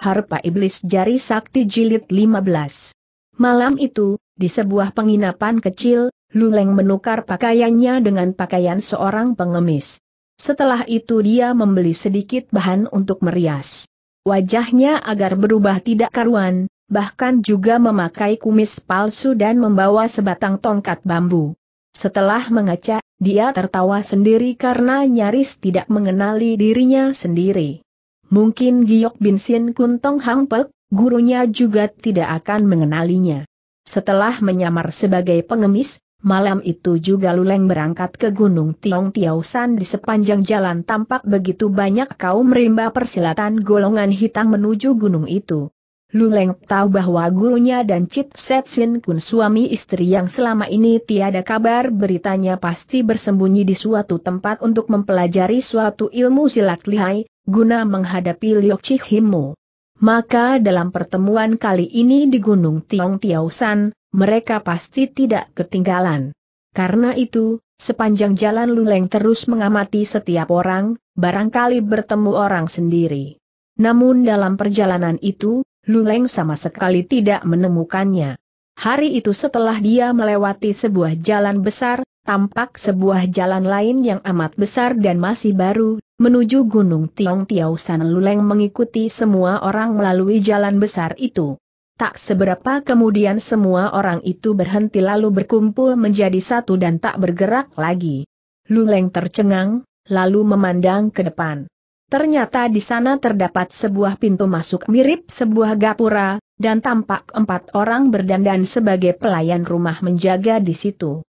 Harpa Iblis Jari Sakti Jilid 15. Malam itu, di sebuah penginapan kecil, Luleng menukar pakaiannya dengan pakaian seorang pengemis. Setelah itu dia membeli sedikit bahan untuk merias. Wajahnya agar berubah tidak karuan, bahkan juga memakai kumis palsu dan membawa sebatang tongkat bambu. Setelah mengaca, dia tertawa sendiri karena nyaris tidak mengenali dirinya sendiri. Mungkin Giok Bin Sin Kun Tong Hang Pek, gurunya juga tidak akan mengenalinya. Setelah menyamar sebagai pengemis, malam itu juga Luleng berangkat ke Gunung Tiong Tiausan di sepanjang jalan tampak begitu banyak kaum rimba persilatan golongan hitam menuju gunung itu. Luleng tahu bahwa gurunya dan Cit Set Sin Kun suami istri yang selama ini tiada kabar beritanya pasti bersembunyi di suatu tempat untuk mempelajari suatu ilmu silat lihai, guna menghadapi Liok Chihimo. Maka dalam pertemuan kali ini di Gunung Tiong Tiausan, mereka pasti tidak ketinggalan. Karena itu, sepanjang jalan Luleng terus mengamati setiap orang, barangkali bertemu orang sendiri. Namun dalam perjalanan itu, Luleng sama sekali tidak menemukannya. Hari itu setelah dia melewati sebuah jalan besar, tampak sebuah jalan lain yang amat besar dan masih baru, menuju Gunung Tiong Tiau San Luleng mengikuti semua orang melalui jalan besar itu. Tak seberapa kemudian semua orang itu berhenti lalu berkumpul menjadi satu dan tak bergerak lagi. Luleng tercengang, lalu memandang ke depan. Ternyata di sana terdapat sebuah pintu masuk mirip sebuah gapura, dan tampak empat orang berdandan sebagai pelayan rumah menjaga di situ.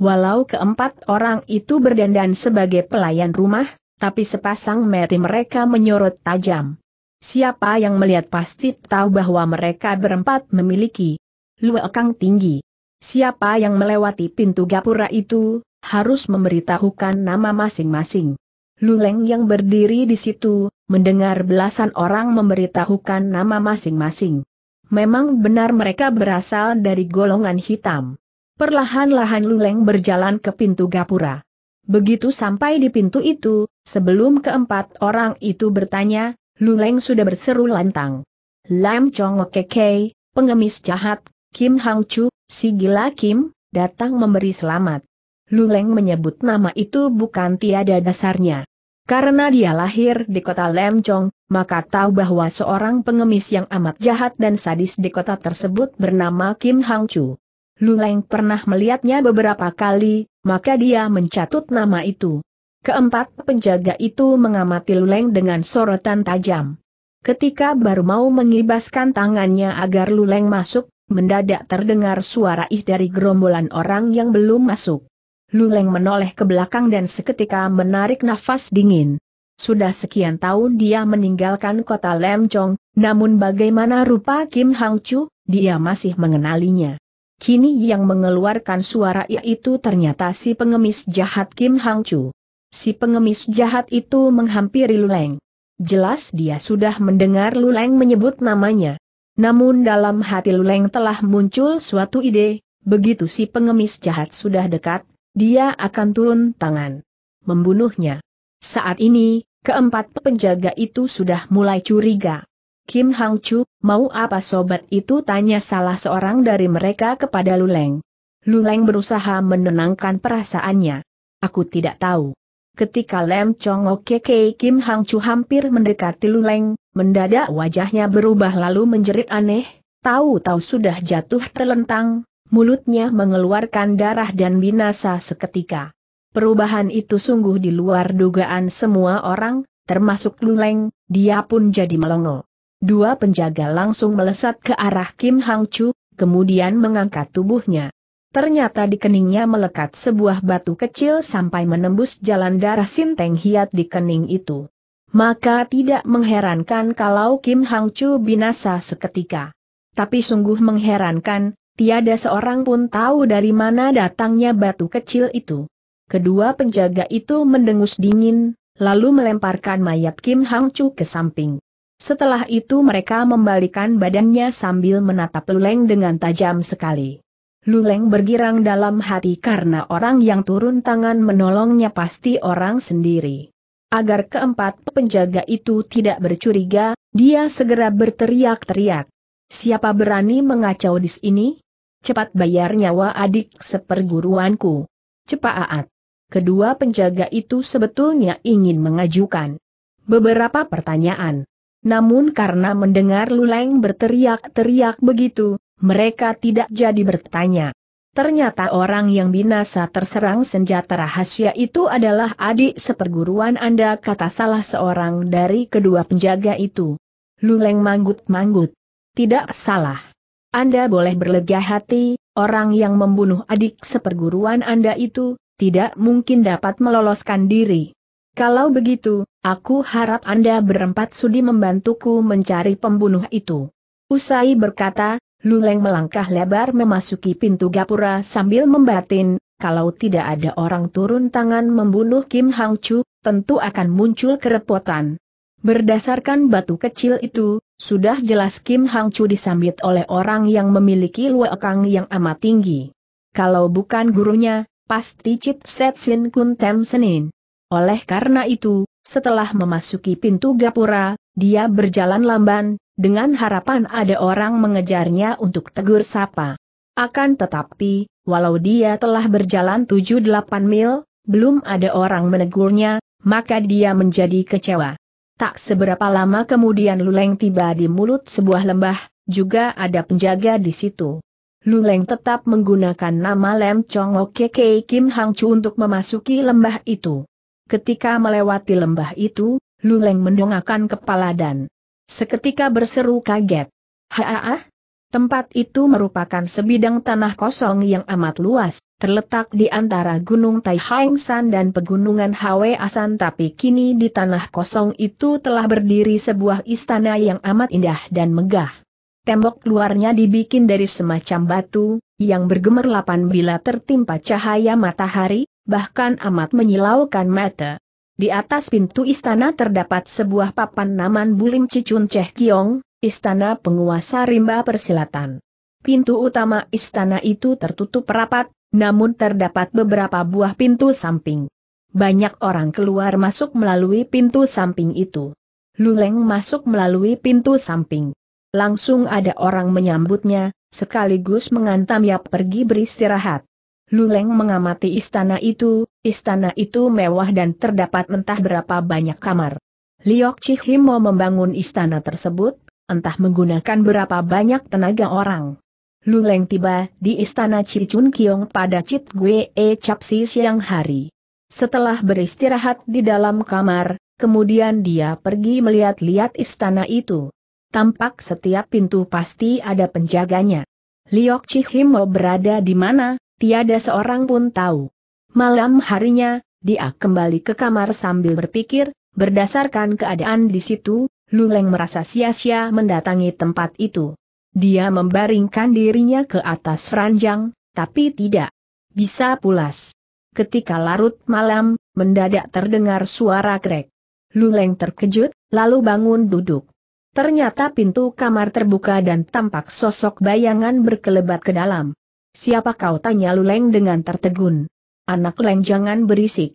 Walau keempat orang itu berdandan sebagai pelayan rumah, tapi sepasang mati mereka menyorot tajam. Siapa yang melihat pasti tahu bahwa mereka berempat memiliki luekang tinggi. Siapa yang melewati pintu gapura itu, harus memberitahukan nama masing-masing. Luleng yang berdiri di situ, mendengar belasan orang memberitahukan nama masing-masing. Memang benar mereka berasal dari golongan hitam. Perlahan-lahan Luleng berjalan ke pintu gapura. Begitu sampai di pintu itu, sebelum keempat orang itu bertanya, Luleng sudah berseru lantang. Lam Chong Kekei, pengemis jahat, Kim Hang Chu, si gila Kim, datang memberi selamat. Luleng menyebut nama itu bukan tiada dasarnya. Karena dia lahir di kota Lam Chong, maka tahu bahwa seorang pengemis yang amat jahat dan sadis di kota tersebut bernama Kim Hang Chu. Luleng pernah melihatnya beberapa kali, maka dia mencatut nama itu. Keempat penjaga itu mengamati Luleng dengan sorotan tajam. Ketika baru mau mengibaskan tangannya agar Luleng masuk, mendadak terdengar suara ih dari gerombolan orang yang belum masuk. Luleng menoleh ke belakang dan seketika menarik nafas dingin. Sudah sekian tahun dia meninggalkan kota Lemchong, namun bagaimana rupa Kim Hang Chu, dia masih mengenalinya. Kini yang mengeluarkan suara ia itu ternyata si pengemis jahat Kim Hang Chu. Si pengemis jahat itu menghampiri Luleng. Jelas dia sudah mendengar Luleng menyebut namanya. Namun dalam hati Luleng telah muncul suatu ide, begitu si pengemis jahat sudah dekat, dia akan turun tangan. Membunuhnya. Saat ini, keempat penjaga itu sudah mulai curiga. Kim Hang Chu, mau apa sobat itu tanya salah seorang dari mereka kepada Luleng. Luleng berusaha menenangkan perasaannya. Aku tidak tahu. Ketika Lem Chong Okeke Kim Hang Chu hampir mendekati Luleng, mendadak wajahnya berubah lalu menjerit aneh, tahu-tahu sudah jatuh terlentang, mulutnya mengeluarkan darah dan binasa seketika. Perubahan itu sungguh di luar dugaan semua orang, termasuk Luleng, dia pun jadi melongo. Dua penjaga langsung melesat ke arah Kim Hang Chu, kemudian mengangkat tubuhnya. Ternyata di keningnya melekat sebuah batu kecil sampai menembus jalan darah sinteng hiat di kening itu. Maka tidak mengherankan kalau Kim Hang Chu binasa seketika. Tapi sungguh mengherankan, tiada seorang pun tahu dari mana datangnya batu kecil itu. Kedua penjaga itu mendengus dingin, lalu melemparkan mayat Kim Hang Chu ke samping. Setelah itu mereka membalikan badannya sambil menatap Luleng dengan tajam sekali. Luleng bergirang dalam hati karena orang yang turun tangan menolongnya pasti orang sendiri. Agar keempat penjaga itu tidak bercuriga, dia segera berteriak-teriak. Siapa berani mengacau di sini? Cepat bayar nyawa adik seperguruanku. Cepat. Kedua penjaga itu sebetulnya ingin mengajukan beberapa pertanyaan. Namun karena mendengar Luleng berteriak-teriak begitu, mereka tidak jadi bertanya. Ternyata orang yang binasa terserang senjata rahasia itu adalah adik seperguruan Anda kata salah seorang dari kedua penjaga itu. Luleng manggut-manggut. Tidak salah. Anda boleh berlega hati, orang yang membunuh adik seperguruan Anda itu, tidak mungkin dapat meloloskan diri. Kalau begitu, aku harap Anda berempat sudi membantuku mencari pembunuh itu. Usai berkata, Luleng melangkah lebar memasuki pintu gapura sambil membatin, kalau tidak ada orang turun tangan membunuh Kim Hang Chu, tentu akan muncul kerepotan. Berdasarkan batu kecil itu, sudah jelas Kim Hang Chu disambit oleh orang yang memiliki luekang yang amat tinggi. Kalau bukan gurunya, pasti Chit Set Sin Kun Tem Senin. Oleh karena itu, setelah memasuki pintu gapura, dia berjalan lamban, dengan harapan ada orang mengejarnya untuk tegur sapa. Akan tetapi, walau dia telah berjalan 7-8 mil, belum ada orang menegurnya, maka dia menjadi kecewa. Tak seberapa lama kemudian Luleng tiba di mulut sebuah lembah, juga ada penjaga di situ. Luleng tetap menggunakan nama Lem Chong Oke Kim Hang Chu untuk memasuki lembah itu. Ketika melewati lembah itu, Luleng mendongakkan kepala dan seketika berseru kaget. Haa, tempat itu merupakan sebidang tanah kosong yang amat luas, terletak di antara Gunung Tai San dan Pegunungan Hwe Asan tapi kini di tanah kosong itu telah berdiri sebuah istana yang amat indah dan megah. Tembok luarnya dibikin dari semacam batu, yang bergemerlapan bila tertimpa cahaya matahari, bahkan amat menyilaukan mata. Di atas pintu istana terdapat sebuah papan naman Bulim Cicun Cheh Kiong, istana penguasa rimba persilatan. Pintu utama istana itu tertutup rapat, namun terdapat beberapa buah pintu samping. Banyak orang keluar masuk melalui pintu samping itu. Luleng masuk melalui pintu samping. Langsung ada orang menyambutnya, sekaligus mengantamnya pergi beristirahat. Luleng mengamati istana itu, istana itu mewah dan terdapat entah berapa banyak kamar. Liok Chihimo membangun istana tersebut, entah menggunakan berapa banyak tenaga orang. Luleng tiba di istana Cicun Kiong pada Cit Gue E Capsi siang hari. Setelah beristirahat di dalam kamar, kemudian dia pergi melihat-lihat istana itu. Tampak setiap pintu pasti ada penjaganya. Liok Chihimo berada di mana, tiada seorang pun tahu. Malam harinya, dia kembali ke kamar sambil berpikir, berdasarkan keadaan di situ, Luleng merasa sia-sia mendatangi tempat itu. Dia membaringkan dirinya ke atas ranjang, tapi tidak bisa pulas. Ketika larut malam, mendadak terdengar suara krek. Luleng terkejut, lalu bangun duduk. Ternyata pintu kamar terbuka dan tampak sosok bayangan berkelebat ke dalam. Siapa kau tanya Luleng dengan tertegun? Anak Leng jangan berisik.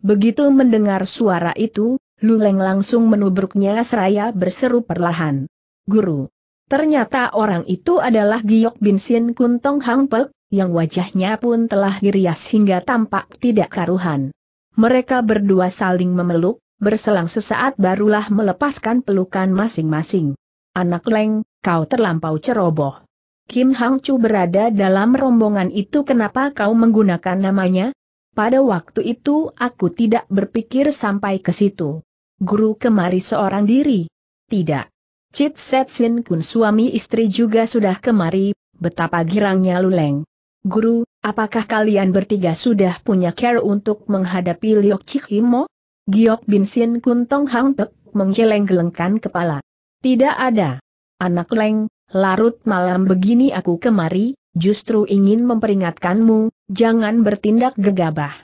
Begitu mendengar suara itu, Luleng langsung menubruknya seraya berseru perlahan. Guru. Ternyata orang itu adalah Giok Bin Sin Kuntong Hang Pek, yang wajahnya pun telah dirias hingga tampak tidak karuhan. Mereka berdua saling memeluk, berselang sesaat barulah melepaskan pelukan masing-masing. Anak Leng, kau terlampau ceroboh. Kim Hang Chu berada dalam rombongan itu kenapa kau menggunakan namanya? Pada waktu itu aku tidak berpikir sampai ke situ. Guru kemari seorang diri. Tidak. Cit Set Sin Kun suami istri juga sudah kemari, betapa girangnya Luleng. Guru, apakah kalian bertiga sudah punya care untuk menghadapi Liok Chihimo? Giok Bin Sin Kun Tong Hang Pek menggeleng-gelengkan kepala. Tidak ada. Anak Leng, larut malam begini aku kemari, justru ingin memperingatkanmu, jangan bertindak gegabah.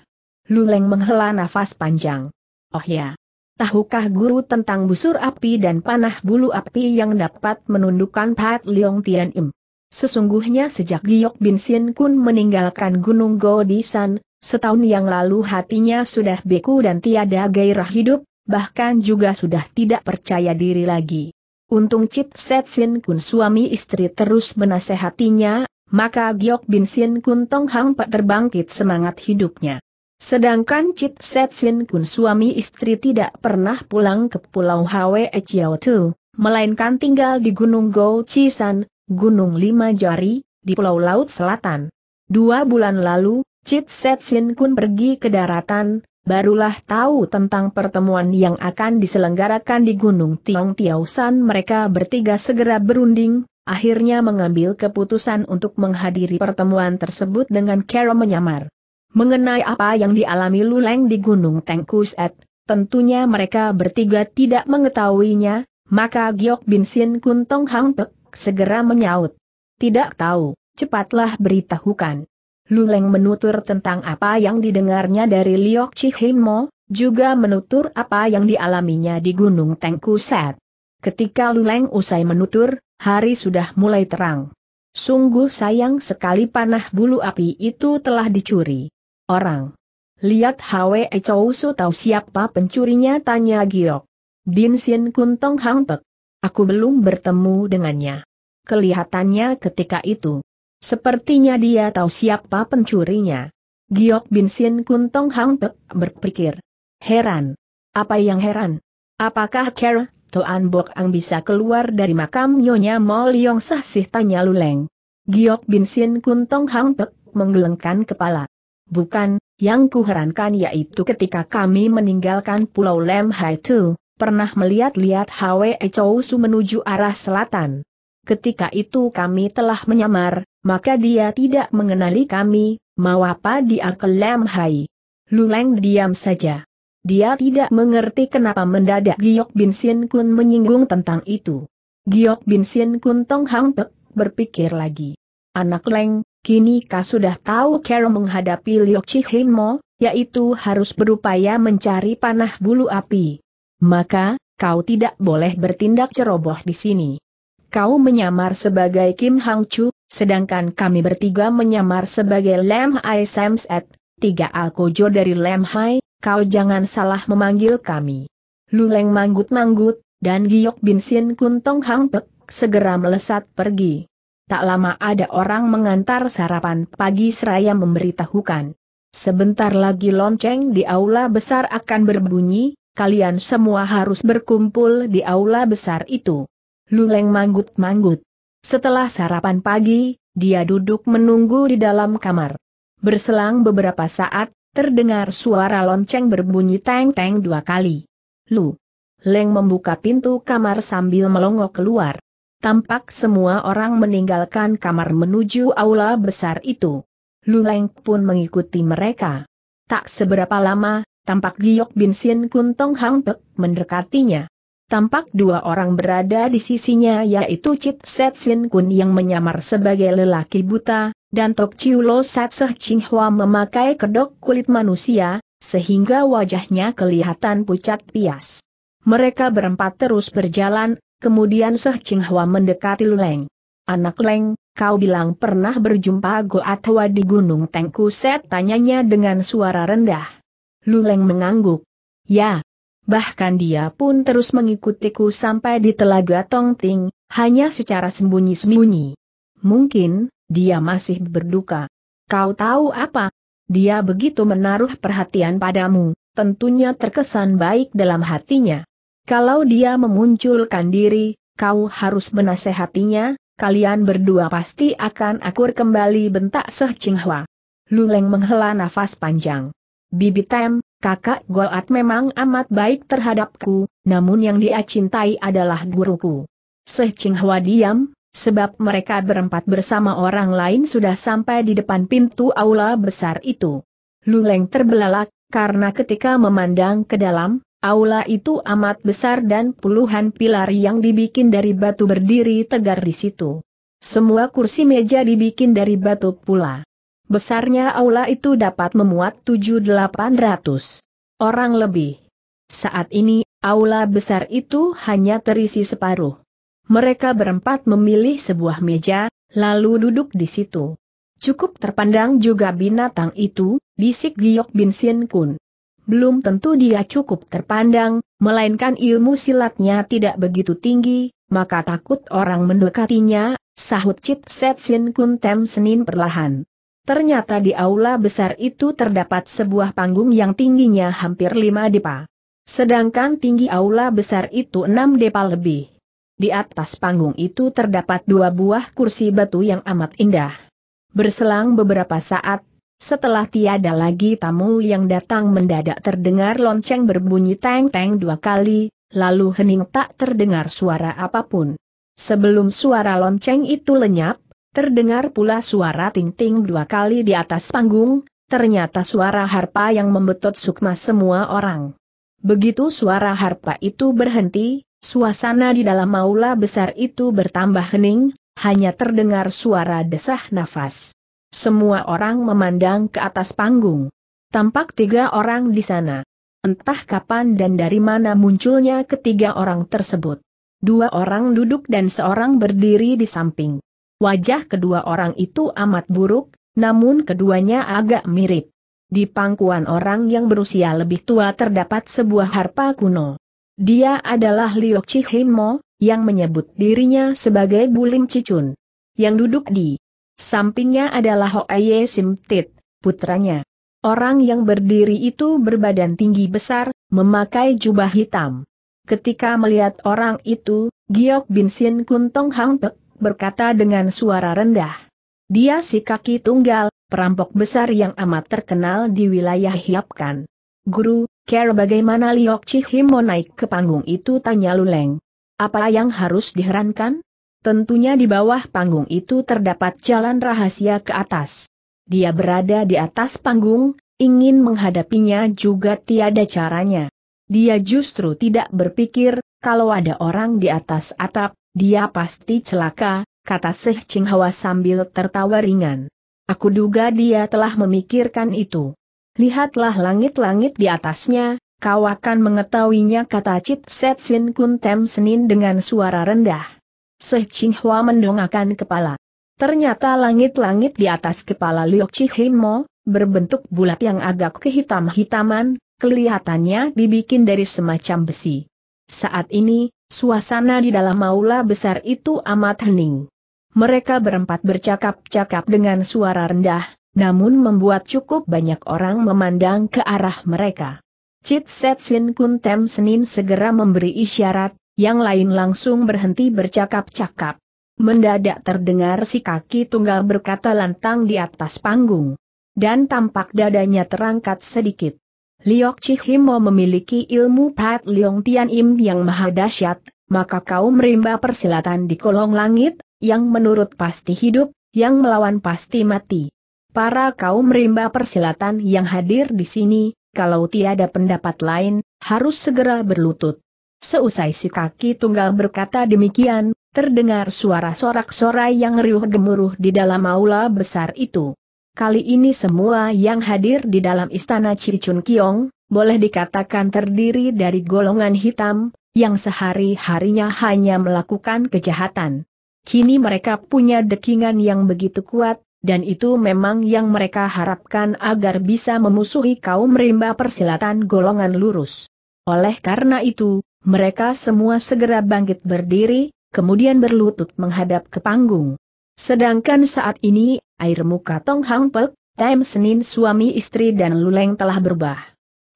Luleng menghela nafas panjang. Oh ya. Tahukah guru tentang busur api dan panah bulu api yang dapat menundukkan Pat Leong Tian Im? Sesungguhnya sejak Giok Bin Sin Kun meninggalkan Gunung Godisan, setahun yang lalu hatinya sudah beku dan tiada gairah hidup, bahkan juga sudah tidak percaya diri lagi. Untung Cip Set Sin Kun suami istri terus menasehatinya, maka Giok Bin Sin Kun Tong Hang Pak terbangkit semangat hidupnya. Sedangkan Cip Set Sin Kun suami istri tidak pernah pulang ke Pulau Hwe Chiao Tu, melainkan tinggal di Gunung Go Chisan, Gunung Lima Jari, di Pulau Laut Selatan. Dua bulan lalu, Cip Set Sin Kun pergi ke daratan, barulah tahu tentang pertemuan yang akan diselenggarakan di Gunung Tiong Tiausan mereka bertiga segera berunding, akhirnya mengambil keputusan untuk menghadiri pertemuan tersebut dengan cara menyamar. Mengenai apa yang dialami Luleng di Gunung Tengkuset, tentunya mereka bertiga tidak mengetahuinya, maka Giok Bin Sin Kuntong Hang Pek segera menyaut. Tidak tahu, cepatlah beritahukan. Luleng menutur tentang apa yang didengarnya dari Liok Chihimo, juga menutur apa yang dialaminya di Gunung Tengkuset. Ketika Luleng usai menutur, hari sudah mulai terang. Sungguh sayang sekali panah bulu api itu telah dicuri. Orang. Lihat Hwe Chow Su tahu siapa pencurinya tanya Giok. Din Sin Kuntong Hang Aku belum bertemu dengannya. Kelihatannya ketika itu, Sepertinya dia tahu siapa pencurinya. Giok Bin Sin Kun Tong Hang Pek berpikir. Heran. Apa yang heran? Apakah Kera, Toan Bok Ang bisa keluar dari makam Nyonya Mol Yong Sah Sih tanya Luleng. Giok Bin Sin Kun Tong Hang Pek menggelengkan kepala. Bukan, yang kuherankan yaitu ketika kami meninggalkan Pulau Lem Hai Tu, pernah melihat-lihat Hwe Chou Su menuju arah selatan. Ketika itu kami telah menyamar, maka dia tidak mengenali kami, mau apa dia hai. Luleng diam saja. Dia tidak mengerti kenapa mendadak Giok Bin Sin Kun menyinggung tentang itu. Giok Bin Sin Kun Tong Hang Pek, berpikir lagi. Anak Leng, kini kau sudah tahu cara menghadapi Liok Chihimo, yaitu harus berupaya mencari panah bulu api. Maka, kau tidak boleh bertindak ceroboh di sini. Kau menyamar sebagai Kim Hang Chu, Sedangkan kami bertiga menyamar sebagai Lem Hai Samset, tiga Alkojo dari Lem Hai, kau jangan salah memanggil kami. Luleng manggut-manggut, dan Giok Bin Sin Kuntong Hang segera melesat pergi. Tak lama ada orang mengantar sarapan pagi seraya memberitahukan. Sebentar lagi lonceng di aula besar akan berbunyi, kalian semua harus berkumpul di aula besar itu. Luleng manggut-manggut. Setelah sarapan pagi, dia duduk menunggu di dalam kamar. Berselang beberapa saat, terdengar suara lonceng berbunyi teng-teng dua kali. Lu! Leng membuka pintu kamar sambil melongok keluar. Tampak semua orang meninggalkan kamar menuju aula besar itu. Lu Leng pun mengikuti mereka. Tak seberapa lama, tampak Giok Bin Sin Kun Hang Pek mendekatinya. Tampak dua orang berada di sisinya yaitu Chit Set Sin Kun yang menyamar sebagai lelaki buta, dan Tok Chiu Lo Sat Seh Ching Hua memakai kedok kulit manusia, sehingga wajahnya kelihatan pucat pias. Mereka berempat terus berjalan, kemudian Seh Ching Hua mendekati Leng. Anak Leng, kau bilang pernah berjumpa Go Atwa di Gunung Tengku Set tanyanya dengan suara rendah. Luleng mengangguk. Ya, bahkan dia pun terus mengikutiku sampai di telaga Tongting, hanya secara sembunyi-sembunyi. Mungkin, dia masih berduka. Kau tahu apa? Dia begitu menaruh perhatian padamu, tentunya terkesan baik dalam hatinya. Kalau dia memunculkan diri, kau harus menasehatinya, kalian berdua pasti akan akur kembali bentak Seh Ching Hwa. Luleng menghela nafas panjang. Bibi Tem, kakak Goat memang amat baik terhadapku, namun yang dia cintai adalah guruku. Seh Ching diam, sebab mereka berempat bersama orang lain sudah sampai di depan pintu aula besar itu. Luleng terbelalak, karena ketika memandang ke dalam, aula itu amat besar dan puluhan pilar yang dibikin dari batu berdiri tegar di situ. Semua kursi meja dibikin dari batu pula. Besarnya aula itu dapat memuat 7800 orang lebih. Saat ini, aula besar itu hanya terisi separuh. Mereka berempat memilih sebuah meja, lalu duduk di situ. Cukup terpandang juga binatang itu, bisik Giok Bin Sin Kun. Belum tentu dia cukup terpandang, melainkan ilmu silatnya tidak begitu tinggi, maka takut orang mendekatinya, sahut Cit Set Sin Kun Tem Senin perlahan. Ternyata di aula besar itu terdapat sebuah panggung yang tingginya hampir lima depa. Sedangkan tinggi aula besar itu enam depa lebih. Di atas panggung itu terdapat dua buah kursi batu yang amat indah. Berselang beberapa saat, setelah tiada lagi tamu yang datang mendadak terdengar lonceng berbunyi teng-teng dua kali, lalu hening tak terdengar suara apapun. Sebelum suara lonceng itu lenyap, Terdengar pula suara ting-ting dua kali di atas panggung, ternyata suara harpa yang membetot sukma semua orang. Begitu suara harpa itu berhenti, suasana di dalam maula besar itu bertambah hening, hanya terdengar suara desah nafas. Semua orang memandang ke atas panggung. Tampak tiga orang di sana. Entah kapan dan dari mana munculnya ketiga orang tersebut. Dua orang duduk dan seorang berdiri di samping. Wajah kedua orang itu amat buruk, namun keduanya agak mirip. Di pangkuan orang yang berusia lebih tua terdapat sebuah harpa kuno. Dia adalah Liok Chihimo, yang menyebut dirinya sebagai Bulim Cicun. Yang duduk di sampingnya adalah Hoaye Simtit, putranya. Orang yang berdiri itu berbadan tinggi besar, memakai jubah hitam. Ketika melihat orang itu, Giok Bin Sin Kuntong Hang Pek berkata dengan suara rendah. Dia si kaki tunggal, perampok besar yang amat terkenal di wilayah Hiapkan. Guru, care bagaimana Liok Chihim mau naik ke panggung itu tanya Luleng. Apa yang harus diherankan? Tentunya di bawah panggung itu terdapat jalan rahasia ke atas. Dia berada di atas panggung, ingin menghadapinya juga tiada caranya. Dia justru tidak berpikir, kalau ada orang di atas atap, dia pasti celaka, kata Seh Ching Hwa sambil tertawa ringan. Aku duga dia telah memikirkan itu. Lihatlah langit-langit di atasnya, kau akan mengetahuinya kata Cit Set Sin Kun Tem Senin dengan suara rendah. Seh Ching Hwa mendongakkan kepala. Ternyata langit-langit di atas kepala Liu Mo berbentuk bulat yang agak kehitam-hitaman, kelihatannya dibikin dari semacam besi. Saat ini, Suasana di dalam maula besar itu amat hening. Mereka berempat bercakap-cakap dengan suara rendah, namun membuat cukup banyak orang memandang ke arah mereka. Chit Set Sin Kun Tem Senin segera memberi isyarat, yang lain langsung berhenti bercakap-cakap. Mendadak terdengar si kaki tunggal berkata lantang di atas panggung. Dan tampak dadanya terangkat sedikit. Liok Chihimo memiliki ilmu Pat Leong Tian Im yang maha dahsyat, maka kau merimba persilatan di kolong langit, yang menurut pasti hidup, yang melawan pasti mati. Para kaum merimba persilatan yang hadir di sini, kalau tiada pendapat lain, harus segera berlutut. Seusai si kaki tunggal berkata demikian, terdengar suara sorak-sorai yang riuh gemuruh di dalam aula besar itu. Kali ini semua yang hadir di dalam istana Cicun Kiong, boleh dikatakan terdiri dari golongan hitam, yang sehari-harinya hanya melakukan kejahatan. Kini mereka punya dekingan yang begitu kuat, dan itu memang yang mereka harapkan agar bisa memusuhi kaum rimba persilatan golongan lurus. Oleh karena itu, mereka semua segera bangkit berdiri, kemudian berlutut menghadap ke panggung. Sedangkan saat ini air muka Tong Hang Pek, Tem Senin suami istri dan Luleng telah berubah.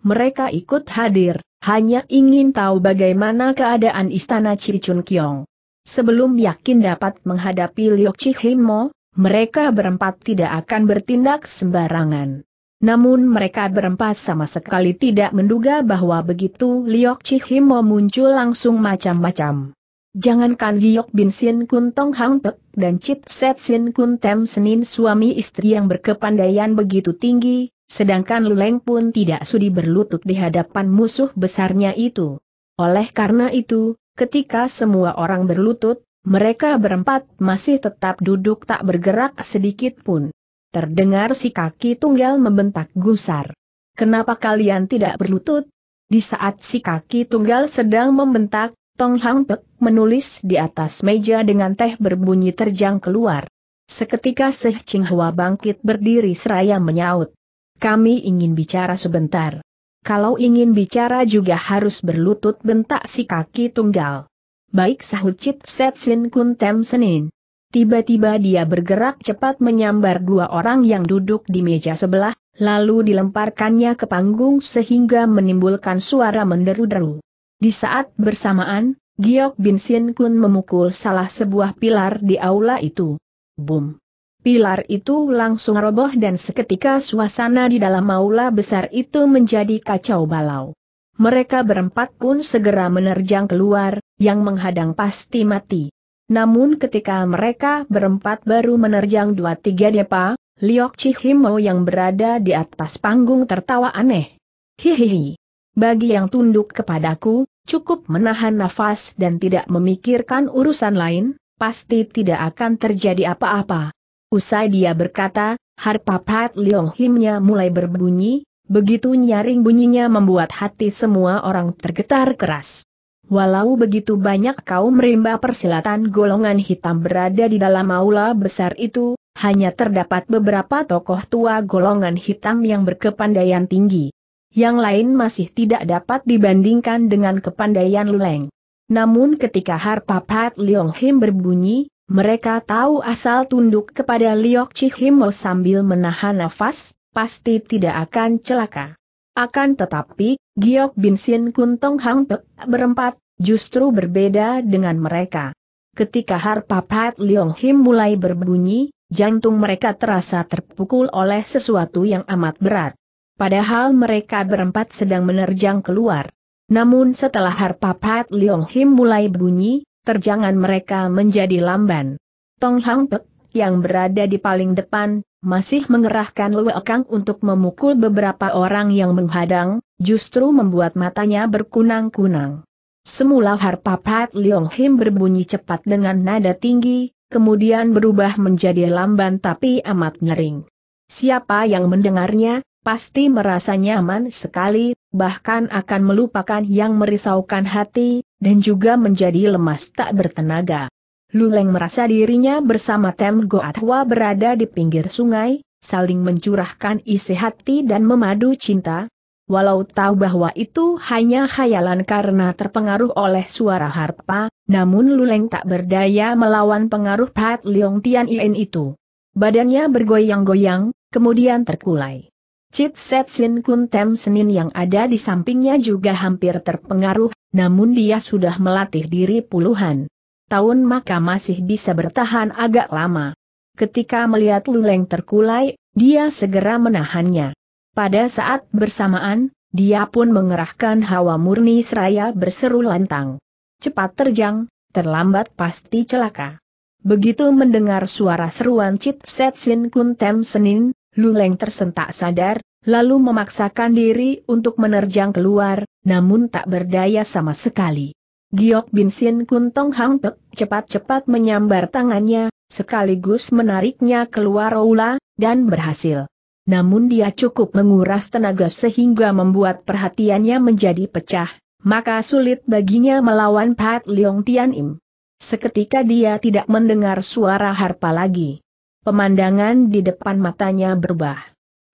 Mereka ikut hadir, hanya ingin tahu bagaimana keadaan istana Cicun Kiong. Sebelum yakin dapat menghadapi Liok Chihimo, mereka berempat tidak akan bertindak sembarangan. Namun mereka berempat sama sekali tidak menduga bahwa begitu Liok Chihimo muncul langsung macam-macam. Jangankan Giok Bin Sin Kun Tong Hang Pek dan Chit Set Sin Kun Tem Senin suami istri yang berkepandaian begitu tinggi, sedangkan Luleng pun tidak sudi berlutut di hadapan musuh besarnya itu. Oleh karena itu, ketika semua orang berlutut, mereka berempat masih tetap duduk tak bergerak sedikit pun. Terdengar si kaki tunggal membentak gusar. Kenapa kalian tidak berlutut? Di saat si kaki tunggal sedang membentak, Tong Hang Pek menulis di atas meja dengan teh berbunyi terjang keluar. Seketika Seh Ching Hua bangkit berdiri seraya menyaut. Kami ingin bicara sebentar. Kalau ingin bicara juga harus berlutut bentak si kaki tunggal. Baik sahut set sin Kun Tem Senin. Tiba-tiba dia bergerak cepat menyambar dua orang yang duduk di meja sebelah, lalu dilemparkannya ke panggung sehingga menimbulkan suara menderu-deru. Di saat bersamaan, Giok Bin Sin Kun memukul salah sebuah pilar di aula itu. Boom! Pilar itu langsung roboh dan seketika suasana di dalam aula besar itu menjadi kacau balau. Mereka berempat pun segera menerjang keluar, yang menghadang pasti mati. Namun ketika mereka berempat baru menerjang dua tiga depa, Liok Chihimo yang berada di atas panggung tertawa aneh. Hihihi. Bagi yang tunduk kepadaku, cukup menahan nafas dan tidak memikirkan urusan lain, pasti tidak akan terjadi apa-apa. Usai dia berkata, harpa Pat Leong Himnya mulai berbunyi, begitu nyaring bunyinya membuat hati semua orang tergetar keras. Walau begitu banyak kaum rimba persilatan golongan hitam berada di dalam aula besar itu, hanya terdapat beberapa tokoh tua golongan hitam yang berkepandaian tinggi yang lain masih tidak dapat dibandingkan dengan kepandaian Luleng. Namun ketika harpa Pat Leong Him berbunyi, mereka tahu asal tunduk kepada Liok Chihimo sambil menahan nafas, pasti tidak akan celaka. Akan tetapi, Giok Binsin Kuntong Hang Pek berempat, justru berbeda dengan mereka. Ketika harpa Pat Leong Him mulai berbunyi, jantung mereka terasa terpukul oleh sesuatu yang amat berat padahal mereka berempat sedang menerjang keluar. Namun setelah harpa Pat Leong Him mulai bunyi, terjangan mereka menjadi lamban. Tong Hang Pek, yang berada di paling depan, masih mengerahkan kang untuk memukul beberapa orang yang menghadang, justru membuat matanya berkunang-kunang. Semula harpa Pat Leong Him berbunyi cepat dengan nada tinggi, kemudian berubah menjadi lamban tapi amat nyering. Siapa yang mendengarnya, pasti merasa nyaman sekali, bahkan akan melupakan yang merisaukan hati, dan juga menjadi lemas tak bertenaga. Luleng merasa dirinya bersama Tem Goatwa berada di pinggir sungai, saling mencurahkan isi hati dan memadu cinta, Walau tahu bahwa itu hanya khayalan karena terpengaruh oleh suara harpa, namun Luleng tak berdaya melawan pengaruh Pat Leong Tian Ien itu. Badannya bergoyang-goyang, kemudian terkulai. Chit Set Sin Kun Tem Senin yang ada di sampingnya juga hampir terpengaruh, namun dia sudah melatih diri puluhan tahun maka masih bisa bertahan agak lama. Ketika melihat Luleng terkulai, dia segera menahannya. Pada saat bersamaan, dia pun mengerahkan hawa murni seraya berseru lantang. Cepat terjang, terlambat pasti celaka. Begitu mendengar suara seruan Cit Set Sin Kun Tem Senin, Luleng tersentak sadar, lalu memaksakan diri untuk menerjang keluar, namun tak berdaya sama sekali. Giok Bin Sin Kuntong Hang Pek cepat-cepat menyambar tangannya, sekaligus menariknya keluar Oula, dan berhasil. Namun dia cukup menguras tenaga sehingga membuat perhatiannya menjadi pecah, maka sulit baginya melawan Pat Leong Tian Im. Seketika dia tidak mendengar suara harpa lagi pemandangan di depan matanya berubah.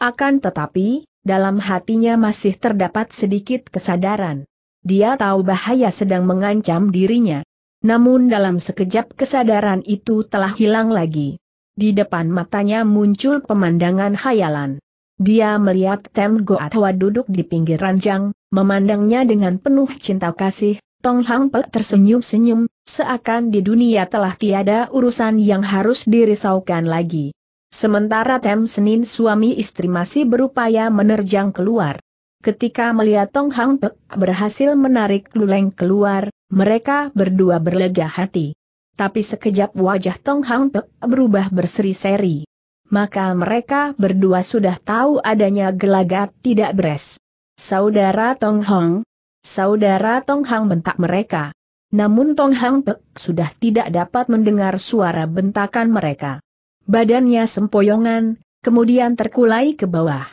Akan tetapi, dalam hatinya masih terdapat sedikit kesadaran. Dia tahu bahaya sedang mengancam dirinya. Namun dalam sekejap kesadaran itu telah hilang lagi. Di depan matanya muncul pemandangan khayalan. Dia melihat Tem Goatwa duduk di pinggir ranjang, memandangnya dengan penuh cinta kasih, Tong Hang Pe tersenyum-senyum, seakan di dunia telah tiada urusan yang harus dirisaukan lagi. Sementara Tem Senin suami istri masih berupaya menerjang keluar. Ketika melihat Tong Hang Pe berhasil menarik Luleng keluar, mereka berdua berlega hati. Tapi sekejap wajah Tong Hang Pe berubah berseri-seri. Maka mereka berdua sudah tahu adanya gelagat tidak beres. Saudara Tong Hong, Saudara Tong Hang bentak mereka. Namun Tong Hang Pek sudah tidak dapat mendengar suara bentakan mereka. Badannya sempoyongan, kemudian terkulai ke bawah.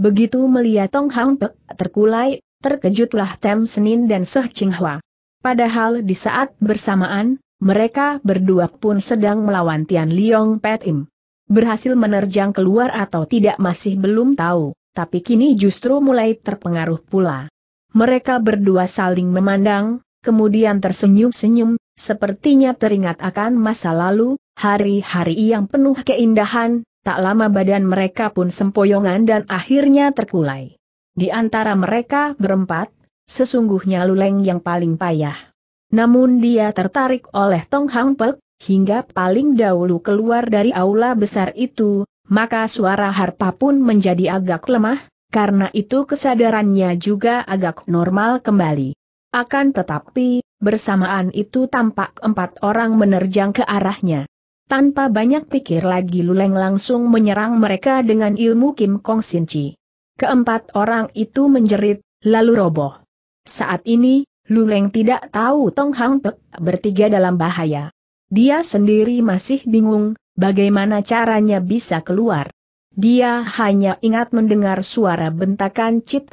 Begitu melihat Tong Hang Pek terkulai, terkejutlah Tem Senin dan Seh Ching Hwa. Padahal di saat bersamaan, mereka berdua pun sedang melawan Tian Liong Pet Im. Berhasil menerjang keluar atau tidak masih belum tahu, tapi kini justru mulai terpengaruh pula. Mereka berdua saling memandang, kemudian tersenyum-senyum, sepertinya teringat akan masa lalu, hari-hari yang penuh keindahan, tak lama badan mereka pun sempoyongan dan akhirnya terkulai. Di antara mereka berempat, sesungguhnya Luleng yang paling payah. Namun dia tertarik oleh Tong Hang Pek, hingga paling dahulu keluar dari aula besar itu, maka suara harpa pun menjadi agak lemah, karena itu kesadarannya juga agak normal kembali. Akan tetapi, bersamaan itu tampak empat orang menerjang ke arahnya. Tanpa banyak pikir lagi Luleng langsung menyerang mereka dengan ilmu Kim Kong Sin Chi. Keempat orang itu menjerit, lalu roboh. Saat ini, Luleng tidak tahu Tong Hang Pek bertiga dalam bahaya. Dia sendiri masih bingung, bagaimana caranya bisa keluar. Dia hanya ingat mendengar suara bentakan Cit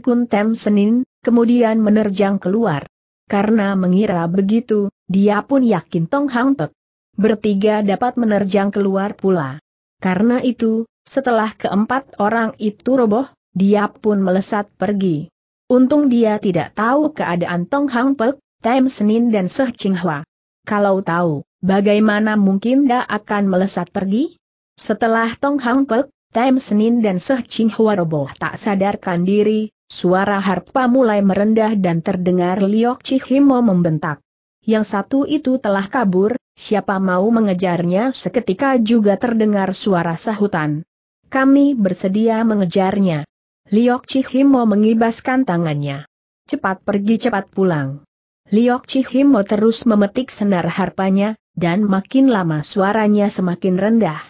Kun Tem Senin, kemudian menerjang keluar. Karena mengira begitu, dia pun yakin Tong Hang Pek bertiga dapat menerjang keluar pula. Karena itu, setelah keempat orang itu roboh, dia pun melesat pergi. Untung dia tidak tahu keadaan Tong Hang Pek, Tem Senin dan Seh Ching Hwa. Kalau tahu, bagaimana mungkin dia akan melesat pergi? Setelah Tong Hang Pek, Tem Senin dan Seh Ching Hua roboh tak sadarkan diri, suara harpa mulai merendah dan terdengar Liok Himo membentak. Yang satu itu telah kabur, siapa mau mengejarnya seketika juga terdengar suara sahutan. Kami bersedia mengejarnya. Liok Himo mengibaskan tangannya. Cepat pergi cepat pulang. Liok Himo terus memetik senar harpanya, dan makin lama suaranya semakin rendah.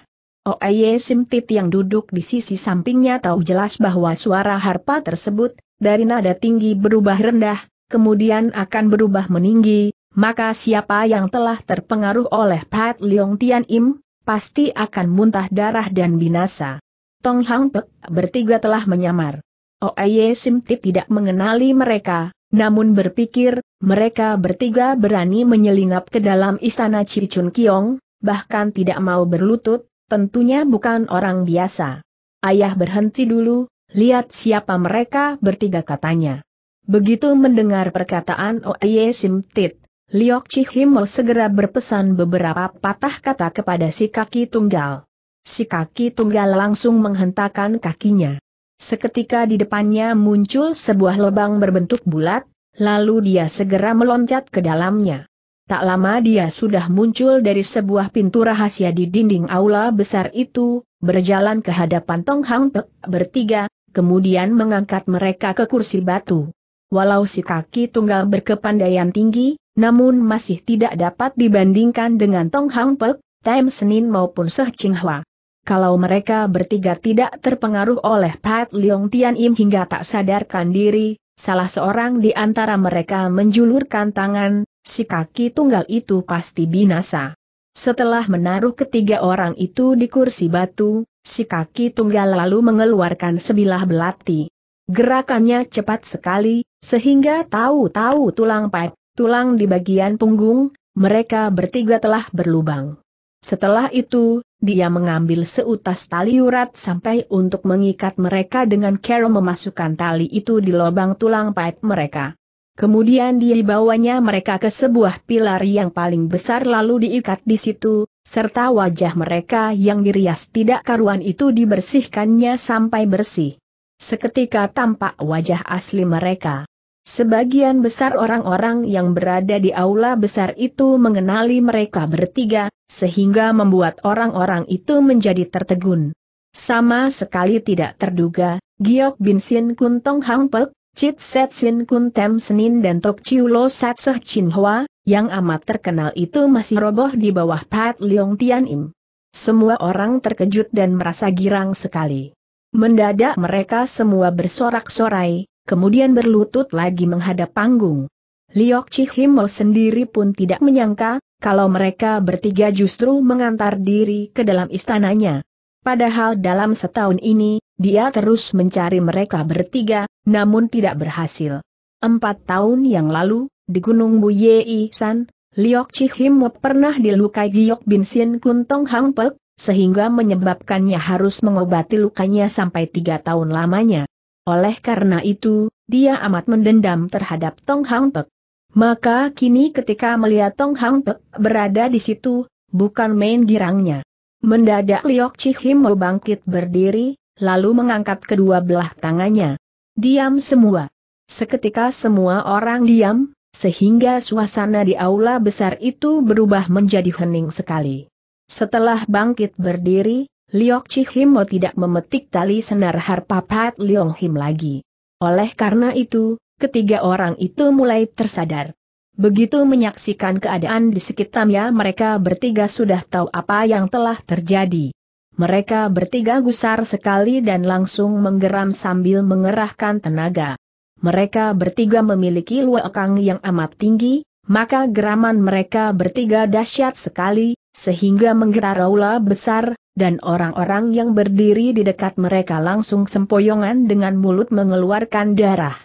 Oye oh, Simtit yang duduk di sisi sampingnya tahu jelas bahwa suara harpa tersebut, dari nada tinggi berubah rendah, kemudian akan berubah meninggi, maka siapa yang telah terpengaruh oleh Pat Leong Tian Im, pasti akan muntah darah dan binasa. Tong Hang Pek bertiga telah menyamar. Oye oh, Simtit tidak mengenali mereka, namun berpikir, mereka bertiga berani menyelinap ke dalam istana Cicun Kiong, bahkan tidak mau berlutut, tentunya bukan orang biasa. Ayah berhenti dulu, lihat siapa mereka bertiga katanya. Begitu mendengar perkataan Oye Simtit, Liok Chihimo segera berpesan beberapa patah kata kepada si kaki tunggal. Si kaki tunggal langsung menghentakkan kakinya. Seketika di depannya muncul sebuah lubang berbentuk bulat, lalu dia segera meloncat ke dalamnya. Tak lama dia sudah muncul dari sebuah pintu rahasia di dinding aula besar itu, berjalan ke hadapan Tong Hang Pek bertiga, kemudian mengangkat mereka ke kursi batu. Walau si kaki tunggal berkepandaian tinggi, namun masih tidak dapat dibandingkan dengan Tong Hang Pek, Taim Senin maupun Seh Ching Hwa. Kalau mereka bertiga tidak terpengaruh oleh Pat Leong Tian Im hingga tak sadarkan diri, salah seorang di antara mereka menjulurkan tangan, si kaki tunggal itu pasti binasa. Setelah menaruh ketiga orang itu di kursi batu, si kaki tunggal lalu mengeluarkan sebilah belati. Gerakannya cepat sekali, sehingga tahu-tahu tulang pipe, tulang di bagian punggung, mereka bertiga telah berlubang. Setelah itu, dia mengambil seutas tali urat sampai untuk mengikat mereka dengan cara memasukkan tali itu di lubang tulang pipe mereka. Kemudian dibawanya mereka ke sebuah pilar yang paling besar lalu diikat di situ, serta wajah mereka yang dirias tidak karuan itu dibersihkannya sampai bersih. Seketika tampak wajah asli mereka. Sebagian besar orang-orang yang berada di aula besar itu mengenali mereka bertiga, sehingga membuat orang-orang itu menjadi tertegun. Sama sekali tidak terduga, Giok Bin Sin Kuntong Hang Pek, Chit Set Sin Kun Tem Senin dan Tok Chiu Lo Sat Seh Chin Hwa, yang amat terkenal itu masih roboh di bawah Pat Leong Tian Im. Semua orang terkejut dan merasa girang sekali. Mendadak mereka semua bersorak-sorai, kemudian berlutut lagi menghadap panggung. Liok Chihimo sendiri pun tidak menyangka, kalau mereka bertiga justru mengantar diri ke dalam istananya. Padahal dalam setahun ini, dia terus mencari mereka bertiga, namun tidak berhasil. Empat tahun yang lalu, di Gunung Buyei San, Liok Chihim pernah dilukai Giok Bin Sin Kuntong Hang Pek, sehingga menyebabkannya harus mengobati lukanya sampai tiga tahun lamanya. Oleh karena itu, dia amat mendendam terhadap Tong Hang Pek. Maka kini ketika melihat Tong Hang Pek berada di situ, bukan main girangnya. Mendadak Liok Chihim bangkit berdiri, lalu mengangkat kedua belah tangannya. Diam semua. Seketika semua orang diam, sehingga suasana di aula besar itu berubah menjadi hening sekali. Setelah bangkit berdiri, Liok Chihimo tidak memetik tali senar harpapat Liong Him lagi. Oleh karena itu, ketiga orang itu mulai tersadar. Begitu menyaksikan keadaan di sekitarnya mereka bertiga sudah tahu apa yang telah terjadi. Mereka bertiga gusar sekali dan langsung menggeram sambil mengerahkan tenaga. Mereka bertiga memiliki luakang yang amat tinggi, maka geraman mereka bertiga dahsyat sekali, sehingga menggetar aula besar, dan orang-orang yang berdiri di dekat mereka langsung sempoyongan dengan mulut mengeluarkan darah.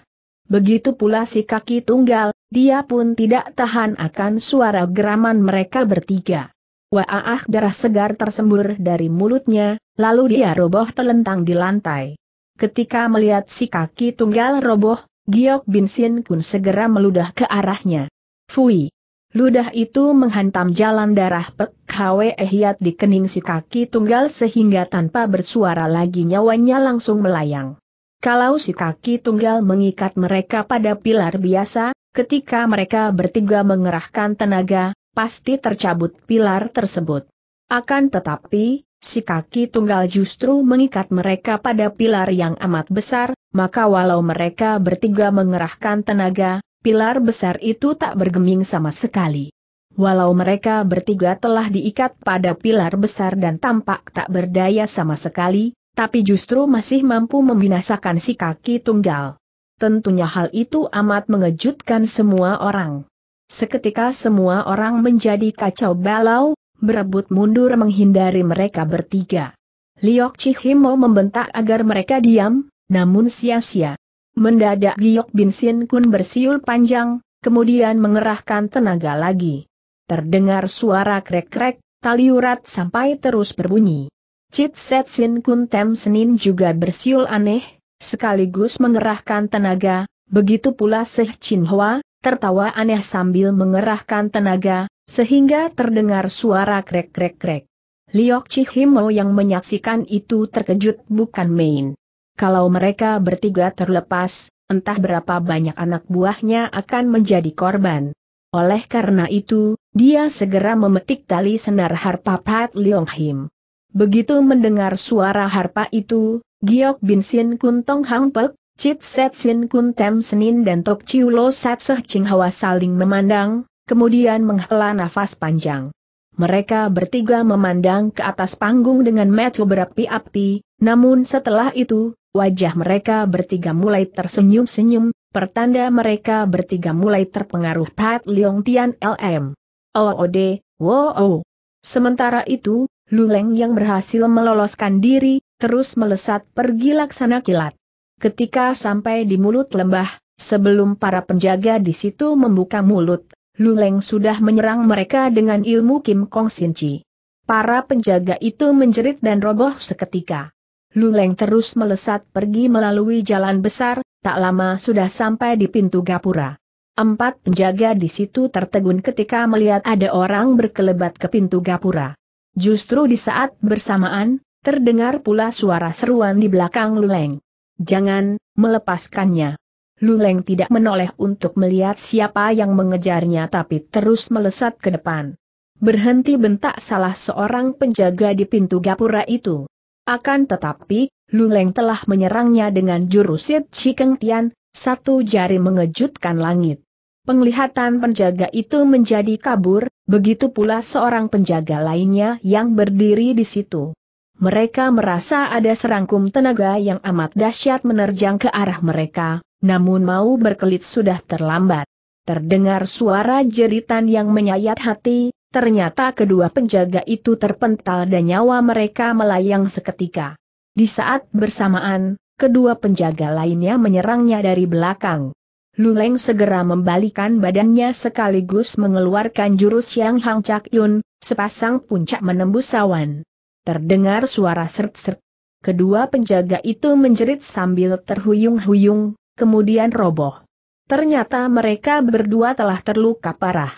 Begitu pula si kaki tunggal, dia pun tidak tahan akan suara geraman mereka bertiga. Waah darah segar tersembur dari mulutnya, lalu dia roboh telentang di lantai. Ketika melihat si kaki tunggal roboh, Giok Bin Sin Kun segera meludah ke arahnya. Fui! Ludah itu menghantam jalan darah Pek Hwe Ehiat di kening si kaki tunggal sehingga tanpa bersuara lagi nyawanya langsung melayang. Kalau si kaki tunggal mengikat mereka pada pilar biasa, ketika mereka bertiga mengerahkan tenaga, pasti tercabut pilar tersebut. Akan tetapi, si kaki tunggal justru mengikat mereka pada pilar yang amat besar, maka walau mereka bertiga mengerahkan tenaga, pilar besar itu tak bergeming sama sekali. Walau mereka bertiga telah diikat pada pilar besar dan tampak tak berdaya sama sekali, tapi justru masih mampu membinasakan si kaki tunggal. Tentunya hal itu amat mengejutkan semua orang. Seketika semua orang menjadi kacau balau, berebut mundur menghindari mereka bertiga. Liok Chihimo membentak agar mereka diam, namun sia-sia. Mendadak Giok Bin Sin Kun bersiul panjang, kemudian mengerahkan tenaga lagi. Terdengar suara krek-krek, tali urat sampai terus berbunyi. Chit Set Sin Kun Tem Senin juga bersiul aneh, sekaligus mengerahkan tenaga, begitu pula Seh Chin Hwa, tertawa aneh sambil mengerahkan tenaga, sehingga terdengar suara krek-krek-krek. Liok Chihimo yang menyaksikan itu terkejut bukan main. Kalau mereka bertiga terlepas, entah berapa banyak anak buahnya akan menjadi korban. Oleh karena itu, dia segera memetik tali senar harpa Pat Leong Him. Begitu mendengar suara harpa itu, Giok Bin Sin Kuntong Hang Pek, Chipset Set Sin Kun Tem Senin dan Tok Chiu Lo Set Seh Ching Hwa saling memandang, kemudian menghela nafas panjang. Mereka bertiga memandang ke atas panggung dengan mata berapi-api, namun setelah itu, wajah mereka bertiga mulai tersenyum-senyum, pertanda mereka bertiga mulai terpengaruh Pat Leong Tian LM. OOD, oh, oh, wow. Oh. Sementara itu, Luleng yang berhasil meloloskan diri, terus melesat pergi laksana kilat. Ketika sampai di mulut lembah, sebelum para penjaga di situ membuka mulut, Luleng sudah menyerang mereka dengan ilmu Kim Kong Sin Chi. Para penjaga itu menjerit dan roboh seketika. Luleng terus melesat pergi melalui jalan besar, tak lama sudah sampai di pintu gapura. Empat penjaga di situ tertegun ketika melihat ada orang berkelebat ke pintu gapura. Justru di saat bersamaan, terdengar pula suara seruan di belakang Luleng. Jangan, melepaskannya. Luleng tidak menoleh untuk melihat siapa yang mengejarnya tapi terus melesat ke depan. Berhenti bentak salah seorang penjaga di pintu gapura itu. Akan tetapi, Luleng telah menyerangnya dengan jurusit Cikeng Tian, satu jari mengejutkan langit. Penglihatan penjaga itu menjadi kabur, begitu pula seorang penjaga lainnya yang berdiri di situ. Mereka merasa ada serangkum tenaga yang amat dahsyat menerjang ke arah mereka, namun mau berkelit sudah terlambat. Terdengar suara jeritan yang menyayat hati, ternyata kedua penjaga itu terpental dan nyawa mereka melayang seketika. Di saat bersamaan, kedua penjaga lainnya menyerangnya dari belakang. Luleng segera membalikan badannya sekaligus mengeluarkan jurus yang Hang Yun, sepasang puncak menembus awan. Terdengar suara seret-seret. Kedua penjaga itu menjerit sambil terhuyung-huyung, kemudian roboh. Ternyata mereka berdua telah terluka parah.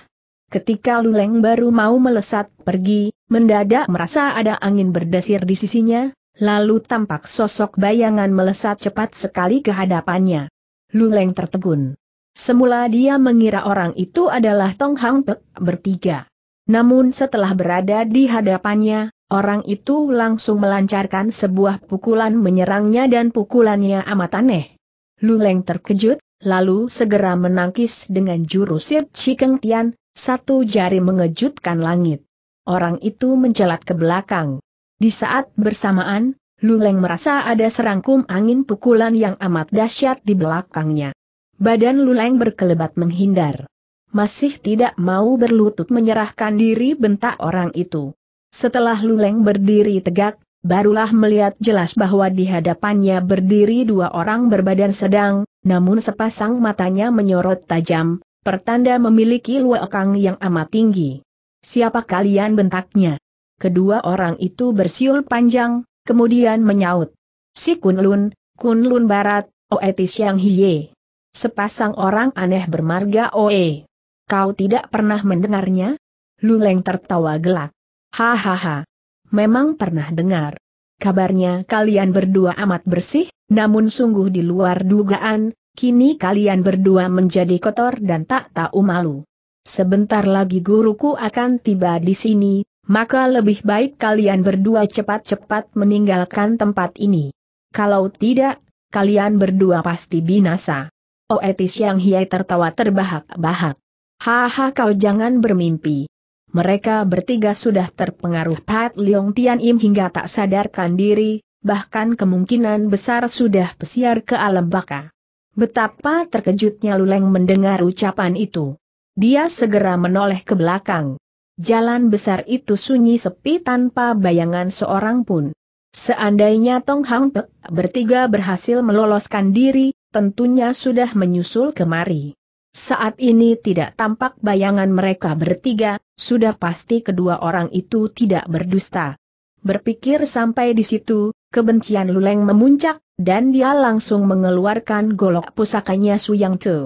Ketika Luleng baru mau melesat pergi, mendadak merasa ada angin berdesir di sisinya, lalu tampak sosok bayangan melesat cepat sekali ke hadapannya. Luleng tertegun. Semula dia mengira orang itu adalah Tong Hang Pek bertiga. Namun setelah berada di hadapannya, Orang itu langsung melancarkan sebuah pukulan menyerangnya dan pukulannya amat aneh. Luleng terkejut, lalu segera menangkis dengan jurus Sip cikeng Tian, satu jari mengejutkan langit. Orang itu mencelat ke belakang. Di saat bersamaan, Luleng merasa ada serangkum angin pukulan yang amat dahsyat di belakangnya. Badan Luleng berkelebat menghindar. Masih tidak mau berlutut menyerahkan diri bentak orang itu. Setelah Luleng berdiri tegak, barulah melihat jelas bahwa di hadapannya berdiri dua orang berbadan sedang, namun sepasang matanya menyorot tajam, pertanda memiliki luakang yang amat tinggi. Siapa kalian bentaknya? Kedua orang itu bersiul panjang, kemudian menyaut. Si Kunlun, Kunlun Barat, Oetis Yang Hiye. Sepasang orang aneh bermarga Oe. Kau tidak pernah mendengarnya? Luleng tertawa gelak. Hahaha. Memang pernah dengar. Kabarnya kalian berdua amat bersih, namun sungguh di luar dugaan, kini kalian berdua menjadi kotor dan tak tahu malu. Sebentar lagi guruku akan tiba di sini, maka lebih baik kalian berdua cepat-cepat meninggalkan tempat ini. Kalau tidak, kalian berdua pasti binasa. Oetis yang hiai tertawa terbahak-bahak. Haha kau jangan bermimpi. Mereka bertiga sudah terpengaruh Pat Leong Tian Im hingga tak sadarkan diri, bahkan kemungkinan besar sudah pesiar ke alam baka. Betapa terkejutnya Luleng mendengar ucapan itu. Dia segera menoleh ke belakang. Jalan besar itu sunyi sepi tanpa bayangan seorang pun. Seandainya Tong Hang Pek bertiga berhasil meloloskan diri, tentunya sudah menyusul kemari. Saat ini tidak tampak bayangan mereka bertiga, sudah pasti kedua orang itu tidak berdusta. Berpikir sampai di situ, kebencian Luleng memuncak, dan dia langsung mengeluarkan golok pusakanya Yang Tu.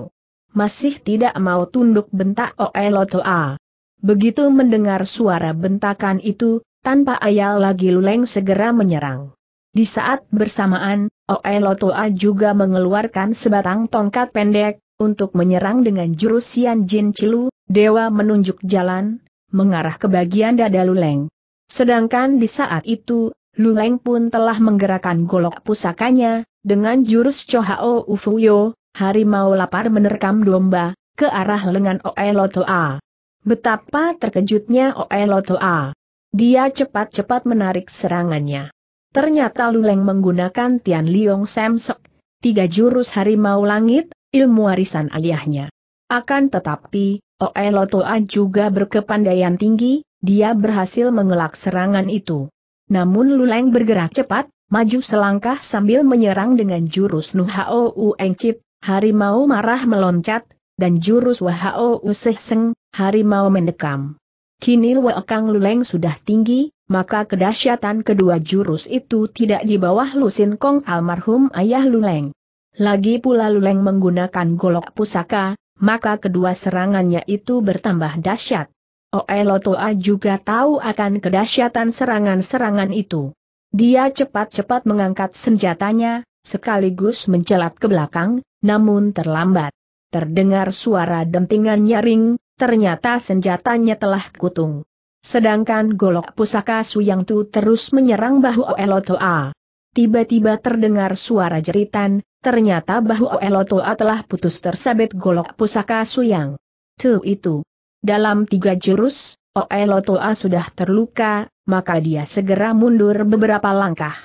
Masih tidak mau tunduk bentak Oelotoa. Begitu mendengar suara bentakan itu, tanpa ayal lagi Luleng segera menyerang. Di saat bersamaan, Oelotoa juga mengeluarkan sebatang tongkat pendek, untuk menyerang dengan jurus Yan Jin Cilu, Dewa menunjuk jalan, mengarah ke bagian dada Luleng. Sedangkan di saat itu, Luleng pun telah menggerakkan golok pusakanya, dengan jurus Chohao Ufuyo, harimau lapar menerkam domba, ke arah lengan Oelotoa. Betapa terkejutnya Oelotoa. Dia cepat-cepat menarik serangannya. Ternyata Luleng menggunakan Tian Liong Samsok, tiga jurus harimau langit, ilmu warisan ayahnya. Akan tetapi, Oelotoa Toa juga berkepandaian tinggi, dia berhasil mengelak serangan itu. Namun Luleng bergerak cepat, maju selangkah sambil menyerang dengan jurus Nuhao Uengcip, harimau marah meloncat, dan jurus Wahao Usehseng, harimau mendekam. Kini Wakang Luleng sudah tinggi, maka kedahsyatan kedua jurus itu tidak di bawah Lusin Kong almarhum ayah Luleng. Lagi pula Luleng menggunakan golok pusaka, maka kedua serangannya itu bertambah dahsyat. Oelotoa oh, juga tahu akan kedahsyatan serangan-serangan itu. Dia cepat-cepat mengangkat senjatanya, sekaligus mencelat ke belakang, namun terlambat. Terdengar suara dentingan nyaring, ternyata senjatanya telah kutung. Sedangkan golok pusaka Suyangtu terus menyerang bahu Oelotoa. Tiba-tiba terdengar suara jeritan, Ternyata bahu Oelotoa telah putus tersabet golok pusaka Suyang. Tuh itu. Dalam tiga jurus, Oelotoa sudah terluka, maka dia segera mundur beberapa langkah.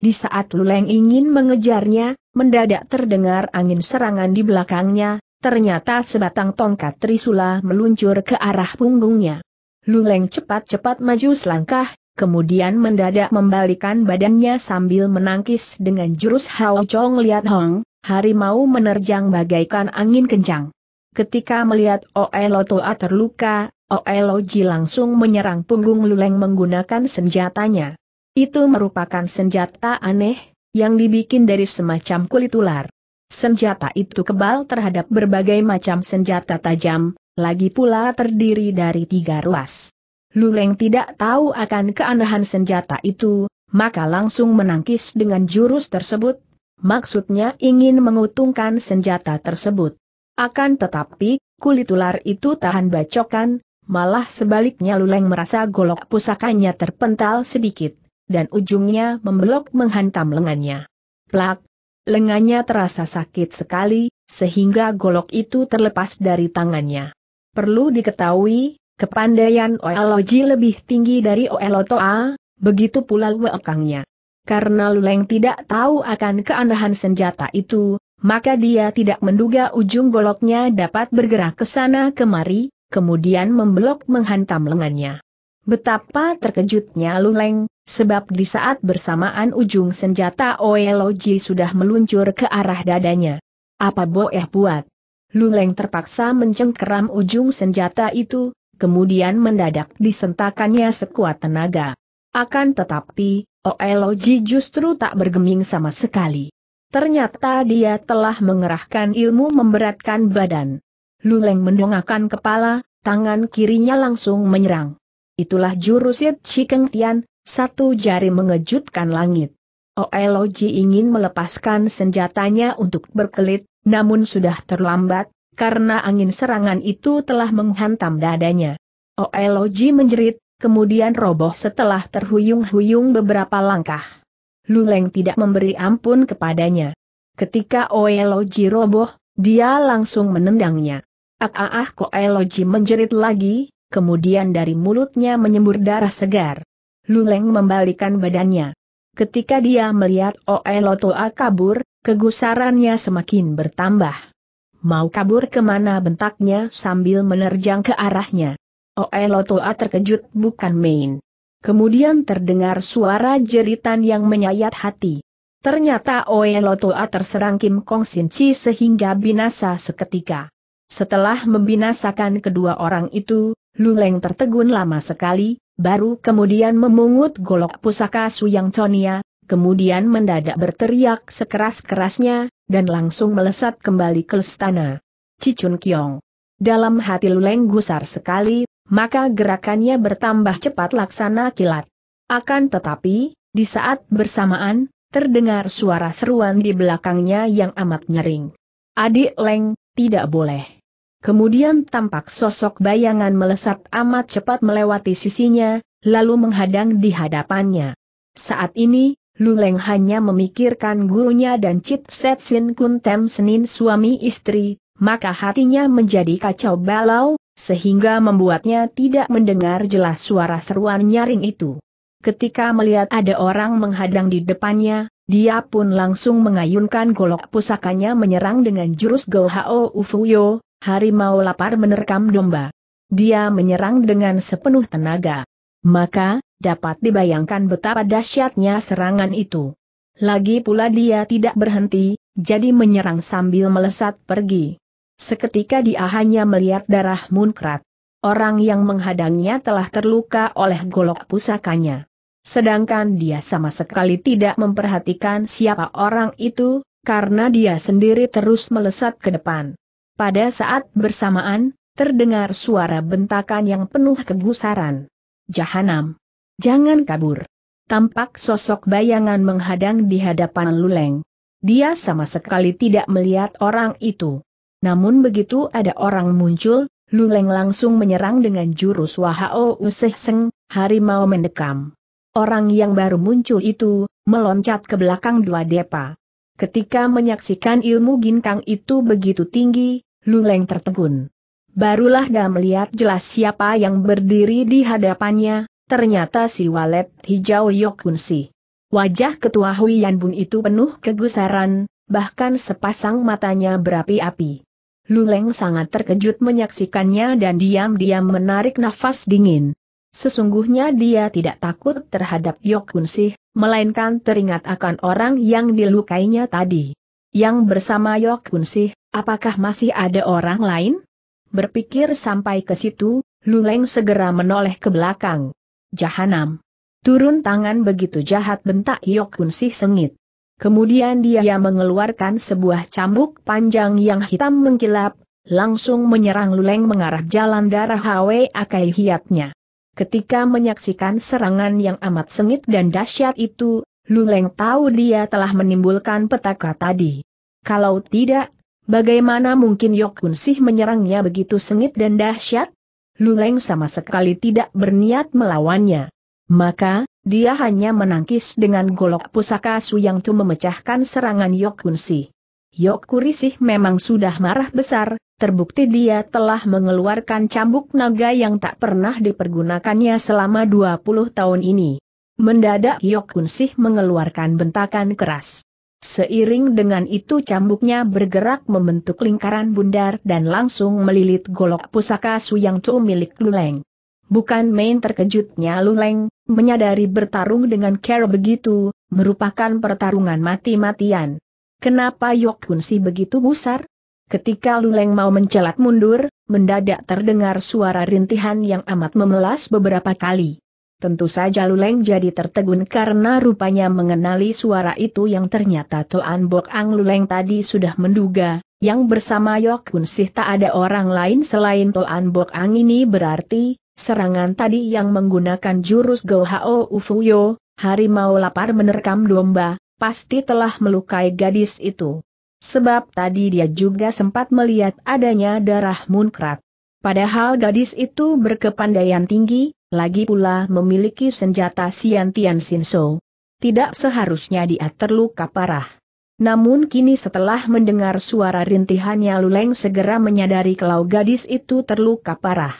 Di saat Luleng ingin mengejarnya, mendadak terdengar angin serangan di belakangnya, ternyata sebatang tongkat Trisula meluncur ke arah punggungnya. Luleng cepat-cepat maju selangkah, kemudian mendadak membalikan badannya sambil menangkis dengan jurus Hao Chong Liat Hong, harimau menerjang bagaikan angin kencang. Ketika melihat Oelo Toa terluka, Oelo Ji langsung menyerang punggung Luleng menggunakan senjatanya. Itu merupakan senjata aneh, yang dibikin dari semacam kulit ular. Senjata itu kebal terhadap berbagai macam senjata tajam, lagi pula terdiri dari tiga ruas. Luleng tidak tahu akan keanehan senjata itu, maka langsung menangkis dengan jurus tersebut, maksudnya ingin menguntungkan senjata tersebut. Akan tetapi, kulit ular itu tahan bacokan, malah sebaliknya Luleng merasa golok pusakanya terpental sedikit, dan ujungnya membelok menghantam lengannya. Plak! Lengannya terasa sakit sekali, sehingga golok itu terlepas dari tangannya. Perlu diketahui, Kepandaian Oeloji lebih tinggi dari Oelotoa, begitu pula Weokangnya. Karena Luleng tidak tahu akan keandahan senjata itu, maka dia tidak menduga ujung goloknya dapat bergerak ke sana kemari, kemudian memblok menghantam lengannya. Betapa terkejutnya Luleng, sebab di saat bersamaan ujung senjata Oeloji sudah meluncur ke arah dadanya. Apa boleh buat? Luleng terpaksa mencengkeram ujung senjata itu, kemudian mendadak disentakannya sekuat tenaga. Akan tetapi, Oeloji justru tak bergeming sama sekali. Ternyata dia telah mengerahkan ilmu memberatkan badan. Luleng mendongakkan kepala, tangan kirinya langsung menyerang. Itulah jurusit Cikeng Tian, satu jari mengejutkan langit. Oeloji ingin melepaskan senjatanya untuk berkelit, namun sudah terlambat, karena angin serangan itu telah menghantam dadanya. Oeloji oh, menjerit, kemudian roboh setelah terhuyung-huyung beberapa langkah. Luleng tidak memberi ampun kepadanya. Ketika Oeloji oh, roboh, dia langsung menendangnya. Ah ah ah Koeloji menjerit lagi, kemudian dari mulutnya menyembur darah segar. Luleng membalikan badannya. Ketika dia melihat Oelotoa oh, kabur, kegusarannya semakin bertambah. Mau kabur kemana bentaknya sambil menerjang ke arahnya. Oelo oh, eh, Toa ah, terkejut bukan main. Kemudian terdengar suara jeritan yang menyayat hati. Ternyata Oelo oh, eh, Toa ah, terserang Kim Kong Sin Chi sehingga binasa seketika. Setelah membinasakan kedua orang itu, Luleng tertegun lama sekali, baru kemudian memungut golok pusaka Suyang Chonia, kemudian mendadak berteriak sekeras-kerasnya, dan langsung melesat kembali ke istana. Cicun Kiong. Dalam hati Luleng gusar sekali, maka gerakannya bertambah cepat laksana kilat. Akan tetapi, di saat bersamaan, terdengar suara seruan di belakangnya yang amat nyering. Adik Leng, tidak boleh. Kemudian tampak sosok bayangan melesat amat cepat melewati sisinya, lalu menghadang di hadapannya. Saat ini, Luleng hanya memikirkan gurunya dan Cit Set Sin Kun Tem Senin suami istri, maka hatinya menjadi kacau balau, sehingga membuatnya tidak mendengar jelas suara seruan nyaring itu. Ketika melihat ada orang menghadang di depannya, dia pun langsung mengayunkan golok pusakanya menyerang dengan jurus Gohao Ufuyo, harimau lapar menerkam domba. Dia menyerang dengan sepenuh tenaga. Maka, Dapat dibayangkan betapa dahsyatnya serangan itu. Lagi pula dia tidak berhenti, jadi menyerang sambil melesat pergi. Seketika dia hanya melihat darah munkrat. Orang yang menghadangnya telah terluka oleh golok pusakanya. Sedangkan dia sama sekali tidak memperhatikan siapa orang itu, karena dia sendiri terus melesat ke depan. Pada saat bersamaan, terdengar suara bentakan yang penuh kegusaran. Jahanam. Jangan kabur. Tampak sosok bayangan menghadang di hadapan Luleng. Dia sama sekali tidak melihat orang itu. Namun begitu ada orang muncul, Luleng langsung menyerang dengan jurus Wahao Useh Seng, harimau mendekam. Orang yang baru muncul itu, meloncat ke belakang dua depa. Ketika menyaksikan ilmu ginkang itu begitu tinggi, Luleng tertegun. Barulah dia melihat jelas siapa yang berdiri di hadapannya, ternyata si walet hijau Yokunsi. Wajah ketua Huian Bun itu penuh kegusaran, bahkan sepasang matanya berapi-api. Luleng sangat terkejut menyaksikannya dan diam-diam menarik nafas dingin. Sesungguhnya dia tidak takut terhadap yokunsi, melainkan teringat akan orang yang dilukainya tadi. Yang bersama yokunsi, apakah masih ada orang lain? Berpikir sampai ke situ, Luleng segera menoleh ke belakang. Jahanam. Turun tangan begitu jahat bentak Hyok Kun sengit. Kemudian dia mengeluarkan sebuah cambuk panjang yang hitam mengkilap, langsung menyerang Luleng mengarah jalan darah Hwe Akai Hiatnya. Ketika menyaksikan serangan yang amat sengit dan dahsyat itu, Luleng tahu dia telah menimbulkan petaka tadi. Kalau tidak, bagaimana mungkin Yok Sih menyerangnya begitu sengit dan dahsyat? Luleng sama sekali tidak berniat melawannya. Maka, dia hanya menangkis dengan golok pusaka su yang Tu memecahkan serangan Yok Yokunsi. Yokurisih memang sudah marah besar, terbukti dia telah mengeluarkan cambuk naga yang tak pernah dipergunakannya selama 20 tahun ini. Mendadak Yok Yokunsih mengeluarkan bentakan keras. Seiring dengan itu cambuknya bergerak membentuk lingkaran bundar dan langsung melilit golok pusaka Suyang Chu milik Luleng. Bukan main terkejutnya Luleng, menyadari bertarung dengan Care begitu, merupakan pertarungan mati-matian. Kenapa Yok Kun Si begitu gusar? Ketika Luleng mau mencelat mundur, mendadak terdengar suara rintihan yang amat memelas beberapa kali. Tentu saja Luleng jadi tertegun karena rupanya mengenali suara itu yang ternyata Toan Bok Ang Luleng tadi sudah menduga, yang bersama Yok Kun Sih tak ada orang lain selain Toan Bok Ang ini berarti, serangan tadi yang menggunakan jurus Go Hao Ufuyo, harimau lapar menerkam domba, pasti telah melukai gadis itu. Sebab tadi dia juga sempat melihat adanya darah munkrat. Padahal gadis itu berkepandaian tinggi, lagi pula memiliki senjata Sian Tian Sin Tidak seharusnya dia terluka parah. Namun kini setelah mendengar suara rintihannya Luleng segera menyadari kalau gadis itu terluka parah.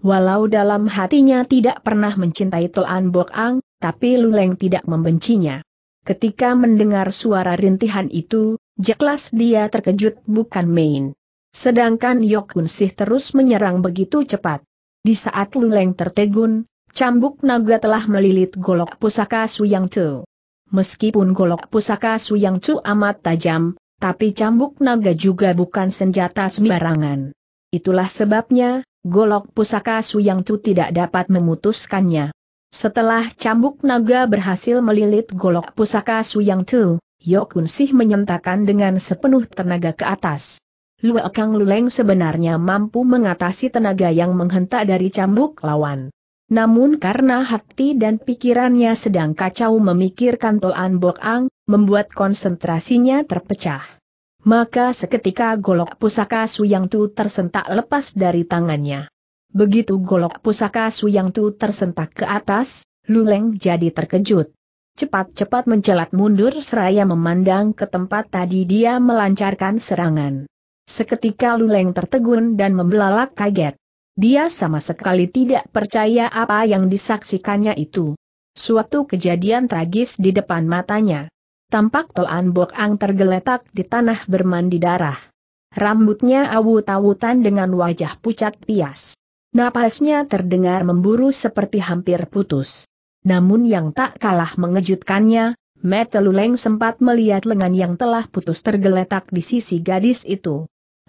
Walau dalam hatinya tidak pernah mencintai Toan Bok Ang, tapi Luleng tidak membencinya. Ketika mendengar suara rintihan itu, jelas dia terkejut bukan main. Sedangkan Yok Sih terus menyerang begitu cepat. Di saat luleng tertegun, cambuk naga telah melilit golok pusaka Suyang Chu. Meskipun golok pusaka Suyang Chu amat tajam, tapi cambuk naga juga bukan senjata sembarangan. Itulah sebabnya, golok pusaka Suyang Chu tidak dapat memutuskannya. Setelah cambuk naga berhasil melilit golok pusaka Suyang Chu, Yokun Sih menyentakan dengan sepenuh tenaga ke atas. Lue Kang Luleng sebenarnya mampu mengatasi tenaga yang menghentak dari cambuk lawan. Namun karena hati dan pikirannya sedang kacau memikirkan Toan Bok Ang, membuat konsentrasinya terpecah. Maka seketika golok pusaka Suyang Tu tersentak lepas dari tangannya. Begitu golok pusaka Suyang Tu tersentak ke atas, Luleng jadi terkejut cepat-cepat mencelat mundur seraya memandang ke tempat tadi dia melancarkan serangan. Seketika Luleng tertegun dan membelalak kaget. Dia sama sekali tidak percaya apa yang disaksikannya itu. Suatu kejadian tragis di depan matanya. Tampak Toan Bok Ang tergeletak di tanah bermandi darah. Rambutnya awut-awutan dengan wajah pucat pias. Napasnya terdengar memburu seperti hampir putus. Namun yang tak kalah mengejutkannya, Mata Luleng sempat melihat lengan yang telah putus tergeletak di sisi gadis itu.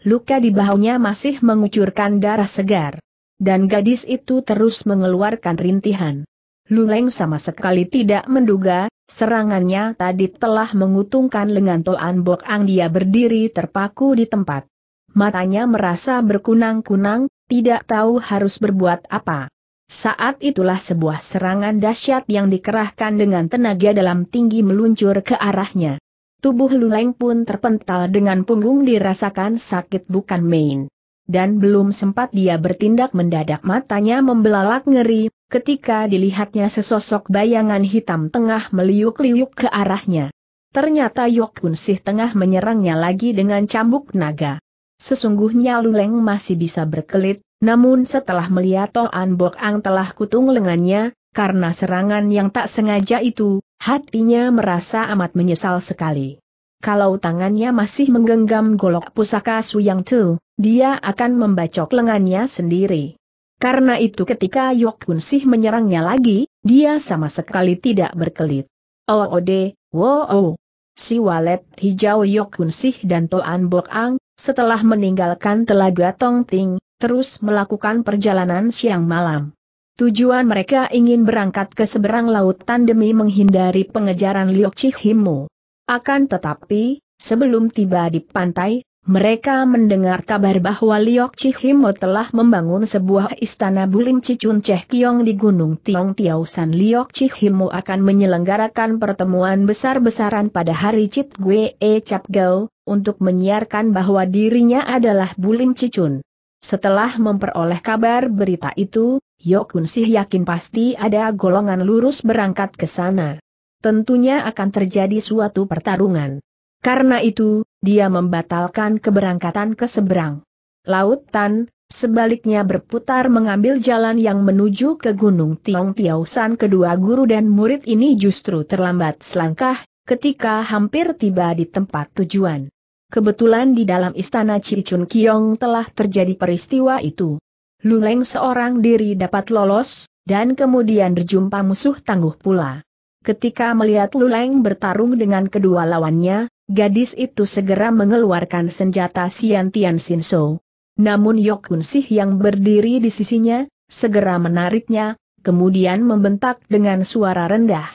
Luka di bahunya masih mengucurkan darah segar. Dan gadis itu terus mengeluarkan rintihan. Luleng sama sekali tidak menduga, serangannya tadi telah mengutungkan lengan Toan Bok Ang dia berdiri terpaku di tempat. Matanya merasa berkunang-kunang, tidak tahu harus berbuat apa. Saat itulah sebuah serangan dahsyat yang dikerahkan dengan tenaga dalam tinggi meluncur ke arahnya. Tubuh Luleng pun terpental dengan punggung dirasakan sakit bukan main. Dan belum sempat dia bertindak mendadak matanya membelalak ngeri, ketika dilihatnya sesosok bayangan hitam tengah meliuk-liuk ke arahnya. Ternyata Yok Kunsih tengah menyerangnya lagi dengan cambuk naga. Sesungguhnya Luleng masih bisa berkelit, namun setelah melihat Toan Bok Ang telah kutung lengannya, karena serangan yang tak sengaja itu, hatinya merasa amat menyesal sekali. Kalau tangannya masih menggenggam golok pusaka Su yang Tu, dia akan membacok lengannya sendiri. Karena itu ketika Yok Kun Sih menyerangnya lagi, dia sama sekali tidak berkelit. Oode, oh, oh, wo wow! Oh. Si walet hijau Yok Kun Sih dan Toan Bok Ang, setelah meninggalkan telaga Tong Ting, terus melakukan perjalanan siang malam. Tujuan mereka ingin berangkat ke seberang lautan demi menghindari pengejaran Liok Chihimu. Akan tetapi, sebelum tiba di pantai, mereka mendengar kabar bahwa Liok Chihimo telah membangun sebuah istana bulim Cicun Ceh Kiong di Gunung Tiong Tiausan. San Liok Chihimo akan menyelenggarakan pertemuan besar-besaran pada hari Cit Gwe E Cap Gao, untuk menyiarkan bahwa dirinya adalah bulim Cicun. Setelah memperoleh kabar berita itu, Yokun Sih yakin pasti ada golongan lurus berangkat ke sana. Tentunya akan terjadi suatu pertarungan. Karena itu, dia membatalkan keberangkatan ke seberang. Lautan, sebaliknya berputar mengambil jalan yang menuju ke Gunung Tiong Tiausan kedua guru dan murid ini justru terlambat selangkah, ketika hampir tiba di tempat tujuan. Kebetulan di dalam istana Cicun Kiong telah terjadi peristiwa itu. Luleng seorang diri dapat lolos, dan kemudian berjumpa musuh tangguh pula. Ketika melihat Luleng bertarung dengan kedua lawannya, gadis itu segera mengeluarkan senjata Sian Tian Sin So. Namun Yok Sih yang berdiri di sisinya, segera menariknya, kemudian membentak dengan suara rendah.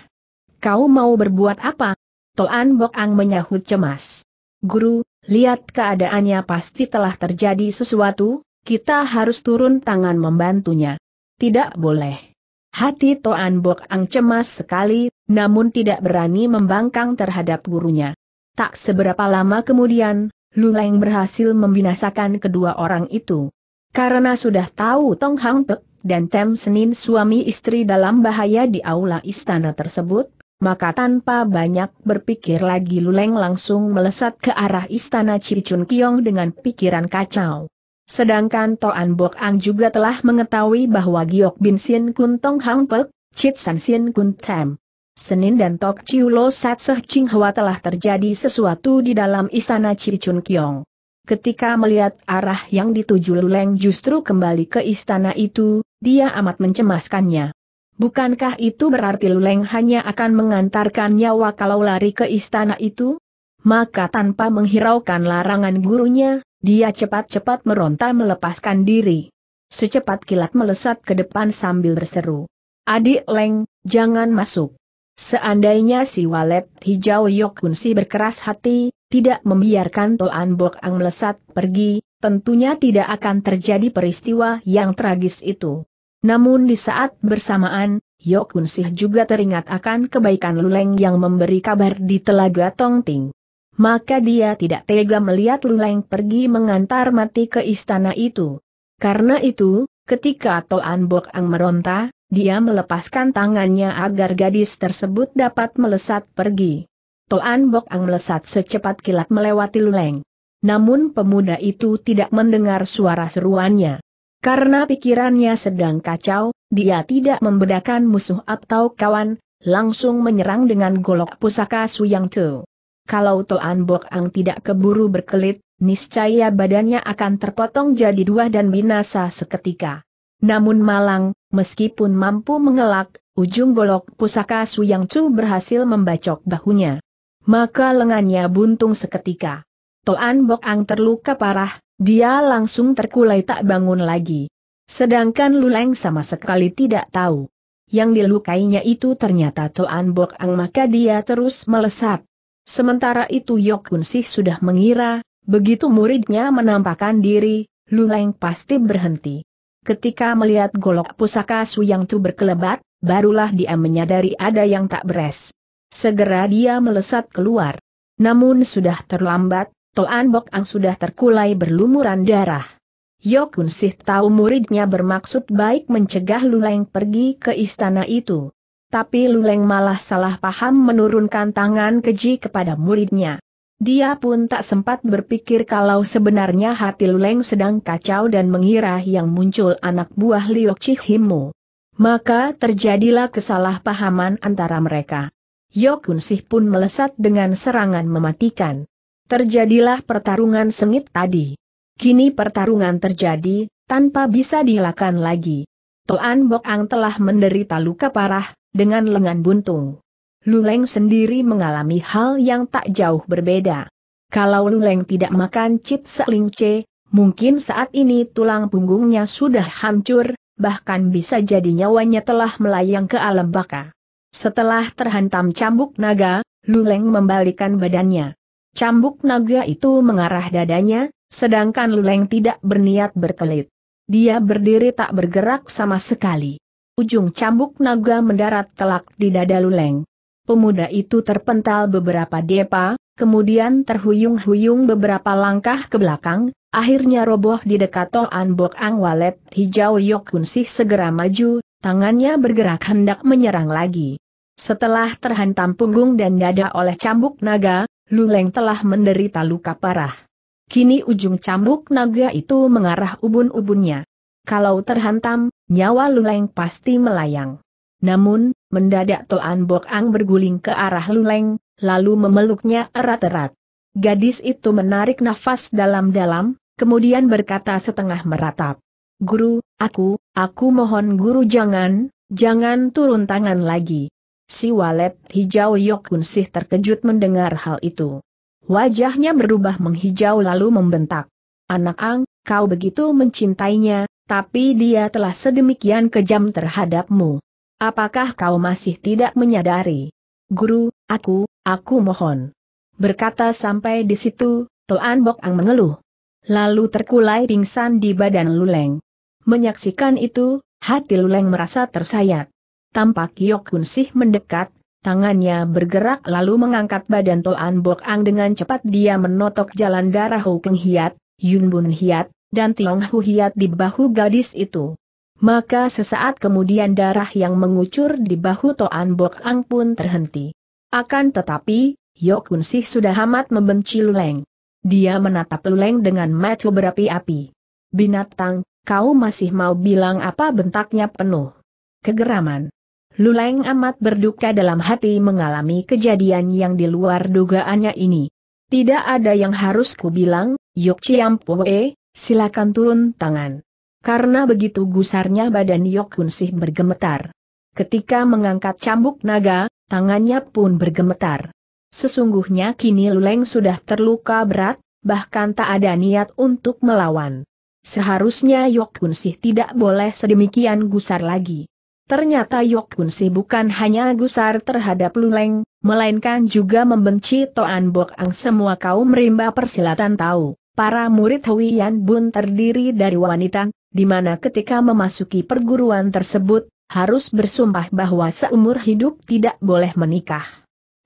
Kau mau berbuat apa? Toan Bok Ang menyahut cemas. Guru, lihat keadaannya pasti telah terjadi sesuatu, kita harus turun tangan membantunya. Tidak boleh. Hati Toan Bok Ang cemas sekali, namun tidak berani membangkang terhadap gurunya. Tak seberapa lama kemudian, Luleng berhasil membinasakan kedua orang itu. Karena sudah tahu Tong Hang Pek dan Tem Senin suami istri dalam bahaya di aula istana tersebut, maka tanpa banyak berpikir lagi Luleng langsung melesat ke arah istana Cicun Kiong dengan pikiran kacau. Sedangkan Toan Bok Ang juga telah mengetahui bahwa Giok Bin Sin Kun Tong Hang Pek, Chit San Sin Kun Tem. Senin dan Tok Chiu Lo Sat Seh Ching Hwa telah terjadi sesuatu di dalam istana Cicun Kiong. Ketika melihat arah yang dituju Luleng justru kembali ke istana itu, dia amat mencemaskannya. Bukankah itu berarti Luleng hanya akan mengantarkan nyawa kalau lari ke istana itu? Maka tanpa menghiraukan larangan gurunya, dia cepat-cepat meronta melepaskan diri. Secepat kilat melesat ke depan sambil berseru. Adik Leng, jangan masuk. Seandainya si walet hijau Yokunsi berkeras hati, tidak membiarkan Toan Bok Ang melesat pergi, tentunya tidak akan terjadi peristiwa yang tragis itu. Namun di saat bersamaan, Yok Sih juga teringat akan kebaikan Luleng yang memberi kabar di Telaga Tongting. Maka dia tidak tega melihat Luleng pergi mengantar mati ke istana itu. Karena itu, ketika Toan Bok Ang meronta, dia melepaskan tangannya agar gadis tersebut dapat melesat pergi. Toan Bok Ang melesat secepat kilat melewati Luleng. Namun pemuda itu tidak mendengar suara seruannya. Karena pikirannya sedang kacau, dia tidak membedakan musuh atau kawan, langsung menyerang dengan golok pusaka Su Yang Tu. Kalau Toan Bok Ang tidak keburu berkelit, niscaya badannya akan terpotong jadi dua dan binasa seketika. Namun malang, meskipun mampu mengelak, ujung golok pusaka Su Yang Chu berhasil membacok bahunya. Maka lengannya buntung seketika. Toan Bok Ang terluka parah, dia langsung terkulai tak bangun lagi. Sedangkan Luleng sama sekali tidak tahu. Yang dilukainya itu ternyata Toan Bok Ang maka dia terus melesat. Sementara itu Yok Kun Sih sudah mengira, begitu muridnya menampakkan diri, Luleng pasti berhenti. Ketika melihat golok pusaka Su yang Tu berkelebat, barulah dia menyadari ada yang tak beres. Segera dia melesat keluar. Namun sudah terlambat, Toan Bok Ang sudah terkulai berlumuran darah. Yokun Sih tahu muridnya bermaksud baik mencegah Luleng pergi ke istana itu. Tapi Luleng malah salah paham menurunkan tangan keji kepada muridnya. Dia pun tak sempat berpikir kalau sebenarnya hati Luleng sedang kacau dan mengira yang muncul anak buah Liok Chihimu. Maka terjadilah kesalahpahaman antara mereka. Yokun Sih pun melesat dengan serangan mematikan terjadilah pertarungan sengit tadi. Kini pertarungan terjadi, tanpa bisa dilakukan lagi. Toan Bok Ang telah menderita luka parah, dengan lengan buntung. Luleng sendiri mengalami hal yang tak jauh berbeda. Kalau Luleng tidak makan cit seling C, mungkin saat ini tulang punggungnya sudah hancur, bahkan bisa jadi nyawanya telah melayang ke alam baka. Setelah terhantam cambuk naga, Luleng membalikan badannya. Cambuk naga itu mengarah dadanya, sedangkan Luleng tidak berniat berkelit. Dia berdiri tak bergerak sama sekali. Ujung cambuk naga mendarat telak di dada Luleng. Pemuda itu terpental beberapa depa, kemudian terhuyung-huyung beberapa langkah ke belakang, akhirnya roboh di dekat Toan Bok Ang Walet hijau Yok Sih segera maju, tangannya bergerak hendak menyerang lagi. Setelah terhantam punggung dan dada oleh cambuk naga, Luleng telah menderita luka parah. Kini ujung cambuk naga itu mengarah ubun-ubunnya. Kalau terhantam, nyawa Luleng pasti melayang. Namun, mendadak Toan Bok Ang berguling ke arah Luleng, lalu memeluknya erat-erat. Gadis itu menarik nafas dalam-dalam, kemudian berkata setengah meratap. Guru, aku, aku mohon guru jangan, jangan turun tangan lagi. Si walet hijau sih terkejut mendengar hal itu. Wajahnya berubah menghijau lalu membentak. Anak Ang, kau begitu mencintainya, tapi dia telah sedemikian kejam terhadapmu. Apakah kau masih tidak menyadari? Guru, aku, aku mohon. Berkata sampai di situ, Toan Bok Ang mengeluh. Lalu terkulai pingsan di badan Luleng. Menyaksikan itu, hati Luleng merasa tersayat. Tampak Yok Kun Sih mendekat, tangannya bergerak lalu mengangkat badan Toan Bok Ang dengan cepat dia menotok jalan darah Hu Keng Hiat, Yun Bun Hiat, dan Tiong Hu Hiat di bahu gadis itu. Maka sesaat kemudian darah yang mengucur di bahu Toan Bok Ang pun terhenti. Akan tetapi, Yok Kun Sih sudah amat membenci Luleng. Dia menatap Luleng dengan mata berapi-api. Binatang, kau masih mau bilang apa bentaknya penuh kegeraman. Luleng amat berduka dalam hati mengalami kejadian yang di luar dugaannya ini. Tidak ada yang harus ku bilang, Yok Chiam Poe, silakan turun tangan. Karena begitu gusarnya badan Yok Kunsih bergemetar. Ketika mengangkat cambuk naga, tangannya pun bergemetar. Sesungguhnya kini Luleng sudah terluka berat, bahkan tak ada niat untuk melawan. Seharusnya Yok Kunsih tidak boleh sedemikian gusar lagi. Ternyata Yok Kun Si bukan hanya gusar terhadap Luleng, melainkan juga membenci Toan Bok Ang semua kaum rimba persilatan tahu. Para murid Hui Yan Bun terdiri dari wanita, di mana ketika memasuki perguruan tersebut, harus bersumpah bahwa seumur hidup tidak boleh menikah.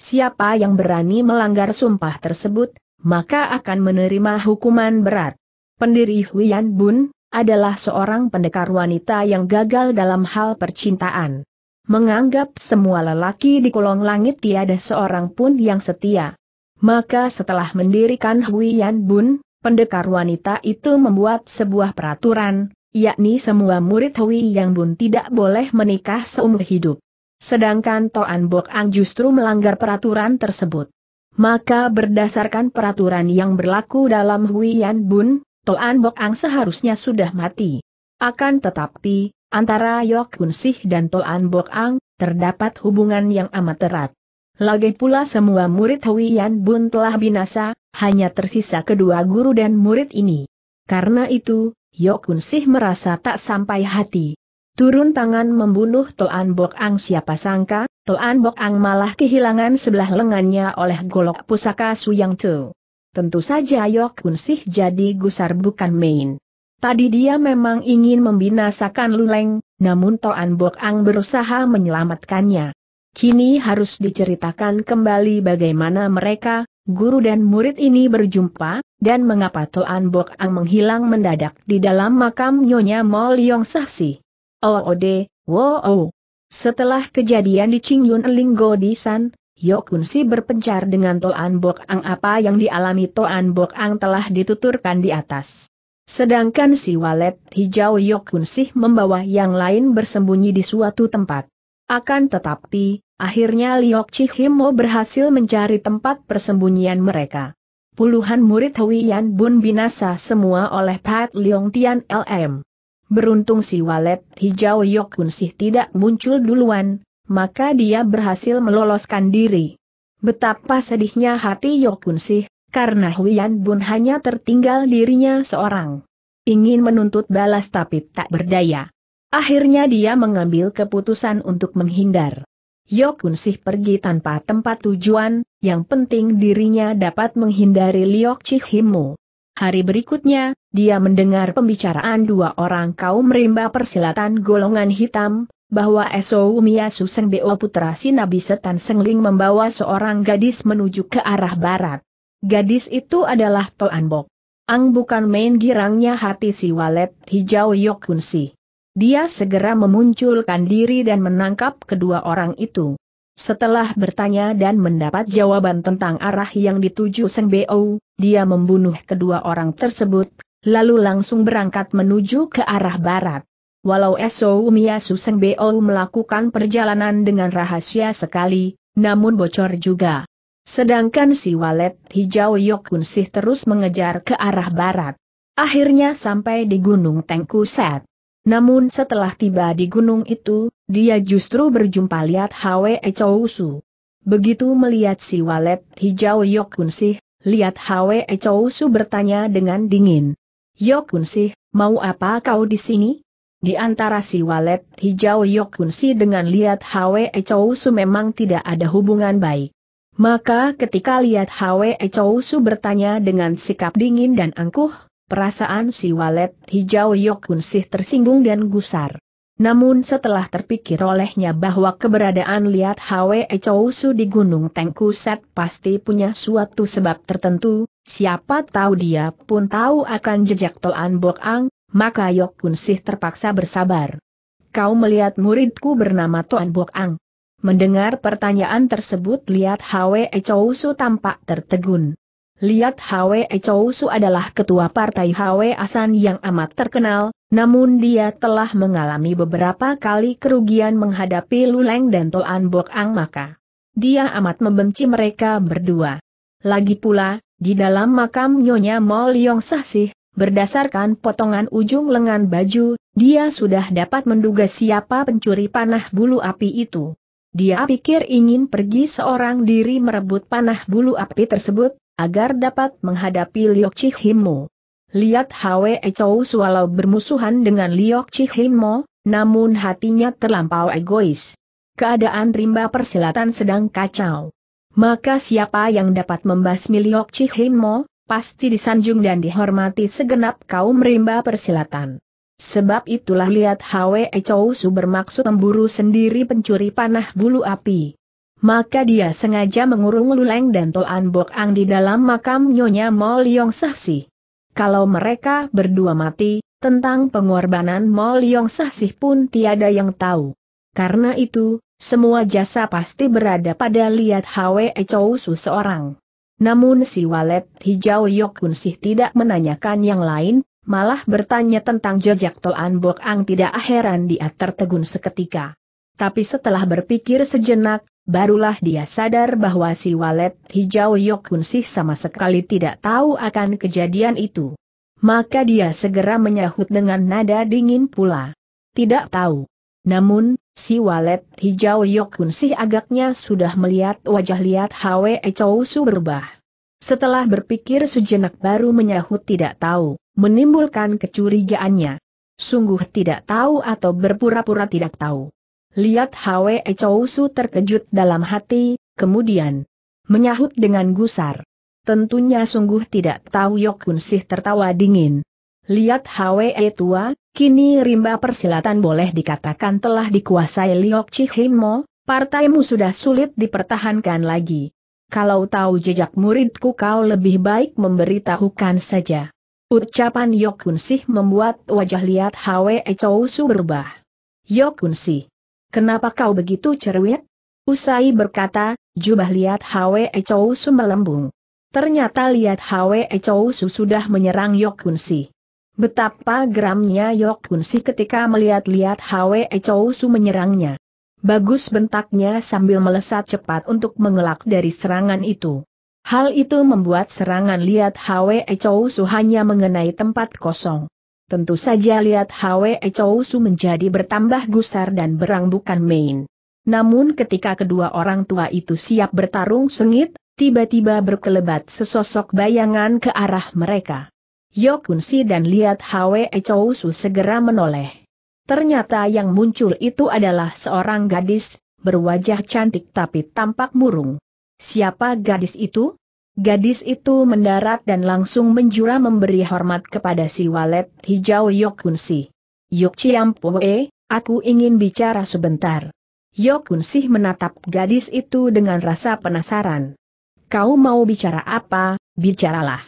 Siapa yang berani melanggar sumpah tersebut, maka akan menerima hukuman berat. Pendiri Huiyan Bun, adalah seorang pendekar wanita yang gagal dalam hal percintaan. Menganggap semua lelaki di kolong langit tiada seorang pun yang setia. Maka setelah mendirikan Huiyan Bun, pendekar wanita itu membuat sebuah peraturan, yakni semua murid Hui Yan Bun tidak boleh menikah seumur hidup. Sedangkan Toan Bok Ang justru melanggar peraturan tersebut. Maka berdasarkan peraturan yang berlaku dalam Huiyan Bun, Toan Bok Ang seharusnya sudah mati. Akan tetapi, antara Yok Kun Sih dan Toan Bok Ang, terdapat hubungan yang amat erat. Lagi pula semua murid Huiyan Bun telah binasa, hanya tersisa kedua guru dan murid ini. Karena itu, Yok Kun Sih merasa tak sampai hati. Turun tangan membunuh Toan Bok Ang siapa sangka, Toan Bok Ang malah kehilangan sebelah lengannya oleh golok pusaka Yang Chu. Tentu saja Yok Unsih jadi gusar bukan main. Tadi dia memang ingin membinasakan Luleng, namun Toan Bok Ang berusaha menyelamatkannya. Kini harus diceritakan kembali bagaimana mereka, guru dan murid ini berjumpa, dan mengapa Toan Bok Ang menghilang mendadak di dalam makam Nyonya Mol Yong Sahsi. Oode, oh, oh, wow. Oh. Setelah kejadian di Qingyun Linggo di San, Yokunsi berpencar dengan Toan Bok Ang apa yang dialami Toan Bok Ang telah dituturkan di atas. Sedangkan si walet hijau Yokunsi membawa yang lain bersembunyi di suatu tempat. Akan tetapi, akhirnya Liok Chihimo berhasil mencari tempat persembunyian mereka. Puluhan murid Huiyan Bun binasa semua oleh Pat Leong Tian LM. Beruntung si walet hijau Yokunsi tidak muncul duluan, maka dia berhasil meloloskan diri. Betapa sedihnya hati Yokun sih, karena Huyan Bun hanya tertinggal dirinya seorang. Ingin menuntut balas tapi tak berdaya. Akhirnya dia mengambil keputusan untuk menghindar. Yokun Sih pergi tanpa tempat tujuan, yang penting dirinya dapat menghindari Liok Chihimu. Hari berikutnya, dia mendengar pembicaraan dua orang kaum rimba persilatan golongan hitam, bahwa Esou Miyasu Seng Bo Putra Sinabi Setan Sengling membawa seorang gadis menuju ke arah barat. Gadis itu adalah Toan Bok. Ang bukan main girangnya hati si walet hijau Yokunsi. Dia segera memunculkan diri dan menangkap kedua orang itu. Setelah bertanya dan mendapat jawaban tentang arah yang dituju Seng Bo, dia membunuh kedua orang tersebut, lalu langsung berangkat menuju ke arah barat. Walau Eso Umiya Suseng Bo melakukan perjalanan dengan rahasia sekali, namun bocor juga. Sedangkan si walet hijau Yokun Sih terus mengejar ke arah barat. Akhirnya sampai di Gunung Tengkuset. Namun setelah tiba di gunung itu, dia justru berjumpa lihat Hwe Chou Begitu melihat si walet hijau Yokunsih, lihat Hwe Chou bertanya dengan dingin. Yokunsih, mau apa kau di sini? Di antara si walet hijau Yokunsi dengan lihat Hwe Chousu memang tidak ada hubungan baik. Maka ketika lihat Hwe Chousu bertanya dengan sikap dingin dan angkuh, perasaan si walet hijau Yokunsi tersinggung dan gusar. Namun setelah terpikir olehnya bahwa keberadaan lihat Hwe Chousu di Gunung Tengkuset pasti punya suatu sebab tertentu, siapa tahu dia pun tahu akan jejak Toan Bok Ang, maka Yok Kun Sih terpaksa bersabar. Kau melihat muridku bernama Tuan Bok Ang. Mendengar pertanyaan tersebut lihat Hwe Chou Su tampak tertegun. Lihat Hwe Chou Su adalah ketua partai Hwe Asan yang amat terkenal, namun dia telah mengalami beberapa kali kerugian menghadapi Luleng dan Tuan Bok Ang maka. Dia amat membenci mereka berdua. Lagi pula, di dalam makam Nyonya Mol Yong sih. Berdasarkan potongan ujung lengan baju, dia sudah dapat menduga siapa pencuri panah bulu api itu. Dia pikir ingin pergi seorang diri merebut panah bulu api tersebut, agar dapat menghadapi Liok Chihimo. Lihat Hwe Chou, walau bermusuhan dengan Liok Chihimo, namun hatinya terlampau egois. Keadaan rimba persilatan sedang kacau. Maka siapa yang dapat membasmi Liok Chihimo, pasti disanjung dan dihormati segenap kaum rimba persilatan. Sebab itulah lihat Hwe Chow Su bermaksud memburu sendiri pencuri panah bulu api. Maka dia sengaja mengurung Luleng dan Toan Bok Ang di dalam makam Nyonya Mol Yong Sahsi. Kalau mereka berdua mati, tentang pengorbanan Mol Yong Sahsi pun tiada yang tahu. Karena itu, semua jasa pasti berada pada lihat Hwe Chow Su seorang. Namun si walet hijau Yokun Sih tidak menanyakan yang lain, malah bertanya tentang jejak Toan Bok Ang tidak heran dia tertegun seketika. Tapi setelah berpikir sejenak, barulah dia sadar bahwa si walet hijau Yokun Sih sama sekali tidak tahu akan kejadian itu. Maka dia segera menyahut dengan nada dingin pula. Tidak tahu. Namun, si walet hijau Yokun si agaknya sudah melihat wajah lihat Hwe Chow berubah. Setelah berpikir sejenak baru menyahut tidak tahu, menimbulkan kecurigaannya. Sungguh tidak tahu atau berpura-pura tidak tahu. Lihat Hwe Chow terkejut dalam hati, kemudian menyahut dengan gusar. Tentunya sungguh tidak tahu Yokun Sih tertawa dingin, Lihat Hwe e tua, kini rimba persilatan boleh dikatakan telah dikuasai Liok Chihimo, partaimu sudah sulit dipertahankan lagi. Kalau tahu jejak muridku kau lebih baik memberitahukan saja. Ucapan Sih membuat wajah lihat Hwe e Chousu berubah. Sih, kenapa kau begitu cerewet? Usai berkata, jubah lihat Hwe e Chousu melembung. Ternyata lihat Hwe Chousu sudah menyerang Sih. Betapa geramnya Yok Si ketika melihat-lihat Hwe Chou Su menyerangnya. Bagus bentaknya sambil melesat cepat untuk mengelak dari serangan itu. Hal itu membuat serangan lihat Hwe Chou Su hanya mengenai tempat kosong. Tentu saja lihat Hwe Chou Su menjadi bertambah gusar dan berang bukan main. Namun ketika kedua orang tua itu siap bertarung sengit, tiba-tiba berkelebat sesosok bayangan ke arah mereka. Yokunsi dan lihat Hwe Chousu segera menoleh. Ternyata yang muncul itu adalah seorang gadis, berwajah cantik tapi tampak murung. Siapa gadis itu? Gadis itu mendarat dan langsung menjura memberi hormat kepada si walet hijau Yokunsi. Yok e, aku ingin bicara sebentar. Yokunsi menatap gadis itu dengan rasa penasaran. Kau mau bicara apa, bicaralah.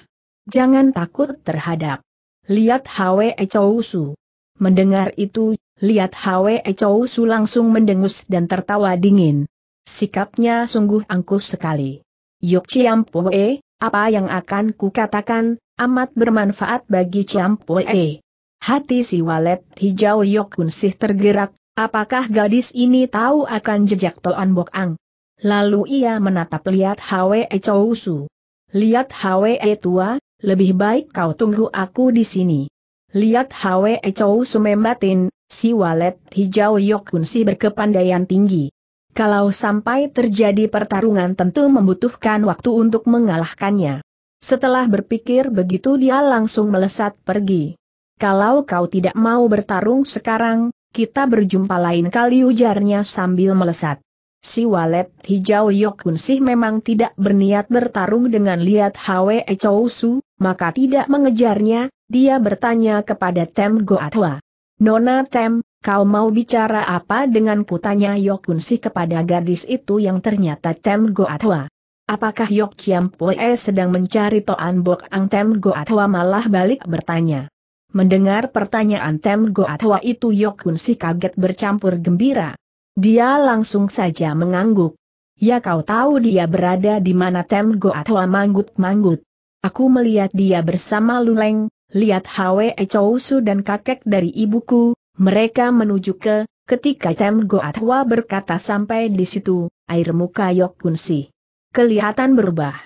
Jangan takut terhadap. Lihat Hwe Chou Mendengar itu, lihat Hwe Chou langsung mendengus dan tertawa dingin. Sikapnya sungguh angkuh sekali. Yok Chiam Poe, apa yang akan kukatakan, amat bermanfaat bagi Chiam Poe. Hati si walet hijau Yok Kunsih tergerak, apakah gadis ini tahu akan jejak Toan Bok Ang? Lalu ia menatap lihat Hwe Chou Lihat Hwe tua, lebih baik kau tunggu aku di sini. Lihat Hwe Chou Sumembatin, si walet hijau Yokunsi berkepandaian tinggi. Kalau sampai terjadi pertarungan tentu membutuhkan waktu untuk mengalahkannya. Setelah berpikir begitu dia langsung melesat pergi. Kalau kau tidak mau bertarung sekarang, kita berjumpa lain kali ujarnya sambil melesat. Si walet hijau Yokunsi memang tidak berniat bertarung dengan Liat Hwe Chou Su, maka tidak mengejarnya, dia bertanya kepada Tem Goatwa. Nona Tem, kau mau bicara apa kutanya putranya Yokunsi kepada gadis itu yang ternyata Tem Goatwa. Apakah Yok Chiam Pue sedang mencari Toan Bok Ang Tem Goatwa malah balik bertanya. Mendengar pertanyaan Tem Goatwa itu Yokunsi kaget bercampur gembira. Dia langsung saja mengangguk. Ya kau tahu dia berada di mana Tem Goatwa manggut-manggut. Aku melihat dia bersama Luleng, lihat Hwe Chousu dan kakek dari ibuku, mereka menuju ke, ketika Tem Goatwa berkata sampai di situ, air muka Yok Kunsi. Kelihatan berubah.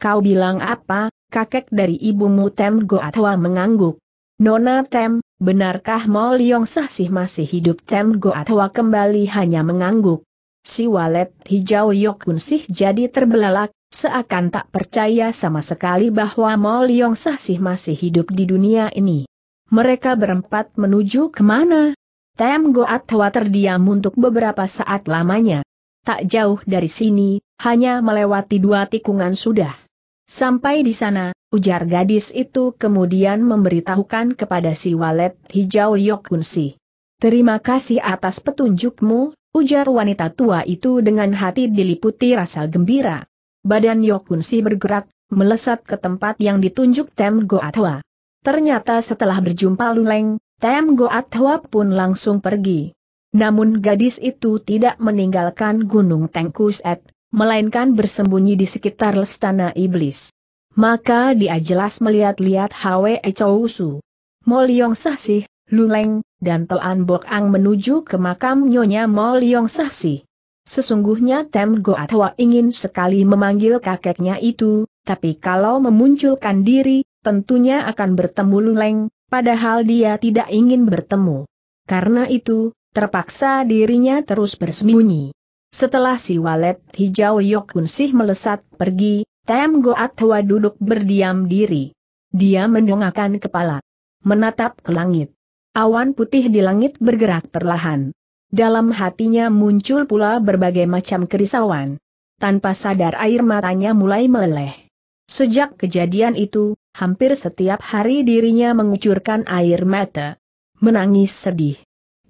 Kau bilang apa, kakek dari ibumu Tem Goatwa mengangguk. Nona Tem, benarkah Mol Yong Sah sih masih hidup Tem Goatwa kembali hanya mengangguk. Si walet hijau Yok sih jadi terbelalak, seakan tak percaya sama sekali bahwa Mo Leong Sah Sih masih hidup di dunia ini. Mereka berempat menuju kemana? Tem Goat Hwa terdiam untuk beberapa saat lamanya. Tak jauh dari sini, hanya melewati dua tikungan sudah. Sampai di sana, ujar gadis itu kemudian memberitahukan kepada si walet hijau Yok sih. Terima kasih atas petunjukmu, Ujar wanita tua itu dengan hati diliputi rasa gembira. Badan Yokunsi bergerak, melesat ke tempat yang ditunjuk Tem Goatwa. Ternyata setelah berjumpa Luleng, Tem Goatwa pun langsung pergi. Namun gadis itu tidak meninggalkan Gunung Tengkuset, melainkan bersembunyi di sekitar Lestana Iblis. Maka dia jelas melihat-lihat Hwe Chou Su. Mol Yong Sah sih, Luleng, dan Toan Bok Ang menuju ke makam Nyonya Mol Yong Sahsi. Sesungguhnya Tem Goat Hwa ingin sekali memanggil kakeknya itu, tapi kalau memunculkan diri, tentunya akan bertemu Luleng, padahal dia tidak ingin bertemu. Karena itu, terpaksa dirinya terus bersembunyi. Setelah si walet hijau Yokun Sih melesat pergi, Tem Goat Hwa duduk berdiam diri. Dia mendongakkan kepala. Menatap ke langit. Awan putih di langit bergerak perlahan. Dalam hatinya muncul pula berbagai macam kerisauan. Tanpa sadar air matanya mulai meleleh. Sejak kejadian itu, hampir setiap hari dirinya mengucurkan air mata. Menangis sedih.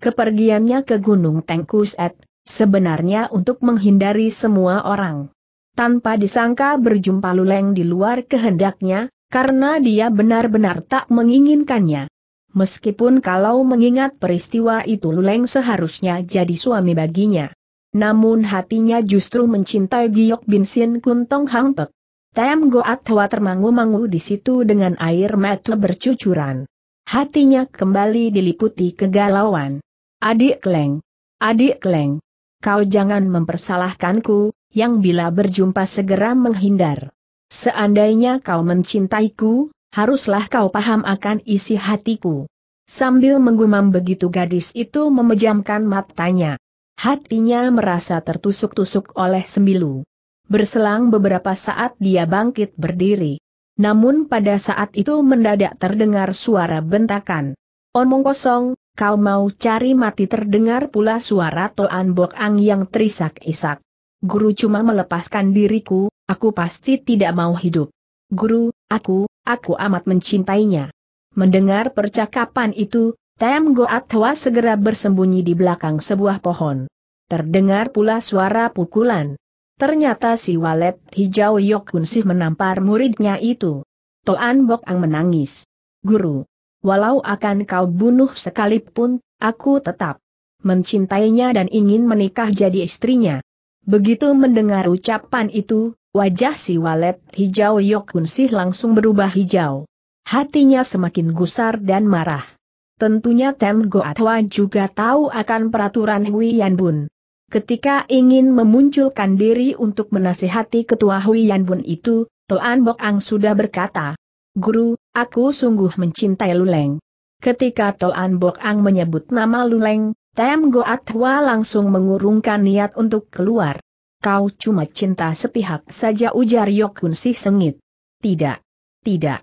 Kepergiannya ke Gunung Tengkuset, sebenarnya untuk menghindari semua orang. Tanpa disangka berjumpa Luleng di luar kehendaknya, karena dia benar-benar tak menginginkannya. Meskipun kalau mengingat peristiwa itu Luleng seharusnya jadi suami baginya. Namun hatinya justru mencintai Giok Bin Sin Kuntong Hang Pek. Tem Goat Hwa termangu-mangu di situ dengan air mata bercucuran. Hatinya kembali diliputi kegalauan. Adik Leng. Adik Leng. Kau jangan mempersalahkanku, yang bila berjumpa segera menghindar. Seandainya kau mencintaiku, haruslah kau paham akan isi hatiku. Sambil menggumam begitu gadis itu memejamkan matanya. Hatinya merasa tertusuk-tusuk oleh sembilu. Berselang beberapa saat dia bangkit berdiri. Namun pada saat itu mendadak terdengar suara bentakan. Omong kosong, kau mau cari mati terdengar pula suara Toan Bok Ang yang terisak-isak. Guru cuma melepaskan diriku, aku pasti tidak mau hidup. Guru, aku, Aku amat mencintainya. Mendengar percakapan itu, Tem Goat Hwa segera bersembunyi di belakang sebuah pohon. Terdengar pula suara pukulan. Ternyata si walet hijau Yokun sih menampar muridnya itu. Toan Bok Ang menangis. Guru, walau akan kau bunuh sekalipun, aku tetap mencintainya dan ingin menikah jadi istrinya. Begitu mendengar ucapan itu, Wajah si walet hijau sih langsung berubah hijau. Hatinya semakin gusar dan marah. Tentunya Tem Goatwa juga tahu akan peraturan Hui Yanbun. Ketika ingin memunculkan diri untuk menasihati ketua Hui Yanbun itu, Toan Bok Ang sudah berkata, Guru, aku sungguh mencintai Luleng. Ketika Toan Bok Ang menyebut nama Luleng, Tem Goatwa langsung mengurungkan niat untuk keluar. Kau cuma cinta sepihak saja ujar Yokun Sih sengit. Tidak. Tidak.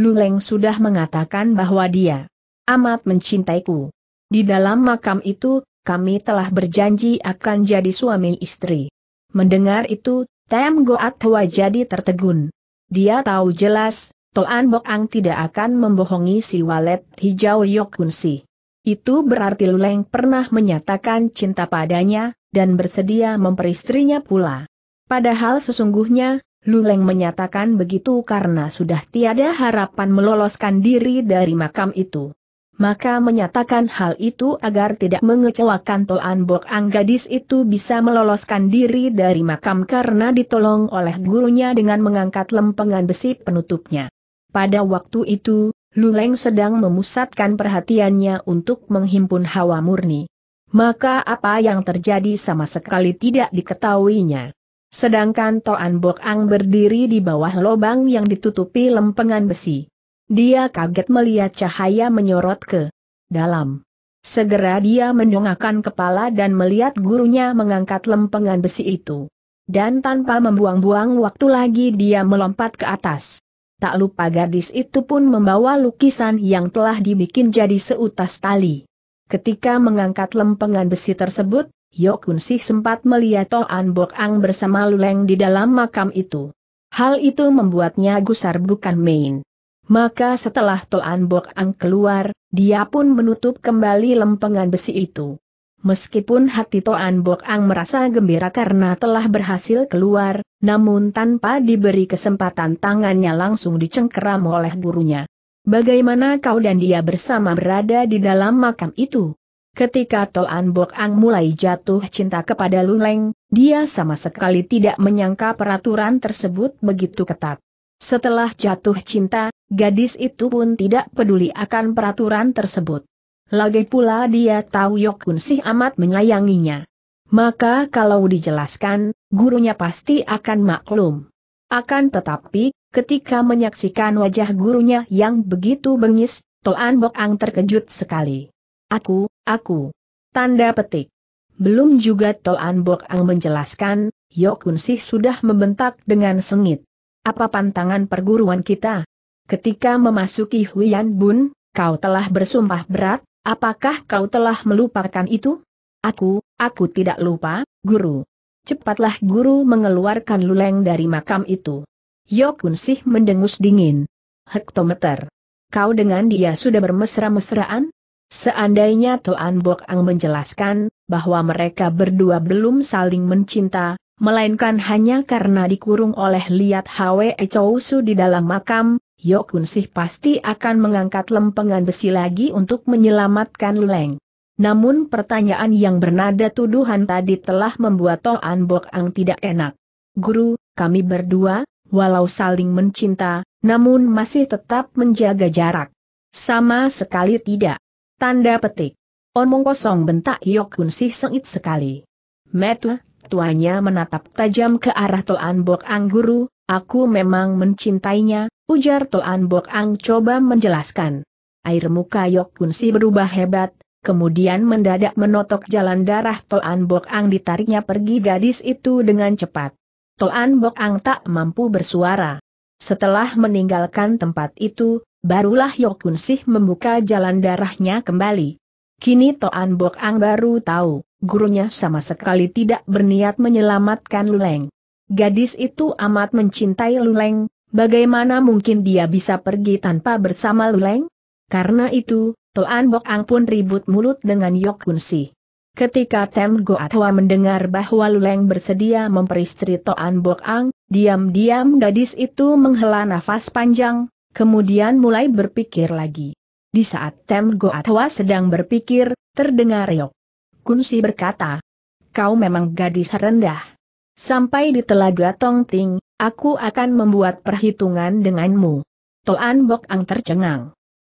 Luleng sudah mengatakan bahwa dia amat mencintaiku. Di dalam makam itu, kami telah berjanji akan jadi suami istri. Mendengar itu, Tem Goat Hwa jadi tertegun. Dia tahu jelas, Toan Bok Ang tidak akan membohongi si walet hijau Yokun Sih. Itu berarti Luleng pernah menyatakan cinta padanya, dan bersedia memperistrinya pula. Padahal sesungguhnya, Luleng menyatakan begitu karena sudah tiada harapan meloloskan diri dari makam itu. Maka menyatakan hal itu agar tidak mengecewakan Toan Bok Ang gadis itu bisa meloloskan diri dari makam karena ditolong oleh gurunya dengan mengangkat lempengan besi penutupnya. Pada waktu itu, Luleng sedang memusatkan perhatiannya untuk menghimpun hawa murni maka apa yang terjadi sama sekali tidak diketahuinya. Sedangkan Toan Bok Ang berdiri di bawah lobang yang ditutupi lempengan besi. Dia kaget melihat cahaya menyorot ke dalam. Segera dia mendongakkan kepala dan melihat gurunya mengangkat lempengan besi itu. Dan tanpa membuang-buang waktu lagi dia melompat ke atas. Tak lupa gadis itu pun membawa lukisan yang telah dibikin jadi seutas tali. Ketika mengangkat lempengan besi tersebut, Yok Kun Sih sempat melihat Toan Bok Ang bersama Luleng di dalam makam itu. Hal itu membuatnya gusar bukan main. Maka setelah Toan Bok Ang keluar, dia pun menutup kembali lempengan besi itu. Meskipun hati Toan Bok Ang merasa gembira karena telah berhasil keluar, namun tanpa diberi kesempatan tangannya langsung dicengkeram oleh gurunya. Bagaimana kau dan dia bersama berada di dalam makam itu? Ketika Toan Bok Ang mulai jatuh cinta kepada Luleng, dia sama sekali tidak menyangka peraturan tersebut begitu ketat. Setelah jatuh cinta, gadis itu pun tidak peduli akan peraturan tersebut. Lagi pula dia tahu Yokun sih amat menyayanginya. Maka kalau dijelaskan, gurunya pasti akan maklum. Akan tetapi, Ketika menyaksikan wajah gurunya yang begitu bengis, Toan Bok Ang terkejut sekali. Aku, aku. Tanda petik. Belum juga Toan Bok Ang menjelaskan, Yokun Sih sudah membentak dengan sengit. Apa pantangan perguruan kita? Ketika memasuki Huyan Bun, kau telah bersumpah berat, apakah kau telah melupakan itu? Aku, aku tidak lupa, guru. Cepatlah guru mengeluarkan luleng dari makam itu. Yokun Sih mendengus dingin. Hektometer. Kau dengan dia sudah bermesra-mesraan? Seandainya Tuan Bok Ang menjelaskan, bahwa mereka berdua belum saling mencinta, melainkan hanya karena dikurung oleh liat Hwe Chousu di dalam makam, Yokun Sih pasti akan mengangkat lempengan besi lagi untuk menyelamatkan Leng. Namun pertanyaan yang bernada tuduhan tadi telah membuat Toan Bok Ang tidak enak. Guru, kami berdua, walau saling mencinta, namun masih tetap menjaga jarak. Sama sekali tidak. Tanda petik. Omong kosong bentak Yokun si sengit sekali. Metu, tuanya menatap tajam ke arah Toan Bok Ang Guru, aku memang mencintainya, ujar Toan Bok Ang coba menjelaskan. Air muka Yokun si berubah hebat, kemudian mendadak menotok jalan darah Toan Bok Ang ditariknya pergi gadis itu dengan cepat. Toan Bok Ang tak mampu bersuara. Setelah meninggalkan tempat itu, barulah Yokun Sih membuka jalan darahnya kembali. Kini Toan Bok Ang baru tahu, gurunya sama sekali tidak berniat menyelamatkan Luleng. Gadis itu amat mencintai Luleng, bagaimana mungkin dia bisa pergi tanpa bersama Luleng? Karena itu, Toan Bok Ang pun ribut mulut dengan Yokun Sih. Ketika Tem Goatwa mendengar bahwa Luleng bersedia memperistri Toan Bok Ang, diam-diam gadis itu menghela nafas panjang, kemudian mulai berpikir lagi. Di saat Tem Goatwa sedang berpikir, terdengar Yok. Kunsi berkata, kau memang gadis rendah. Sampai di Telaga Tongting, aku akan membuat perhitungan denganmu. Toan Bok Ang tercengang.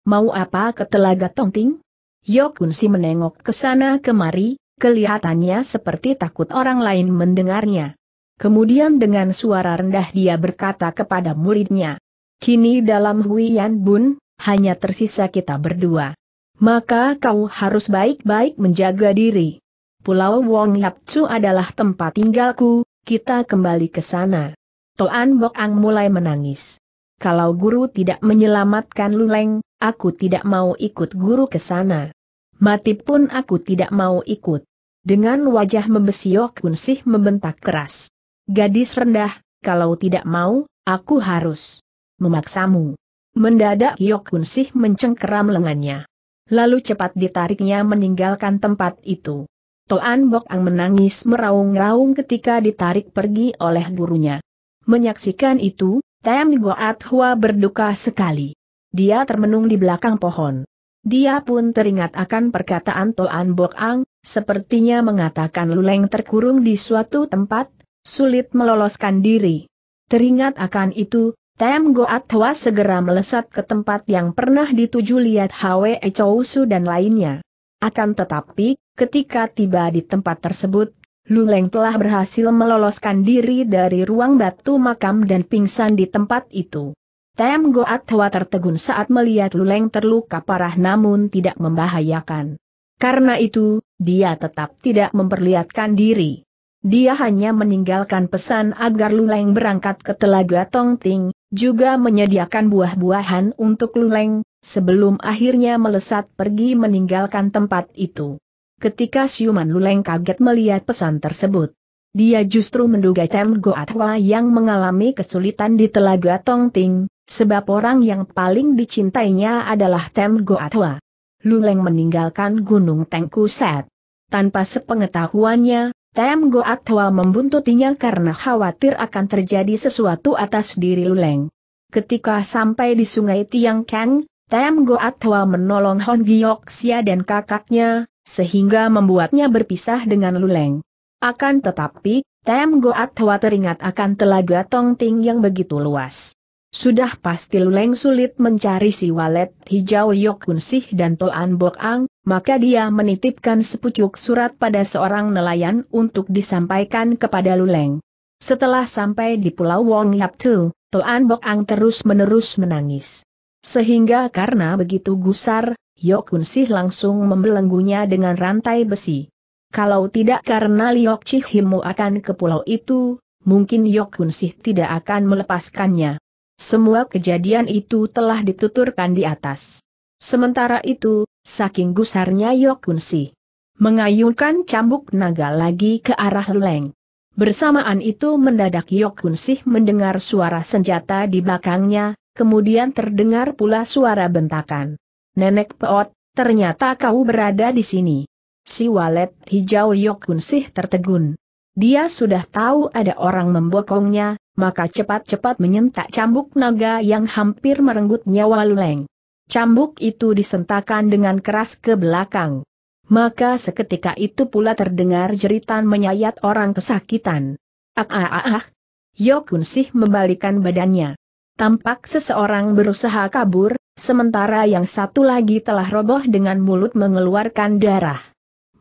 Mau apa ke Telaga Tongting? Yokunsi menengok ke sana kemari, kelihatannya seperti takut orang lain mendengarnya. Kemudian dengan suara rendah dia berkata kepada muridnya, Kini dalam Huiyan Bun, hanya tersisa kita berdua. Maka kau harus baik-baik menjaga diri. Pulau Wong Yap Chu adalah tempat tinggalku, kita kembali ke sana. Toan Bok Ang mulai menangis. Kalau guru tidak menyelamatkan Luleng, aku tidak mau ikut guru ke sana. Mati pun aku tidak mau ikut. Dengan wajah membesiok Kunsih membentak keras. Gadis rendah, kalau tidak mau, aku harus memaksamu. Mendadak Yok Kunsih mencengkeram lengannya. Lalu cepat ditariknya meninggalkan tempat itu. Toan Bok Ang menangis meraung-raung ketika ditarik pergi oleh gurunya. Menyaksikan itu, Tem Goat Hua berduka sekali. Dia termenung di belakang pohon. Dia pun teringat akan perkataan Toan Bok Ang, sepertinya mengatakan Luleng terkurung di suatu tempat, sulit meloloskan diri. Teringat akan itu, Tem Goat Hwa segera melesat ke tempat yang pernah dituju lihat Hwe Chousu dan lainnya. Akan tetapi, ketika tiba di tempat tersebut, Luleng telah berhasil meloloskan diri dari ruang batu makam dan pingsan di tempat itu. Tem Goat Hwa tertegun saat melihat Luleng terluka parah namun tidak membahayakan. Karena itu, dia tetap tidak memperlihatkan diri. Dia hanya meninggalkan pesan agar Luleng berangkat ke Telaga Tongting, juga menyediakan buah-buahan untuk Luleng, sebelum akhirnya melesat pergi meninggalkan tempat itu. Ketika siuman Luleng kaget melihat pesan tersebut. Dia justru menduga Tem Goatwa yang mengalami kesulitan di Telaga Tongting, Sebab orang yang paling dicintainya adalah Tem Goatwa. Luleng meninggalkan Gunung Tengkuset. Tanpa sepengetahuannya, Tem Goatwa membuntutinya karena khawatir akan terjadi sesuatu atas diri Luleng. Ketika sampai di sungai Tiang Kang, Tem Goatwa menolong Hon Sia dan kakaknya, sehingga membuatnya berpisah dengan Luleng. Akan tetapi, Tem Goatwa teringat akan telaga Tongting yang begitu luas. Sudah pasti Luleng sulit mencari si walet hijau Yok Sih dan Toan Bok Ang, maka dia menitipkan sepucuk surat pada seorang nelayan untuk disampaikan kepada Luleng. Setelah sampai di Pulau Wong Yap Tu, Toan Bok Ang terus-menerus menangis. Sehingga karena begitu gusar, Yok Sih langsung membelenggunya dengan rantai besi. Kalau tidak karena Liok Himu akan ke pulau itu, mungkin Yok Sih tidak akan melepaskannya. Semua kejadian itu telah dituturkan di atas. Sementara itu, saking gusarnya Yokunsi mengayunkan cambuk naga lagi ke arah Leng. Bersamaan itu mendadak Yokunsi mendengar suara senjata di belakangnya, kemudian terdengar pula suara bentakan. Nenek Peot, ternyata kau berada di sini. Si walet hijau Yokunsi tertegun. Dia sudah tahu ada orang membokongnya, maka cepat-cepat menyentak cambuk naga yang hampir merenggut nyawa Luleng. Cambuk itu disentakan dengan keras ke belakang. Maka seketika itu pula terdengar jeritan menyayat orang kesakitan. Ah ah ah ah. Yokun Sih membalikan badannya. Tampak seseorang berusaha kabur, sementara yang satu lagi telah roboh dengan mulut mengeluarkan darah.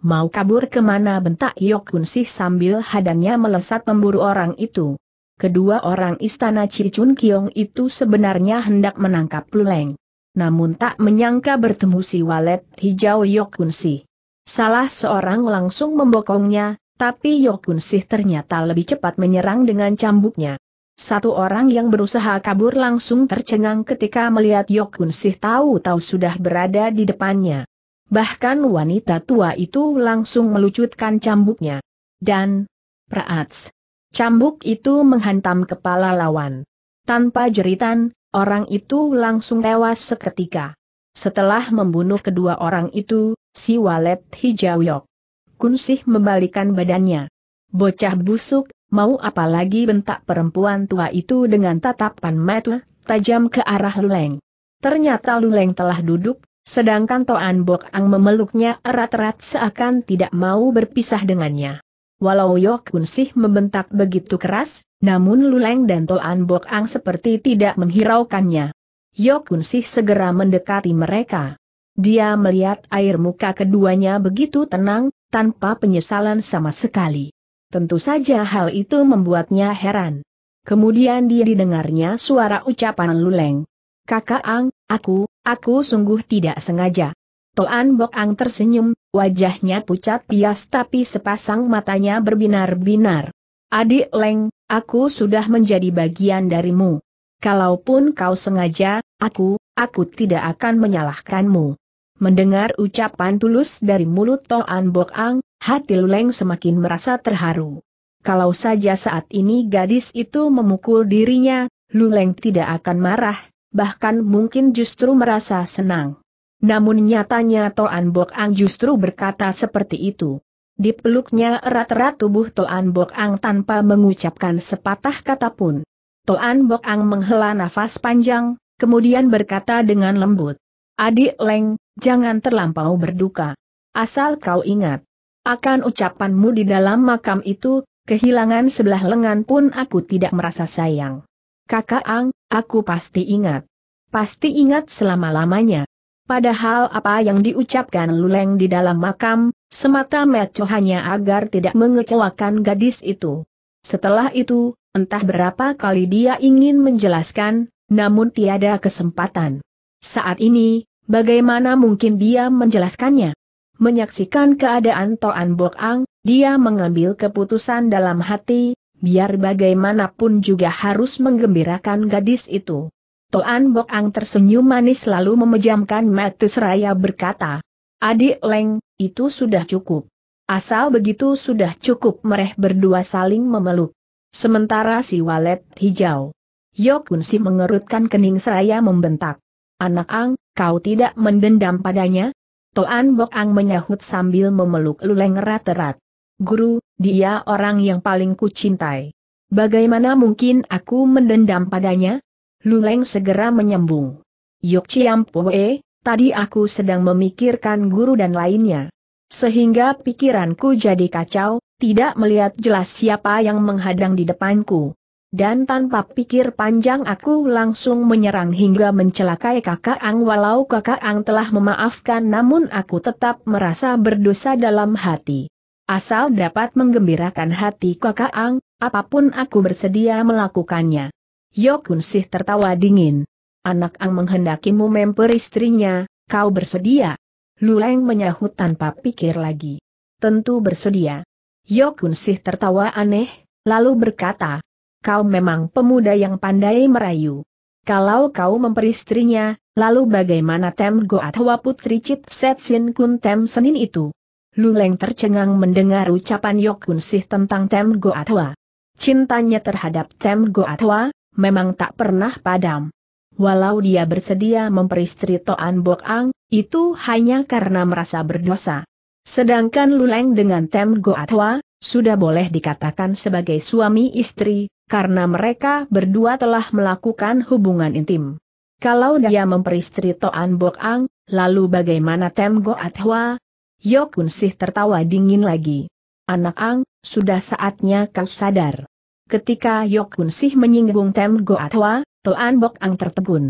Mau kabur kemana bentak Yokun Sih sambil hadannya melesat memburu orang itu kedua orang istana Cicun Kiong itu sebenarnya hendak menangkap Luleng. Namun tak menyangka bertemu si walet hijau Yokunsi. Salah seorang langsung membokongnya, tapi Yokunsih ternyata lebih cepat menyerang dengan cambuknya. Satu orang yang berusaha kabur langsung tercengang ketika melihat Yokunsih tahu-tahu sudah berada di depannya. Bahkan wanita tua itu langsung melucutkan cambuknya. Dan, Praats, Cambuk itu menghantam kepala lawan. Tanpa jeritan, orang itu langsung tewas seketika. Setelah membunuh kedua orang itu, si walet hijau yok Kunsih membalikan badannya. Bocah busuk, mau apa lagi? bentak perempuan tua itu dengan tatapan mata tajam ke arah Luleng. Ternyata Luleng telah duduk, sedangkan Toan Bok Ang memeluknya erat-erat seakan tidak mau berpisah dengannya. Walau Yok Kun membentak begitu keras, namun Luleng dan Toan Bok Ang seperti tidak menghiraukannya. Yok Kun segera mendekati mereka. Dia melihat air muka keduanya begitu tenang, tanpa penyesalan sama sekali. Tentu saja hal itu membuatnya heran. Kemudian dia didengarnya suara ucapan Luleng. Kakak Ang, aku, aku sungguh tidak sengaja. Toan Bok Ang tersenyum, wajahnya pucat pias tapi sepasang matanya berbinar-binar. Adik Leng, aku sudah menjadi bagian darimu. Kalaupun kau sengaja, aku, aku tidak akan menyalahkanmu. Mendengar ucapan tulus dari mulut Toan Bok Ang, hati Leng semakin merasa terharu. Kalau saja saat ini gadis itu memukul dirinya, Luleng tidak akan marah, bahkan mungkin justru merasa senang. Namun nyatanya Toan Bok Ang justru berkata seperti itu. Dipeluknya erat-erat tubuh Toan Bok Ang tanpa mengucapkan sepatah kata pun. Toan Bok Ang menghela nafas panjang, kemudian berkata dengan lembut. Adik Leng, jangan terlampau berduka. Asal kau ingat, akan ucapanmu di dalam makam itu, kehilangan sebelah lengan pun aku tidak merasa sayang. Kakak Ang, aku pasti ingat. Pasti ingat selama-lamanya. Padahal apa yang diucapkan Luleng di dalam makam, semata-mata hanya agar tidak mengecewakan gadis itu. Setelah itu, entah berapa kali dia ingin menjelaskan, namun tiada kesempatan. Saat ini, bagaimana mungkin dia menjelaskannya? Menyaksikan keadaan Toan Bok Ang, dia mengambil keputusan dalam hati, biar bagaimanapun juga harus menggembirakan gadis itu. Toan Bok Ang tersenyum manis lalu memejamkan mata seraya berkata, Adik Leng, itu sudah cukup. Asal begitu sudah cukup mereh berdua saling memeluk. Sementara si walet hijau. Yokunsi mengerutkan kening seraya membentak. Anak Ang, kau tidak mendendam padanya? Toan Bok Ang menyahut sambil memeluk Luleng rat rat Guru, dia orang yang paling kucintai. Bagaimana mungkin aku mendendam padanya? Luleng segera menyembung. Yuk Chiam Poe, tadi aku sedang memikirkan guru dan lainnya. Sehingga pikiranku jadi kacau, tidak melihat jelas siapa yang menghadang di depanku. Dan tanpa pikir panjang aku langsung menyerang hingga mencelakai kakak Ang walau kakak Ang telah memaafkan namun aku tetap merasa berdosa dalam hati. Asal dapat menggembirakan hati kakak Ang, apapun aku bersedia melakukannya. Yokun Sih tertawa dingin. Anak Ang menghendakimu istrinya, kau bersedia? Luleng menyahut tanpa pikir lagi. Tentu bersedia. Yokun Sih tertawa aneh, lalu berkata, kau memang pemuda yang pandai merayu. Kalau kau memperistrinya, lalu bagaimana Tem Goatwa Putri Cit sin Kun Tem Senin itu? Luleng tercengang mendengar ucapan Yokun Sih tentang Tem Goatwa. Cintanya terhadap Tem Goatwa, memang tak pernah padam. Walau dia bersedia memperistri Toan Bok Ang, itu hanya karena merasa berdosa. Sedangkan Luleng dengan Tem Goatwa, sudah boleh dikatakan sebagai suami istri, karena mereka berdua telah melakukan hubungan intim. Kalau dia memperistri Toan Bok Ang, lalu bagaimana Tem Goatwa? Yokun Sih tertawa dingin lagi. Anak Ang, sudah saatnya kau sadar ketika Yok Kun Sih menyinggung Tem Go Atwa, Toan Bok Ang tertegun.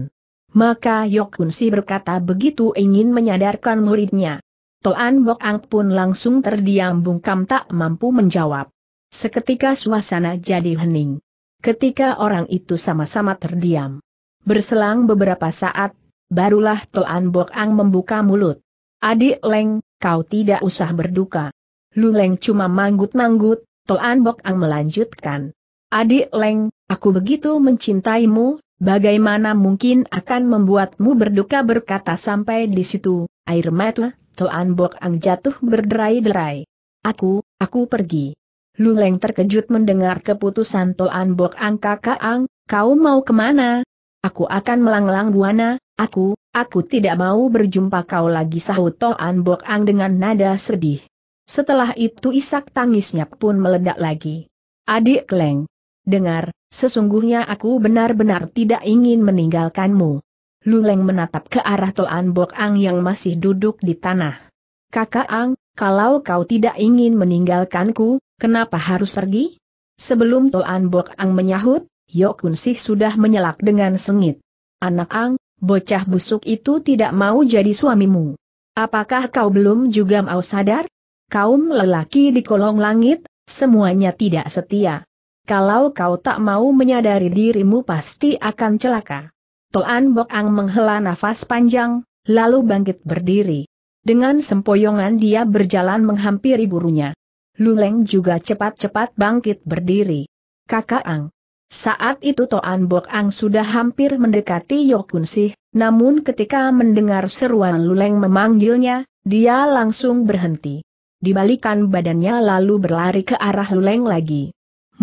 Maka Yok Kun Sih berkata begitu ingin menyadarkan muridnya. Toan Bok Ang pun langsung terdiam bungkam tak mampu menjawab. Seketika suasana jadi hening. Ketika orang itu sama-sama terdiam. Berselang beberapa saat, barulah Toan Bok Ang membuka mulut. Adik Leng, kau tidak usah berduka. Lu Leng cuma manggut-manggut, Toan Bok Ang melanjutkan. Adik Leng, aku begitu mencintaimu, bagaimana mungkin akan membuatmu berduka berkata sampai di situ, air mata, Toan Bok Ang jatuh berderai-derai. Aku, aku pergi. Lu leng terkejut mendengar keputusan Toan Bok Ang kakak Ang, kau mau kemana? Aku akan melanglang buana, aku, aku tidak mau berjumpa kau lagi sahut Toan Bok Ang dengan nada sedih. Setelah itu isak tangisnya pun meledak lagi. Adik Leng, Dengar, sesungguhnya aku benar-benar tidak ingin meninggalkanmu. Luleng menatap ke arah Toan Bok Ang yang masih duduk di tanah. Kakak Ang, kalau kau tidak ingin meninggalkanku, kenapa harus pergi? Sebelum Toan Bok Ang menyahut, Yokun Sih sudah menyelak dengan sengit. Anak Ang, bocah busuk itu tidak mau jadi suamimu. Apakah kau belum juga mau sadar? Kaum lelaki di kolong langit, semuanya tidak setia. Kalau kau tak mau menyadari dirimu pasti akan celaka. Toan Bok Ang menghela nafas panjang, lalu bangkit berdiri. Dengan sempoyongan dia berjalan menghampiri gurunya. Luleng juga cepat-cepat bangkit berdiri. Kakak Ang. Saat itu Toan Bok Ang sudah hampir mendekati Yokun Sih, namun ketika mendengar seruan Luleng memanggilnya, dia langsung berhenti. Dibalikan badannya lalu berlari ke arah Luleng lagi.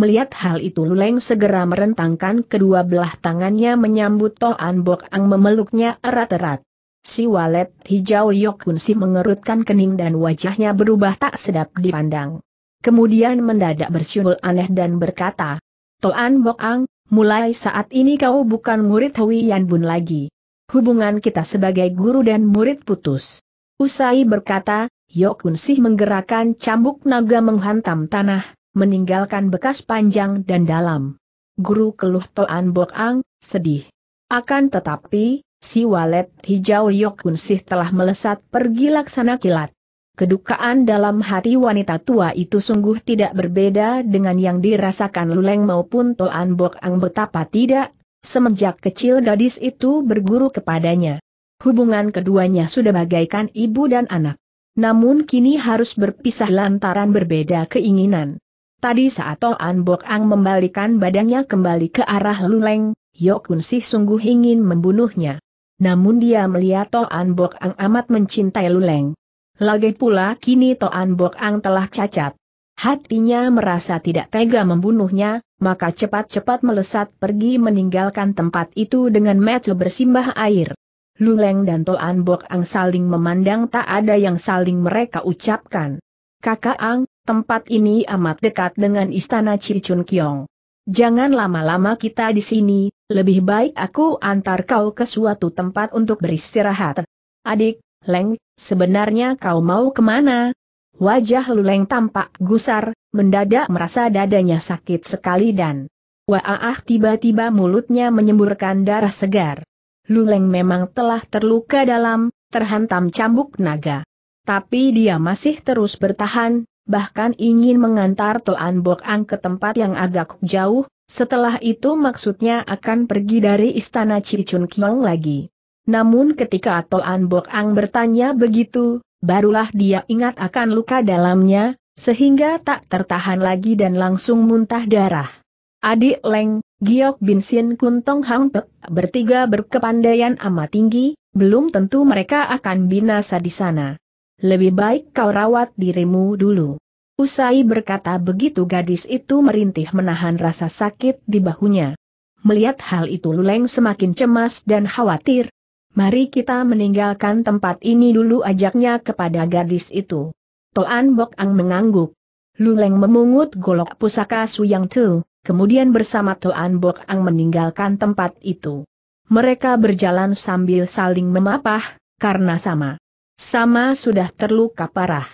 Melihat hal itu Luleng segera merentangkan kedua belah tangannya menyambut Toan Bok Ang memeluknya erat-erat. Si walet hijau Yokun Si mengerutkan kening dan wajahnya berubah tak sedap dipandang. Kemudian mendadak bersyumbul aneh dan berkata, Toan Bok Ang, mulai saat ini kau bukan murid Hui Yan Bun lagi. Hubungan kita sebagai guru dan murid putus. Usai berkata, Yokun Sih menggerakkan cambuk naga menghantam tanah, meninggalkan bekas panjang dan dalam. Guru keluh Toan Bok Ang, sedih. Akan tetapi, si walet hijau Yok Kunsih telah melesat pergi laksana kilat. Kedukaan dalam hati wanita tua itu sungguh tidak berbeda dengan yang dirasakan Luleng maupun Toan Bok Ang betapa tidak, semenjak kecil gadis itu berguru kepadanya. Hubungan keduanya sudah bagaikan ibu dan anak. Namun kini harus berpisah lantaran berbeda keinginan. Tadi saat Toan Bok Ang membalikan badannya kembali ke arah Luleng, Yokun Sih sungguh ingin membunuhnya. Namun dia melihat Toan Bok Ang amat mencintai Luleng. Lagi pula kini Toan Bok Ang telah cacat. Hatinya merasa tidak tega membunuhnya, maka cepat-cepat melesat pergi meninggalkan tempat itu dengan mata bersimbah air. Luleng dan Toan Bok Ang saling memandang tak ada yang saling mereka ucapkan. Kakak Ang, Tempat ini amat dekat dengan istana Cicun Kiong. Jangan lama-lama kita di sini, lebih baik aku antar kau ke suatu tempat untuk beristirahat. Adik, Leng, sebenarnya kau mau kemana? Wajah Luleng tampak gusar, mendadak merasa dadanya sakit sekali dan Waah tiba-tiba mulutnya menyemburkan darah segar. Luleng memang telah terluka dalam, terhantam cambuk naga. Tapi dia masih terus bertahan, bahkan ingin mengantar Toan Bok Ang ke tempat yang agak jauh, setelah itu maksudnya akan pergi dari istana Cicun Kiong lagi. Namun ketika Toan Bok Ang bertanya begitu, barulah dia ingat akan luka dalamnya, sehingga tak tertahan lagi dan langsung muntah darah. Adik Leng, Giok Bin Sin Kuntong Hang Pek, bertiga berkepandaian amat tinggi, belum tentu mereka akan binasa di sana lebih baik kau rawat dirimu dulu. Usai berkata begitu gadis itu merintih menahan rasa sakit di bahunya. Melihat hal itu Luleng semakin cemas dan khawatir. Mari kita meninggalkan tempat ini dulu ajaknya kepada gadis itu. Toan Bok Ang mengangguk. Luleng memungut golok pusaka Su yang Tu, kemudian bersama Toan Bok Ang meninggalkan tempat itu. Mereka berjalan sambil saling memapah, karena sama sama sudah terluka parah.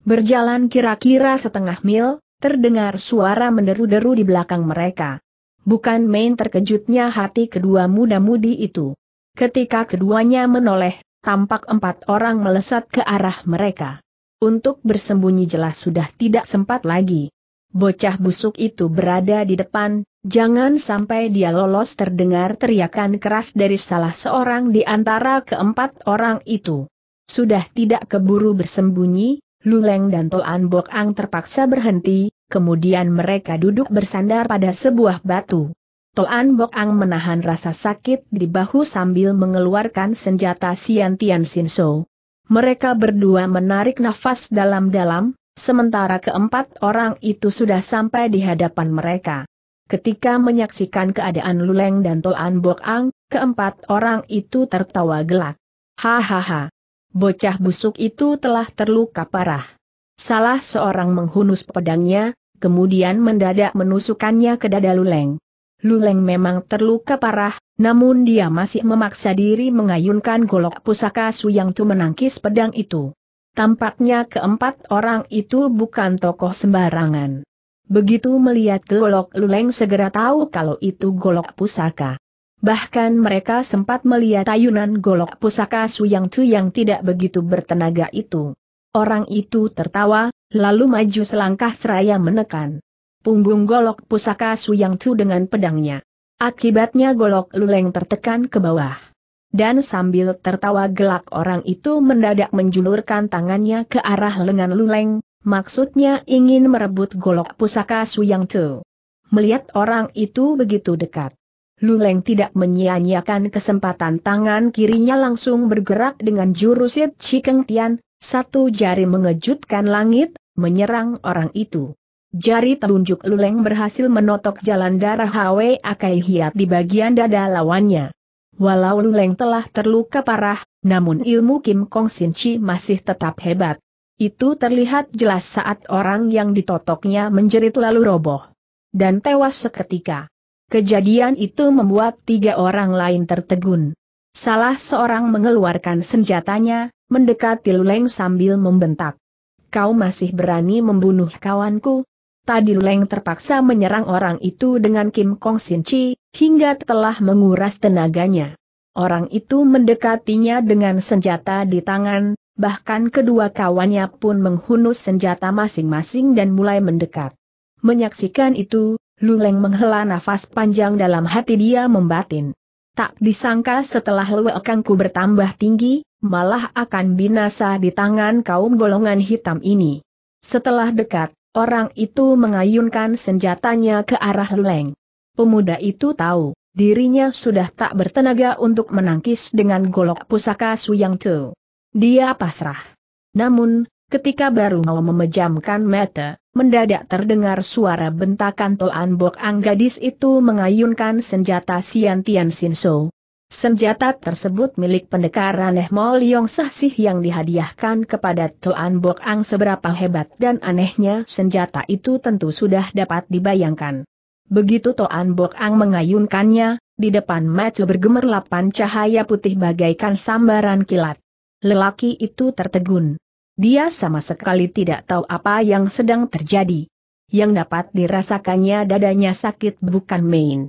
Berjalan kira-kira setengah mil, terdengar suara menderu-deru di belakang mereka. Bukan main terkejutnya hati kedua muda-mudi itu. Ketika keduanya menoleh, tampak empat orang melesat ke arah mereka. Untuk bersembunyi jelas sudah tidak sempat lagi. Bocah busuk itu berada di depan, jangan sampai dia lolos terdengar teriakan keras dari salah seorang di antara keempat orang itu. Sudah tidak keburu bersembunyi, Luleng dan Toan Bok Ang terpaksa berhenti, kemudian mereka duduk bersandar pada sebuah batu. Toan Bok Ang menahan rasa sakit di bahu sambil mengeluarkan senjata Sian Tian Sin So. Mereka berdua menarik nafas dalam-dalam, sementara keempat orang itu sudah sampai di hadapan mereka. Ketika menyaksikan keadaan Luleng dan Toan Bok Ang, keempat orang itu tertawa gelak. Hahaha, Bocah busuk itu telah terluka parah. Salah seorang menghunus pedangnya, kemudian mendadak menusukannya ke dada Luleng. Luleng memang terluka parah, namun dia masih memaksa diri mengayunkan golok pusaka Su yang Tu menangkis pedang itu. Tampaknya keempat orang itu bukan tokoh sembarangan. Begitu melihat golok Luleng segera tahu kalau itu golok pusaka. Bahkan mereka sempat melihat ayunan golok pusaka Su Yang Tu yang tidak begitu bertenaga itu. Orang itu tertawa, lalu maju selangkah seraya menekan. Punggung golok pusaka Su Yang Tu dengan pedangnya. Akibatnya golok luleng tertekan ke bawah. Dan sambil tertawa gelak orang itu mendadak menjulurkan tangannya ke arah lengan luleng, maksudnya ingin merebut golok pusaka Su Yang Tu. Melihat orang itu begitu dekat. Luleng tidak menyia-nyiakan kesempatan tangan kirinya langsung bergerak dengan jurusit Cikeng Tian, satu jari mengejutkan langit, menyerang orang itu. Jari telunjuk Luleng berhasil menotok jalan darah Hwe Akai Hiat di bagian dada lawannya. Walau Luleng telah terluka parah, namun ilmu Kim Kong Sin Chi masih tetap hebat. Itu terlihat jelas saat orang yang ditotoknya menjerit lalu roboh. Dan tewas seketika. Kejadian itu membuat tiga orang lain tertegun. Salah seorang mengeluarkan senjatanya, mendekati Luleng sambil membentak. Kau masih berani membunuh kawanku? Tadi Luleng terpaksa menyerang orang itu dengan Kim Kong Sin Chi, hingga telah menguras tenaganya. Orang itu mendekatinya dengan senjata di tangan, bahkan kedua kawannya pun menghunus senjata masing-masing dan mulai mendekat. Menyaksikan itu, Luleng menghela nafas panjang dalam hati dia membatin. Tak disangka setelah lewekangku bertambah tinggi, malah akan binasa di tangan kaum golongan hitam ini. Setelah dekat, orang itu mengayunkan senjatanya ke arah Luleng. Pemuda itu tahu, dirinya sudah tak bertenaga untuk menangkis dengan golok pusaka Suyang Tu. Dia pasrah. Namun, ketika baru mau memejamkan mata, mendadak terdengar suara bentakan Toan Bok Ang gadis itu mengayunkan senjata Sian Tian Sin So. Senjata tersebut milik pendekar aneh Mol Yong Sahsih yang dihadiahkan kepada Toan Bok Ang seberapa hebat dan anehnya senjata itu tentu sudah dapat dibayangkan. Begitu Toan Bok Ang mengayunkannya, di depan mata bergemerlapan cahaya putih bagaikan sambaran kilat. Lelaki itu tertegun. Dia sama sekali tidak tahu apa yang sedang terjadi. Yang dapat dirasakannya dadanya sakit bukan main.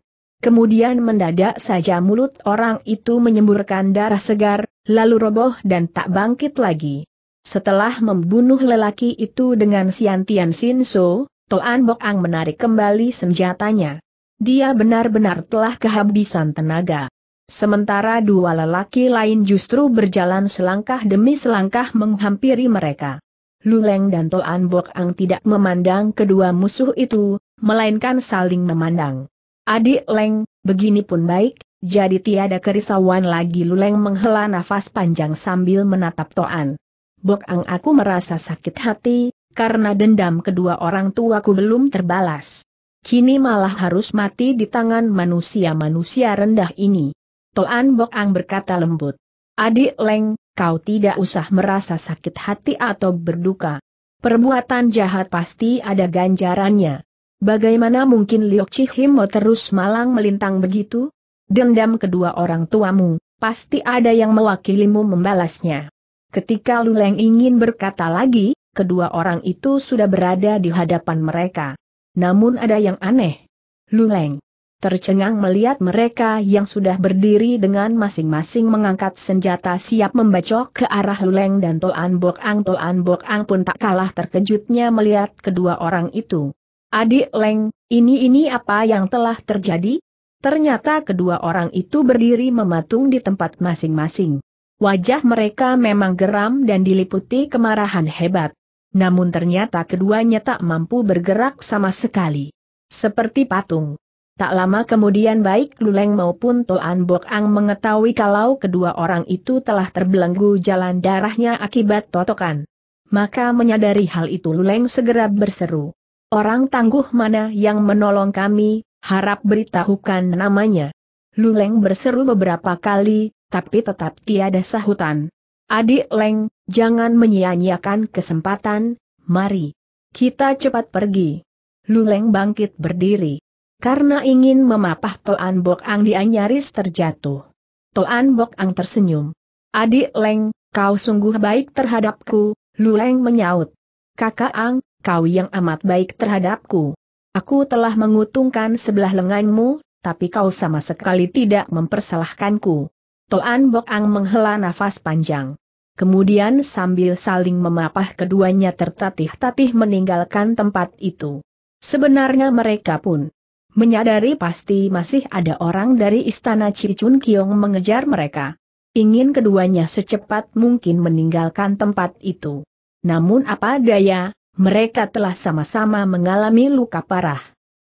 Kemudian mendadak saja mulut orang itu menyemburkan darah segar, lalu roboh dan tak bangkit lagi. Setelah membunuh lelaki itu dengan Siantian Sinso, Toan Bok Ang menarik kembali senjatanya. Dia benar-benar telah kehabisan tenaga sementara dua lelaki lain justru berjalan selangkah demi selangkah menghampiri mereka. Luleng dan Toan Bok Ang tidak memandang kedua musuh itu, melainkan saling memandang. Adik Leng, begini pun baik, jadi tiada kerisauan lagi Luleng menghela nafas panjang sambil menatap Toan. Bok Ang aku merasa sakit hati, karena dendam kedua orang tuaku belum terbalas. Kini malah harus mati di tangan manusia-manusia rendah ini. Toan Bok Ang berkata lembut. Adik Leng, kau tidak usah merasa sakit hati atau berduka. Perbuatan jahat pasti ada ganjarannya. Bagaimana mungkin Liok Cihim mau terus malang melintang begitu? Dendam kedua orang tuamu, pasti ada yang mewakilimu membalasnya. Ketika Luleng ingin berkata lagi, kedua orang itu sudah berada di hadapan mereka. Namun ada yang aneh. Luleng, tercengang melihat mereka yang sudah berdiri dengan masing-masing mengangkat senjata siap membacok ke arah Luleng dan Toan Bok Ang. Toan Bok Ang pun tak kalah terkejutnya melihat kedua orang itu. Adik Leng, ini-ini apa yang telah terjadi? Ternyata kedua orang itu berdiri mematung di tempat masing-masing. Wajah mereka memang geram dan diliputi kemarahan hebat. Namun ternyata keduanya tak mampu bergerak sama sekali. Seperti patung. Tak lama kemudian baik Luleng maupun Toan Bok Ang mengetahui kalau kedua orang itu telah terbelenggu jalan darahnya akibat totokan. Maka menyadari hal itu Luleng segera berseru. Orang tangguh mana yang menolong kami, harap beritahukan namanya. Luleng berseru beberapa kali, tapi tetap tiada sahutan. Adik Leng, jangan menyia-nyiakan kesempatan, mari. Kita cepat pergi. Luleng bangkit berdiri. Karena ingin memapah Toan Bok Ang dia nyaris terjatuh. Toan Bok Ang tersenyum. Adik Leng, kau sungguh baik terhadapku, Lu Leng menyaut. Kakak Ang, kau yang amat baik terhadapku. Aku telah mengutungkan sebelah lenganmu, tapi kau sama sekali tidak mempersalahkanku. Toan Bok Ang menghela nafas panjang. Kemudian sambil saling memapah keduanya tertatih-tatih meninggalkan tempat itu. Sebenarnya mereka pun menyadari pasti masih ada orang dari istana Cicun Kiong mengejar mereka. Ingin keduanya secepat mungkin meninggalkan tempat itu. Namun apa daya, mereka telah sama-sama mengalami luka parah.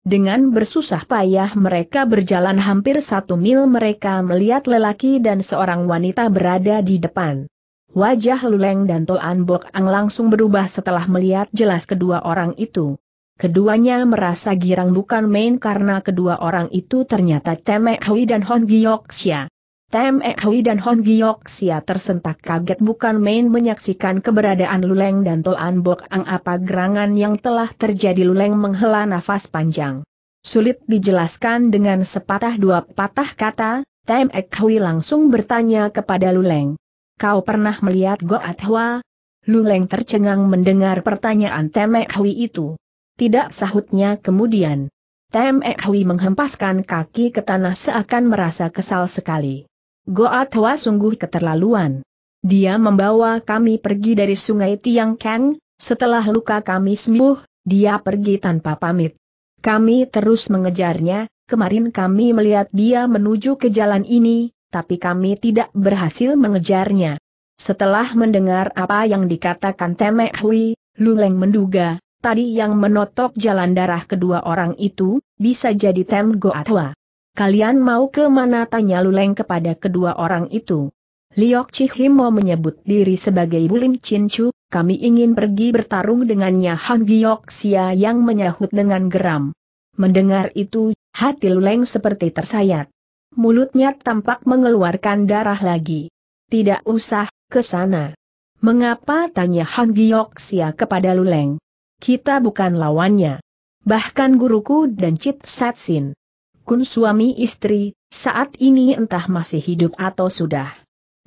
Dengan bersusah payah mereka berjalan hampir satu mil mereka melihat lelaki dan seorang wanita berada di depan. Wajah Luleng dan Toan Bok Ang langsung berubah setelah melihat jelas kedua orang itu. Keduanya merasa girang bukan main karena kedua orang itu ternyata Temek Hui dan Hon Xia. Temek Hui dan Hon Xia tersentak kaget bukan main menyaksikan keberadaan Luleng dan Toan Bok Ang apa gerangan yang telah terjadi Luleng menghela nafas panjang. Sulit dijelaskan dengan sepatah dua patah kata, Temek Hui langsung bertanya kepada Luleng. Kau pernah melihat Goat Hua? Luleng tercengang mendengar pertanyaan Temek Hui itu tidak sahutnya kemudian. Tem Ek menghempaskan kaki ke tanah seakan merasa kesal sekali. Goa Tua sungguh keterlaluan. Dia membawa kami pergi dari sungai Tiang Kang, setelah luka kami sembuh, dia pergi tanpa pamit. Kami terus mengejarnya, kemarin kami melihat dia menuju ke jalan ini, tapi kami tidak berhasil mengejarnya. Setelah mendengar apa yang dikatakan Temek Hui, Luleng menduga, tadi yang menotok jalan darah kedua orang itu, bisa jadi Tem Goatwa. Kalian mau ke mana tanya Luleng kepada kedua orang itu. Liok Chihimo menyebut diri sebagai Bulim Chinchu, kami ingin pergi bertarung dengannya Han Sia yang menyahut dengan geram. Mendengar itu, hati Luleng seperti tersayat. Mulutnya tampak mengeluarkan darah lagi. Tidak usah, ke sana. Mengapa tanya Han Sia kepada Luleng? Kita bukan lawannya. Bahkan guruku dan Cit Satsin. Kun suami istri, saat ini entah masih hidup atau sudah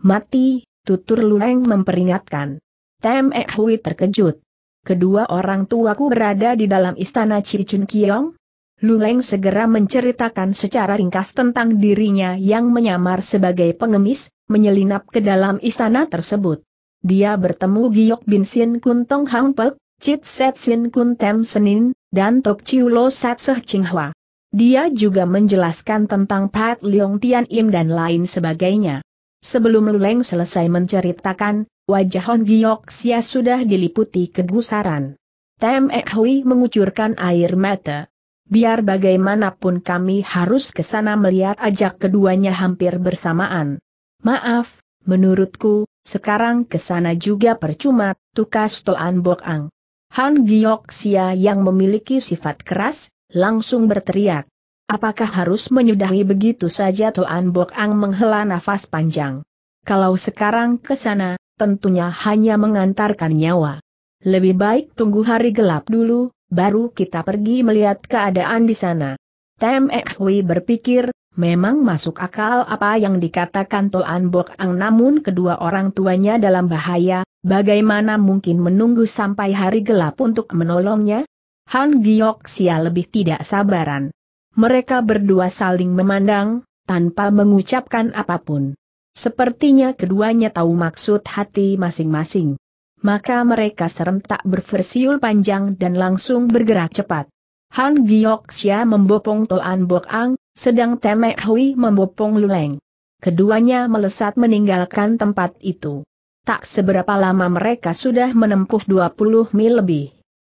mati, tutur Luleng memperingatkan. Tem Ek Hui terkejut. Kedua orang tuaku berada di dalam istana Cicun Kiong? Luleng segera menceritakan secara ringkas tentang dirinya yang menyamar sebagai pengemis, menyelinap ke dalam istana tersebut. Dia bertemu Giok Bin Sin Kun Tong Hang Pek, Chit Set Sin Kun Tem Senin, dan Tok Chiu Lo Sat Seh Hwa. Dia juga menjelaskan tentang Pat Leong Tian Im dan lain sebagainya. Sebelum Luleng selesai menceritakan, wajah Hon Giok Sia sudah diliputi kegusaran. Tem Ek Hui mengucurkan air mata. Biar bagaimanapun kami harus ke sana melihat ajak keduanya hampir bersamaan. Maaf, menurutku, sekarang ke sana juga percuma, tukas Toan Bok Ang. Han Geok-sia yang memiliki sifat keras, langsung berteriak. Apakah harus menyudahi begitu saja Toan Bok Ang menghela nafas panjang? Kalau sekarang ke sana, tentunya hanya mengantarkan nyawa. Lebih baik tunggu hari gelap dulu, baru kita pergi melihat keadaan di sana. Tem Ek Hui berpikir, Memang masuk akal apa yang dikatakan Toan Bok Ang namun kedua orang tuanya dalam bahaya, Bagaimana mungkin menunggu sampai hari gelap untuk menolongnya? Han Giok Sia lebih tidak sabaran. Mereka berdua saling memandang, tanpa mengucapkan apapun. Sepertinya keduanya tahu maksud hati masing-masing. Maka mereka serentak berversiul panjang dan langsung bergerak cepat. Han Giok Sia membopong Toan Bok Ang, sedang Temek Hui membopong Luleng. Keduanya melesat meninggalkan tempat itu. Tak seberapa lama mereka sudah menempuh 20 mil lebih.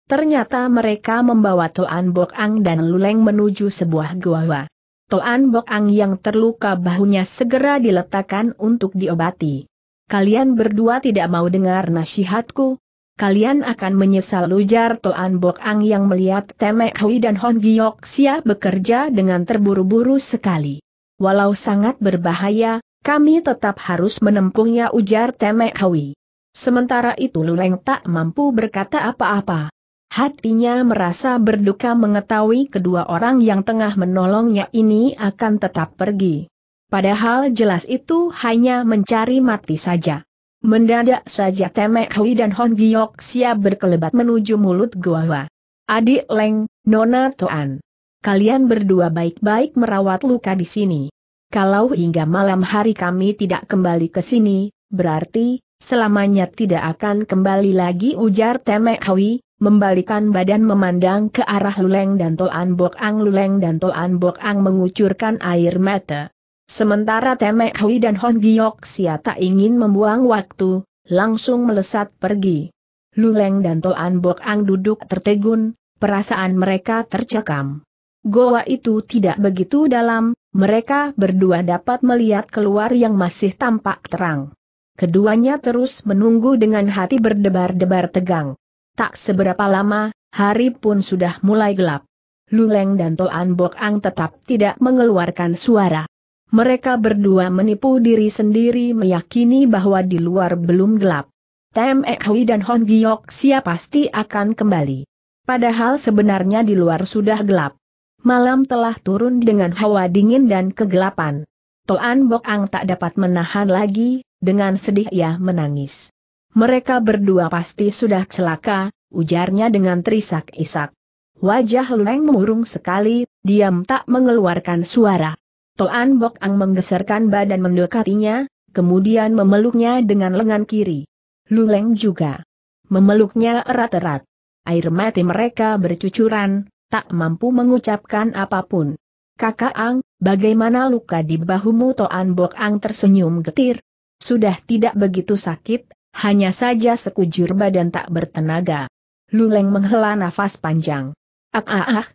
Ternyata mereka membawa Toan Bok Ang dan Luleng menuju sebuah gua. Toan Bok Ang yang terluka bahunya segera diletakkan untuk diobati. Kalian berdua tidak mau dengar nasihatku? Kalian akan menyesal ujar Toan Bok Ang yang melihat Temek Hui dan Hon Giok Sia bekerja dengan terburu-buru sekali. Walau sangat berbahaya, kami tetap harus menempuhnya ujar Temek Hawi. Sementara itu Luleng tak mampu berkata apa-apa. Hatinya merasa berduka mengetahui kedua orang yang tengah menolongnya ini akan tetap pergi. Padahal jelas itu hanya mencari mati saja. Mendadak saja Temek Hui dan Hon Giok siap berkelebat menuju mulut gua. Adik Leng, Nona Toan. Kalian berdua baik-baik merawat luka di sini. Kalau hingga malam hari kami tidak kembali ke sini, berarti, selamanya tidak akan kembali lagi ujar Temek Hawi, membalikan badan memandang ke arah Luleng dan Toan Bok Ang Luleng dan Toan Bok Ang mengucurkan air mata. Sementara Temek Hui dan Hon Giok Sia tak ingin membuang waktu, langsung melesat pergi. Luleng dan Toan Bok Ang duduk tertegun, perasaan mereka tercekam. Goa itu tidak begitu dalam, mereka berdua dapat melihat keluar yang masih tampak terang. Keduanya terus menunggu dengan hati berdebar-debar tegang. Tak seberapa lama, hari pun sudah mulai gelap. Luleng dan Toan Bok Ang tetap tidak mengeluarkan suara. Mereka berdua menipu diri sendiri meyakini bahwa di luar belum gelap. Tem Ek Hui dan Hon Giok siap pasti akan kembali. Padahal sebenarnya di luar sudah gelap malam telah turun dengan hawa dingin dan kegelapan. Toan Bok Ang tak dapat menahan lagi, dengan sedih ia menangis. Mereka berdua pasti sudah celaka, ujarnya dengan terisak-isak. Wajah Leng murung sekali, diam tak mengeluarkan suara. Toan Bok Ang menggeserkan badan mendekatinya, kemudian memeluknya dengan lengan kiri. Luleng juga memeluknya erat-erat. Air mati mereka bercucuran, tak mampu mengucapkan apapun. Kakak Ang, bagaimana luka di bahumu Toan Bok Ang tersenyum getir? Sudah tidak begitu sakit, hanya saja sekujur badan tak bertenaga. Luleng menghela nafas panjang. Ah ah ah,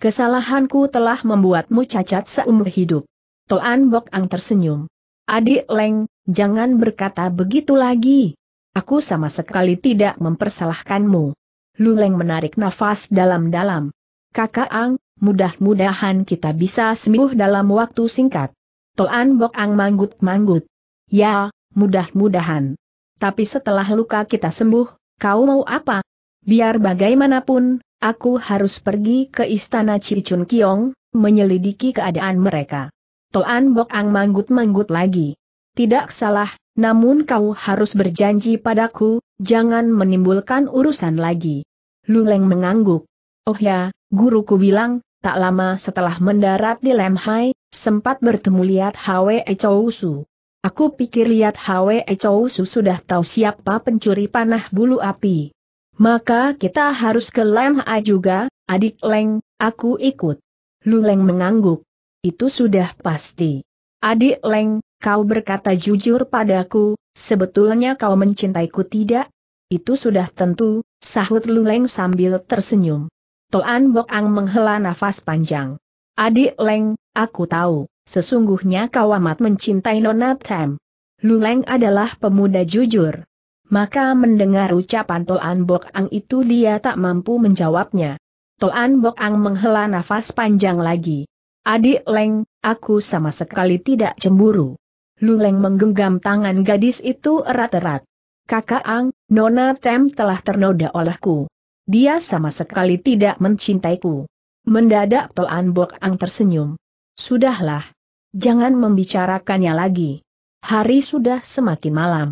kesalahanku telah membuatmu cacat seumur hidup. Toan Bok Ang tersenyum. Adik Leng, jangan berkata begitu lagi. Aku sama sekali tidak mempersalahkanmu. Luleng menarik nafas dalam-dalam. Kakak Ang, mudah-mudahan kita bisa sembuh dalam waktu singkat. Toan Bok Ang manggut-manggut. Ya, mudah-mudahan. Tapi setelah luka kita sembuh, kau mau apa? Biar bagaimanapun, aku harus pergi ke istana Cicun Kiong, menyelidiki keadaan mereka. Toan Bok Ang manggut-manggut lagi. Tidak salah, namun kau harus berjanji padaku, jangan menimbulkan urusan lagi. Luleng mengangguk. Oh ya, Guruku bilang, tak lama setelah mendarat di Lemhai, sempat bertemu lihat Hwe Chousu. Aku pikir lihat Hwe Chousu sudah tahu siapa pencuri panah bulu api. Maka kita harus ke Lemhai juga, adik Leng, aku ikut. Lu Leng mengangguk. Itu sudah pasti. Adik Leng, kau berkata jujur padaku, sebetulnya kau mencintaiku tidak? Itu sudah tentu, sahut Lu Leng sambil tersenyum. Toan Bok Ang menghela nafas panjang. Adik Leng, aku tahu, sesungguhnya kau amat mencintai Nona Tam. Lu Leng adalah pemuda jujur. Maka mendengar ucapan Toan Bok Ang itu dia tak mampu menjawabnya. Toan Bok Ang menghela nafas panjang lagi. Adik Leng, aku sama sekali tidak cemburu. Lu Leng menggenggam tangan gadis itu erat-erat. Kakak Ang, Nona Tem telah ternoda olehku. Dia sama sekali tidak mencintaiku. Mendadak Toan Bok Ang tersenyum. Sudahlah. Jangan membicarakannya lagi. Hari sudah semakin malam.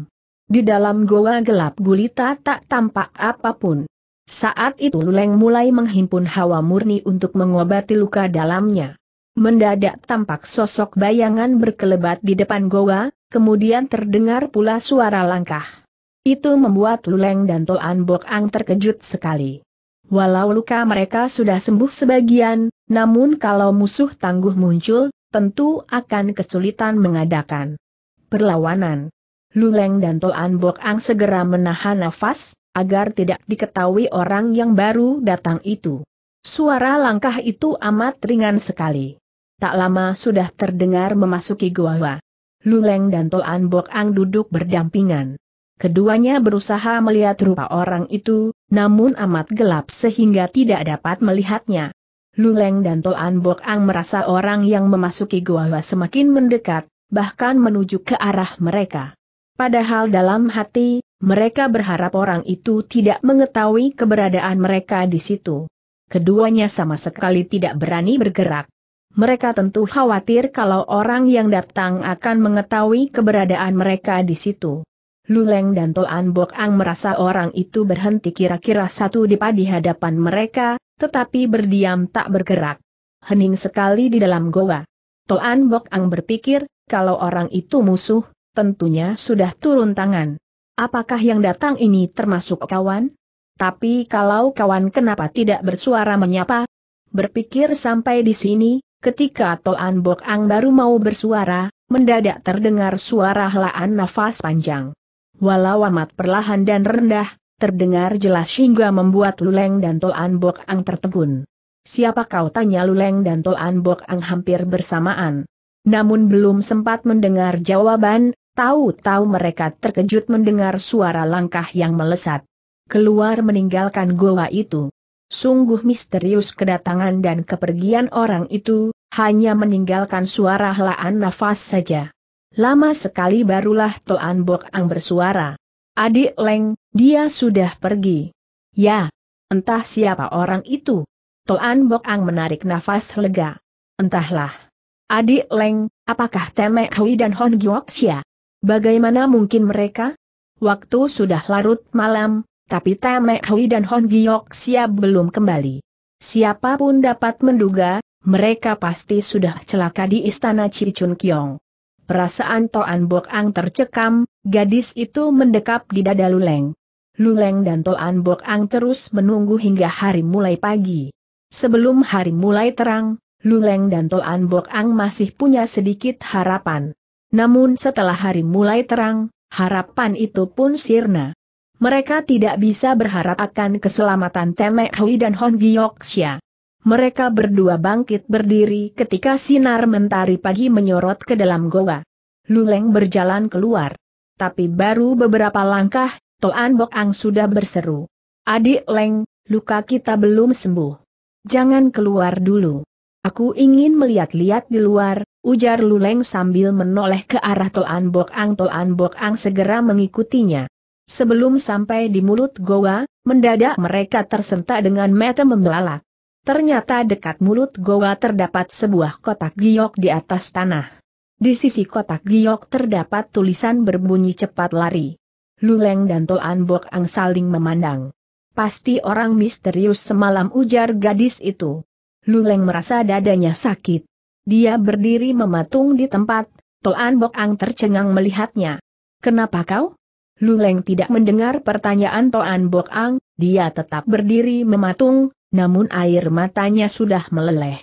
Di dalam goa gelap gulita tak tampak apapun. Saat itu Luleng mulai menghimpun hawa murni untuk mengobati luka dalamnya. Mendadak tampak sosok bayangan berkelebat di depan goa, kemudian terdengar pula suara langkah. Itu membuat Luleng dan Toan Bok Ang terkejut sekali. Walau luka mereka sudah sembuh sebagian, namun kalau musuh tangguh muncul, tentu akan kesulitan mengadakan perlawanan. Luleng dan Toan Bok Ang segera menahan nafas, agar tidak diketahui orang yang baru datang itu. Suara langkah itu amat ringan sekali. Tak lama sudah terdengar memasuki gua. Luleng dan Toan Bok Ang duduk berdampingan. Keduanya berusaha melihat rupa orang itu, namun amat gelap sehingga tidak dapat melihatnya. Luleng dan Toan Bok Ang merasa orang yang memasuki gua semakin mendekat, bahkan menuju ke arah mereka. Padahal dalam hati, mereka berharap orang itu tidak mengetahui keberadaan mereka di situ. Keduanya sama sekali tidak berani bergerak. Mereka tentu khawatir kalau orang yang datang akan mengetahui keberadaan mereka di situ. Luleng dan Toan Bok Ang merasa orang itu berhenti kira-kira satu depa di hadapan mereka, tetapi berdiam tak bergerak. Hening sekali di dalam goa. Toan Bok Ang berpikir, kalau orang itu musuh, tentunya sudah turun tangan. Apakah yang datang ini termasuk kawan? Tapi kalau kawan kenapa tidak bersuara menyapa? Berpikir sampai di sini, ketika Toan Bok Ang baru mau bersuara, mendadak terdengar suara helaan nafas panjang walau amat perlahan dan rendah, terdengar jelas hingga membuat Luleng dan Toan Bok Ang tertegun. Siapa kau tanya Luleng dan Toan Bok Ang hampir bersamaan. Namun belum sempat mendengar jawaban, tahu-tahu mereka terkejut mendengar suara langkah yang melesat. Keluar meninggalkan goa itu. Sungguh misterius kedatangan dan kepergian orang itu, hanya meninggalkan suara helaan nafas saja. Lama sekali barulah Toan Bok Ang bersuara. Adik Leng, dia sudah pergi. Ya, entah siapa orang itu. Toan Bok Ang menarik nafas lega. Entahlah. Adik Leng, apakah Temek Hui dan Hon sia? Bagaimana mungkin mereka? Waktu sudah larut malam, tapi Temek Hui dan Hon sia belum kembali. Siapapun dapat menduga, mereka pasti sudah celaka di istana Cicun Kiong. Perasaan Toan Bok Ang tercekam, gadis itu mendekap di dada Luleng. Luleng dan Toan Bok Ang terus menunggu hingga hari mulai pagi. Sebelum hari mulai terang, Luleng dan Toan Bok Ang masih punya sedikit harapan. Namun setelah hari mulai terang, harapan itu pun sirna. Mereka tidak bisa berharap akan keselamatan Temek Hui dan Hon Giok Xia mereka berdua bangkit berdiri ketika sinar mentari pagi menyorot ke dalam goa. Luleng berjalan keluar. Tapi baru beberapa langkah, Toan Bok Ang sudah berseru. Adik Leng, luka kita belum sembuh. Jangan keluar dulu. Aku ingin melihat-lihat di luar, ujar Luleng sambil menoleh ke arah Toan Bok Ang. Toan Bok Ang segera mengikutinya. Sebelum sampai di mulut goa, mendadak mereka tersentak dengan mata membelalak. Ternyata dekat mulut goa terdapat sebuah kotak giok di atas tanah. Di sisi kotak giok terdapat tulisan berbunyi cepat lari. Luleng dan Toan Bok Ang saling memandang. Pasti orang misterius semalam ujar gadis itu. Luleng merasa dadanya sakit. Dia berdiri mematung di tempat, Toan Bok Ang tercengang melihatnya. Kenapa kau? Luleng tidak mendengar pertanyaan Toan Bok Ang, dia tetap berdiri mematung, namun air matanya sudah meleleh.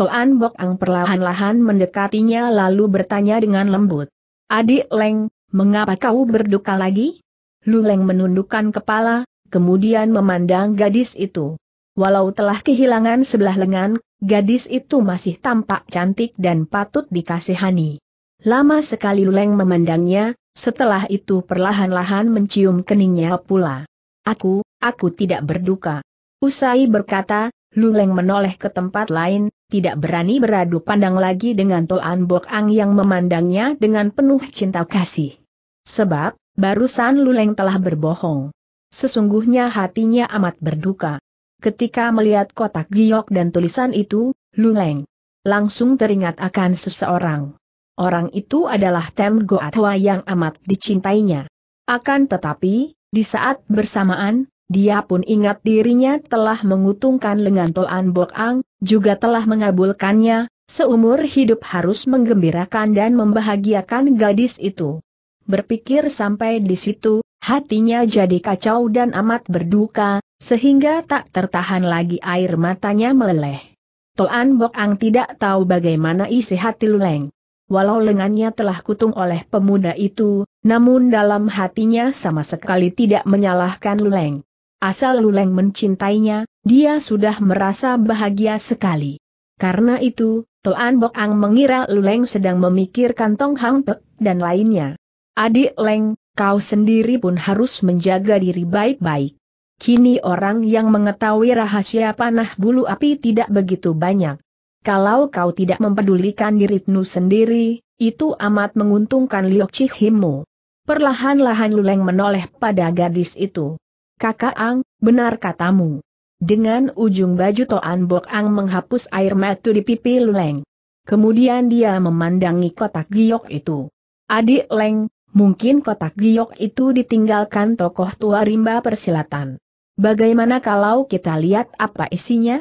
Toan Bok Ang perlahan-lahan mendekatinya lalu bertanya dengan lembut. Adik Leng, mengapa kau berduka lagi? Lu Leng menundukkan kepala, kemudian memandang gadis itu. Walau telah kehilangan sebelah lengan, gadis itu masih tampak cantik dan patut dikasihani. Lama sekali Leng memandangnya, setelah itu perlahan-lahan mencium keningnya pula. Aku, aku tidak berduka. Usai berkata, Luleng menoleh ke tempat lain, tidak berani beradu pandang lagi dengan Toan Bok Ang yang memandangnya dengan penuh cinta kasih. Sebab, barusan Luleng telah berbohong. Sesungguhnya hatinya amat berduka. Ketika melihat kotak giok dan tulisan itu, Luleng langsung teringat akan seseorang. Orang itu adalah Tem Hwa yang amat dicintainya. Akan tetapi, di saat bersamaan, dia pun ingat dirinya telah mengutungkan lengan An Bok Ang, juga telah mengabulkannya, seumur hidup harus menggembirakan dan membahagiakan gadis itu. Berpikir sampai di situ, hatinya jadi kacau dan amat berduka, sehingga tak tertahan lagi air matanya meleleh. Toan Bok Ang tidak tahu bagaimana isi hati Luleng. Walau lengannya telah kutung oleh pemuda itu, namun dalam hatinya sama sekali tidak menyalahkan Luleng. Asal Luleng mencintainya, dia sudah merasa bahagia sekali. Karena itu, Toan Bok Ang mengira Luleng sedang memikirkan Tong Hang Pe, dan lainnya. Adik Leng, kau sendiri pun harus menjaga diri baik-baik. Kini orang yang mengetahui rahasia panah bulu api tidak begitu banyak. Kalau kau tidak mempedulikan diritmu sendiri, itu amat menguntungkan Liok Chihimu. Perlahan-lahan Luleng menoleh pada gadis itu. Kakak Ang, benar katamu. Dengan ujung baju Toan Bok Ang menghapus air mata di pipi Leng. Kemudian dia memandangi kotak giok itu. Adik Leng, mungkin kotak giok itu ditinggalkan tokoh tua rimba persilatan. Bagaimana kalau kita lihat apa isinya?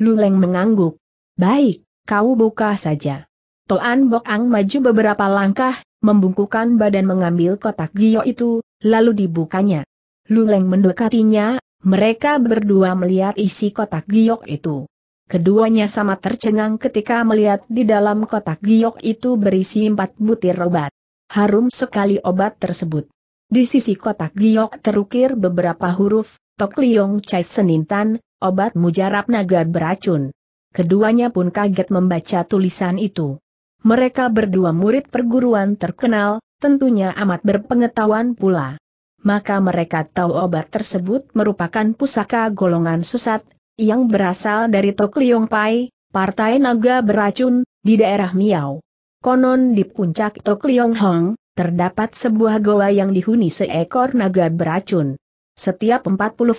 Luleng mengangguk. Baik, kau buka saja. Toan Bok Ang maju beberapa langkah, membungkukan badan mengambil kotak giok itu, lalu dibukanya. Luleng mendekatinya, mereka berdua melihat isi kotak giok itu. Keduanya sama tercengang ketika melihat di dalam kotak giok itu berisi empat butir obat. Harum sekali obat tersebut. Di sisi kotak giok terukir beberapa huruf, Tok Liong Chai Senintan, obat mujarab naga beracun. Keduanya pun kaget membaca tulisan itu. Mereka berdua murid perguruan terkenal, tentunya amat berpengetahuan pula maka mereka tahu obat tersebut merupakan pusaka golongan sesat, yang berasal dari Tok Liong Pai, Partai Naga Beracun, di daerah Miao. Konon di puncak Tok Liong Hong, terdapat sebuah goa yang dihuni seekor naga beracun. Setiap 49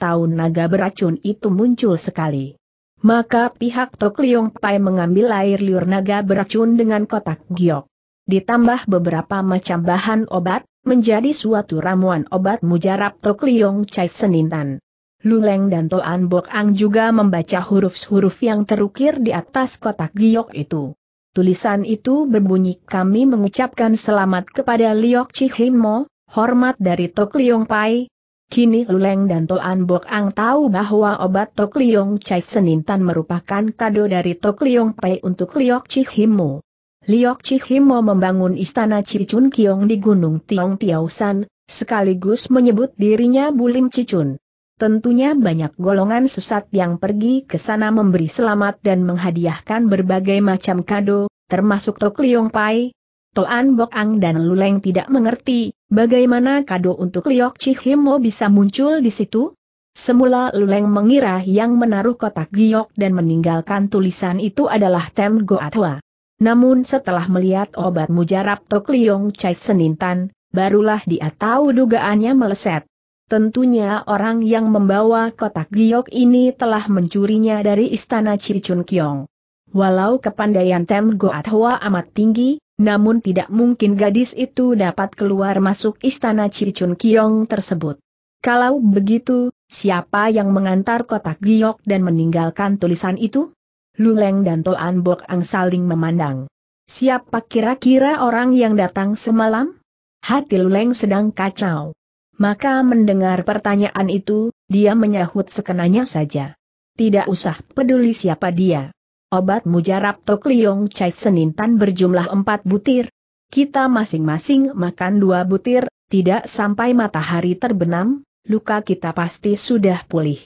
tahun naga beracun itu muncul sekali. Maka pihak Tok Liong Pai mengambil air liur naga beracun dengan kotak giok ditambah beberapa macam bahan obat, menjadi suatu ramuan obat mujarab Tok Liong Chai Senintan. Luleng dan Toan Bok Ang juga membaca huruf-huruf yang terukir di atas kotak giok itu. Tulisan itu berbunyi kami mengucapkan selamat kepada Liok Chihimo, hormat dari Tok Liong Pai. Kini Luleng dan Toan Bok Ang tahu bahwa obat Tok Liong Chai Senintan merupakan kado dari Tok Liong Pai untuk Liok Chihimo. Liok Chihimo membangun istana Cicun Kiong di Gunung Tiong Tiausan, sekaligus menyebut dirinya Bulim Cicun. Tentunya banyak golongan sesat yang pergi ke sana memberi selamat dan menghadiahkan berbagai macam kado, termasuk Tok Liong Pai. Toan Bok Ang dan Luleng tidak mengerti, bagaimana kado untuk Liok Chihimo bisa muncul di situ? Semula Luleng mengira yang menaruh kotak giok dan meninggalkan tulisan itu adalah Tem Goatwa. Namun setelah melihat obat mujarab Tok Liong Chai Senintan, barulah dia tahu dugaannya meleset. Tentunya orang yang membawa kotak giok ini telah mencurinya dari istana Cicun Kiong. Walau kepandaian Tem Goat Hua amat tinggi, namun tidak mungkin gadis itu dapat keluar masuk istana Cicun Kiong tersebut. Kalau begitu, siapa yang mengantar kotak giok dan meninggalkan tulisan itu? Luleng dan Toan Bok Ang saling memandang. Siapa kira-kira orang yang datang semalam? Hati Luleng sedang kacau. Maka mendengar pertanyaan itu, dia menyahut sekenanya saja. Tidak usah peduli siapa dia. Obat mujarab Tok Liong Chai Senintan berjumlah empat butir. Kita masing-masing makan dua butir, tidak sampai matahari terbenam, luka kita pasti sudah pulih.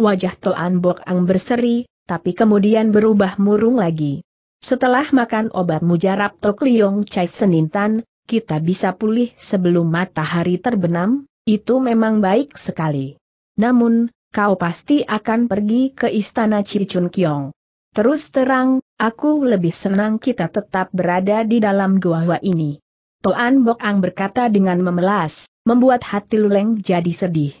Wajah Toan Bok Ang berseri, tapi kemudian berubah murung lagi. Setelah makan obat mujarab Tok Liong Chai Senintan, kita bisa pulih sebelum matahari terbenam, itu memang baik sekali. Namun, kau pasti akan pergi ke istana Cicun Kiong. Terus terang, aku lebih senang kita tetap berada di dalam gua-gua ini. Toan Bok Ang berkata dengan memelas, membuat hati Luleng jadi sedih.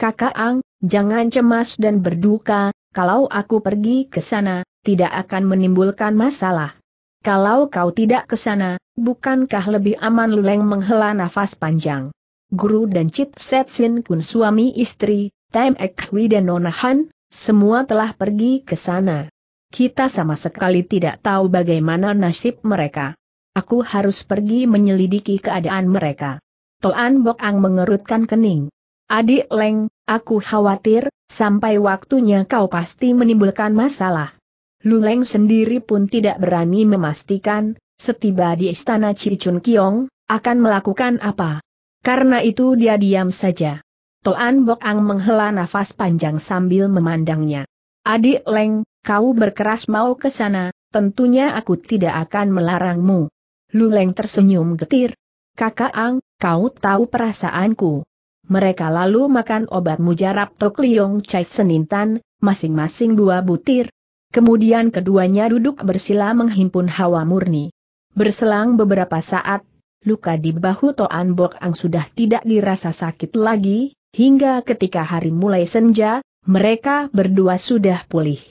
Kakak Ang, jangan cemas dan berduka, kalau aku pergi ke sana, tidak akan menimbulkan masalah. Kalau kau tidak ke sana, bukankah lebih aman Luleng menghela nafas panjang? Guru dan Set Setsin Kun suami istri, Tem Ek Hui dan Nona Han, semua telah pergi ke sana. Kita sama sekali tidak tahu bagaimana nasib mereka. Aku harus pergi menyelidiki keadaan mereka. Toan Bok Ang mengerutkan kening. Adik Leng, aku khawatir, sampai waktunya kau pasti menimbulkan masalah. Lu Leng sendiri pun tidak berani memastikan, setiba di istana Cicun Kiong, akan melakukan apa. Karena itu dia diam saja. Toan Bok Ang menghela nafas panjang sambil memandangnya. Adik Leng, kau berkeras mau ke sana, tentunya aku tidak akan melarangmu. Lu Leng tersenyum getir. Kakak Ang, kau tahu perasaanku. Mereka lalu makan obat mujarab Tok Liong Chai Senintan, masing-masing dua butir. Kemudian keduanya duduk bersila menghimpun hawa murni. Berselang beberapa saat, luka di bahu Toan Bok Ang sudah tidak dirasa sakit lagi, hingga ketika hari mulai senja, mereka berdua sudah pulih.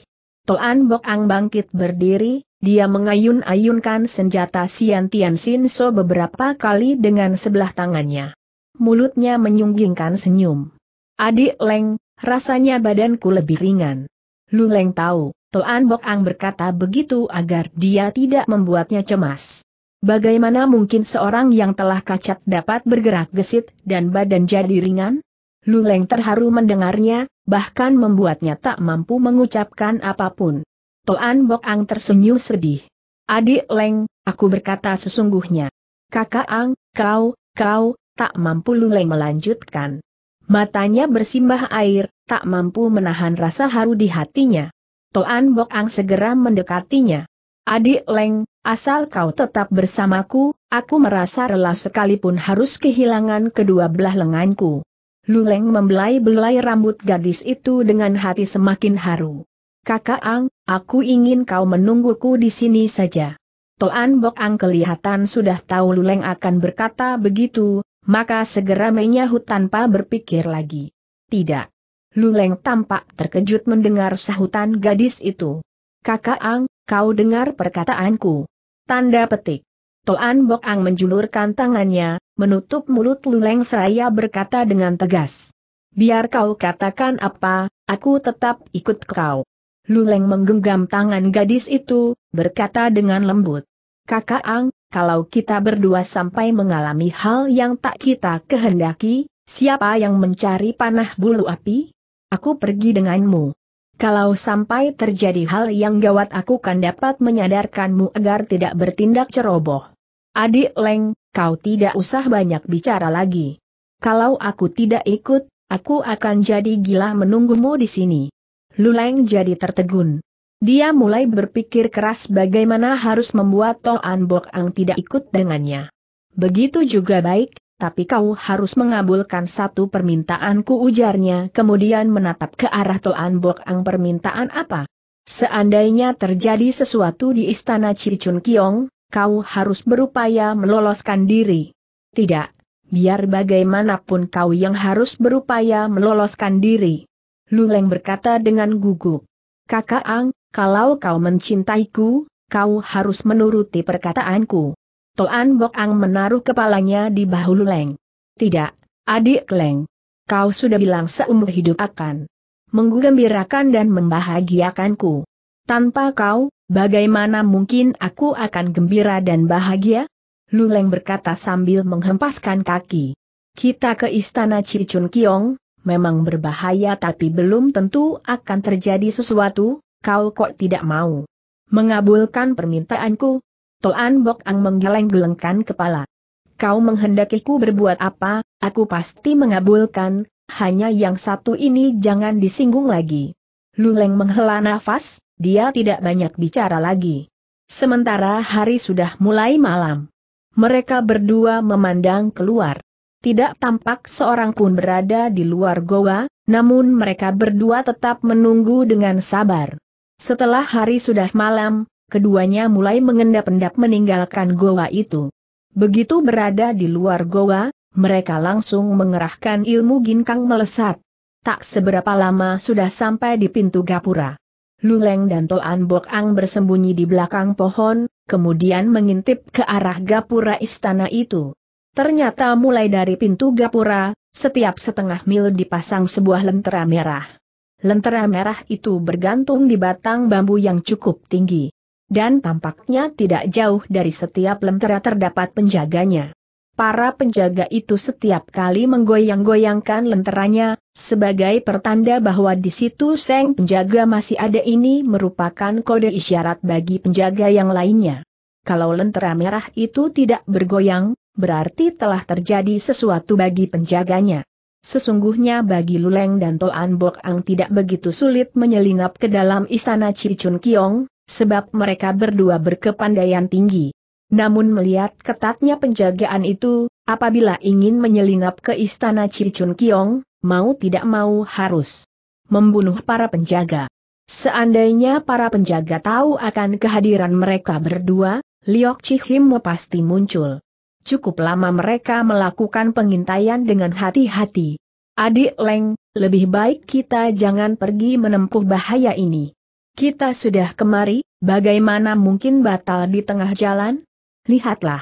Toan Bok Ang bangkit berdiri, dia mengayun-ayunkan senjata Sian Tian Sin So beberapa kali dengan sebelah tangannya mulutnya menyunggingkan senyum. Adik Leng, rasanya badanku lebih ringan. Lu Leng tahu, Toan Bok Ang berkata begitu agar dia tidak membuatnya cemas. Bagaimana mungkin seorang yang telah kacat dapat bergerak gesit dan badan jadi ringan? Lu Leng terharu mendengarnya, bahkan membuatnya tak mampu mengucapkan apapun. Toan Bok Ang tersenyum sedih. Adik Leng, aku berkata sesungguhnya. Kakak Ang, kau, kau, tak mampu Luleng melanjutkan. Matanya bersimbah air, tak mampu menahan rasa haru di hatinya. Toan Bok Ang segera mendekatinya. Adik Leng, asal kau tetap bersamaku, aku merasa rela sekalipun harus kehilangan kedua belah lenganku. Luleng membelai-belai rambut gadis itu dengan hati semakin haru. Kakak Ang, aku ingin kau menungguku di sini saja. Toan Bok Ang kelihatan sudah tahu Luleng akan berkata begitu, maka segera menyahut tanpa berpikir lagi. Tidak. Luleng tampak terkejut mendengar sahutan gadis itu. Kakak Ang, kau dengar perkataanku. Tanda petik. Toan Bok Ang menjulurkan tangannya, menutup mulut Luleng seraya berkata dengan tegas. Biar kau katakan apa, aku tetap ikut kau. Luleng menggenggam tangan gadis itu, berkata dengan lembut. Kakak Ang, kalau kita berdua sampai mengalami hal yang tak kita kehendaki, siapa yang mencari panah bulu api? Aku pergi denganmu. Kalau sampai terjadi hal yang gawat aku kan dapat menyadarkanmu agar tidak bertindak ceroboh. Adik Leng, kau tidak usah banyak bicara lagi. Kalau aku tidak ikut, aku akan jadi gila menunggumu di sini. Luleng jadi tertegun. Dia mulai berpikir keras bagaimana harus membuat Toan Bok Ang tidak ikut dengannya. Begitu juga baik, tapi kau harus mengabulkan satu permintaanku ujarnya kemudian menatap ke arah Toan Bok Ang permintaan apa? Seandainya terjadi sesuatu di istana Cicun Kiong, kau harus berupaya meloloskan diri. Tidak, biar bagaimanapun kau yang harus berupaya meloloskan diri. Luleng berkata dengan gugup. Kakak Ang, kalau kau mencintaiku, kau harus menuruti perkataanku. Toan Bok Ang menaruh kepalanya di bahu Leng. Tidak, adik Leng. Kau sudah bilang seumur hidup akan menggembirakan dan membahagiakanku. Tanpa kau, bagaimana mungkin aku akan gembira dan bahagia? Luleng berkata sambil menghempaskan kaki. Kita ke istana Cicun Kiong, memang berbahaya tapi belum tentu akan terjadi sesuatu, kau kok tidak mau mengabulkan permintaanku? Toan Bok Ang menggeleng-gelengkan kepala. Kau menghendakiku berbuat apa, aku pasti mengabulkan, hanya yang satu ini jangan disinggung lagi. Luleng menghela nafas, dia tidak banyak bicara lagi. Sementara hari sudah mulai malam. Mereka berdua memandang keluar. Tidak tampak seorang pun berada di luar goa, namun mereka berdua tetap menunggu dengan sabar. Setelah hari sudah malam, keduanya mulai mengendap-endap meninggalkan goa itu. Begitu berada di luar goa, mereka langsung mengerahkan ilmu ginkang melesat. Tak seberapa lama sudah sampai di pintu gapura. Luleng dan Toan Bok Ang bersembunyi di belakang pohon, kemudian mengintip ke arah gapura istana itu. Ternyata mulai dari pintu gapura, setiap setengah mil dipasang sebuah lentera merah. Lentera merah itu bergantung di batang bambu yang cukup tinggi. Dan tampaknya tidak jauh dari setiap lentera terdapat penjaganya. Para penjaga itu setiap kali menggoyang-goyangkan lenteranya, sebagai pertanda bahwa di situ seng penjaga masih ada ini merupakan kode isyarat bagi penjaga yang lainnya. Kalau lentera merah itu tidak bergoyang, berarti telah terjadi sesuatu bagi penjaganya. Sesungguhnya bagi Luleng dan Toan Bok Ang tidak begitu sulit menyelinap ke dalam istana Cicun Kiong, sebab mereka berdua berkepandaian tinggi. Namun melihat ketatnya penjagaan itu, apabila ingin menyelinap ke istana Cicun Kiong, mau tidak mau harus membunuh para penjaga. Seandainya para penjaga tahu akan kehadiran mereka berdua, Liok Chihim pasti muncul. Cukup lama mereka melakukan pengintaian dengan hati-hati. Adik Leng, lebih baik kita jangan pergi menempuh bahaya ini. Kita sudah kemari, bagaimana mungkin batal di tengah jalan? Lihatlah.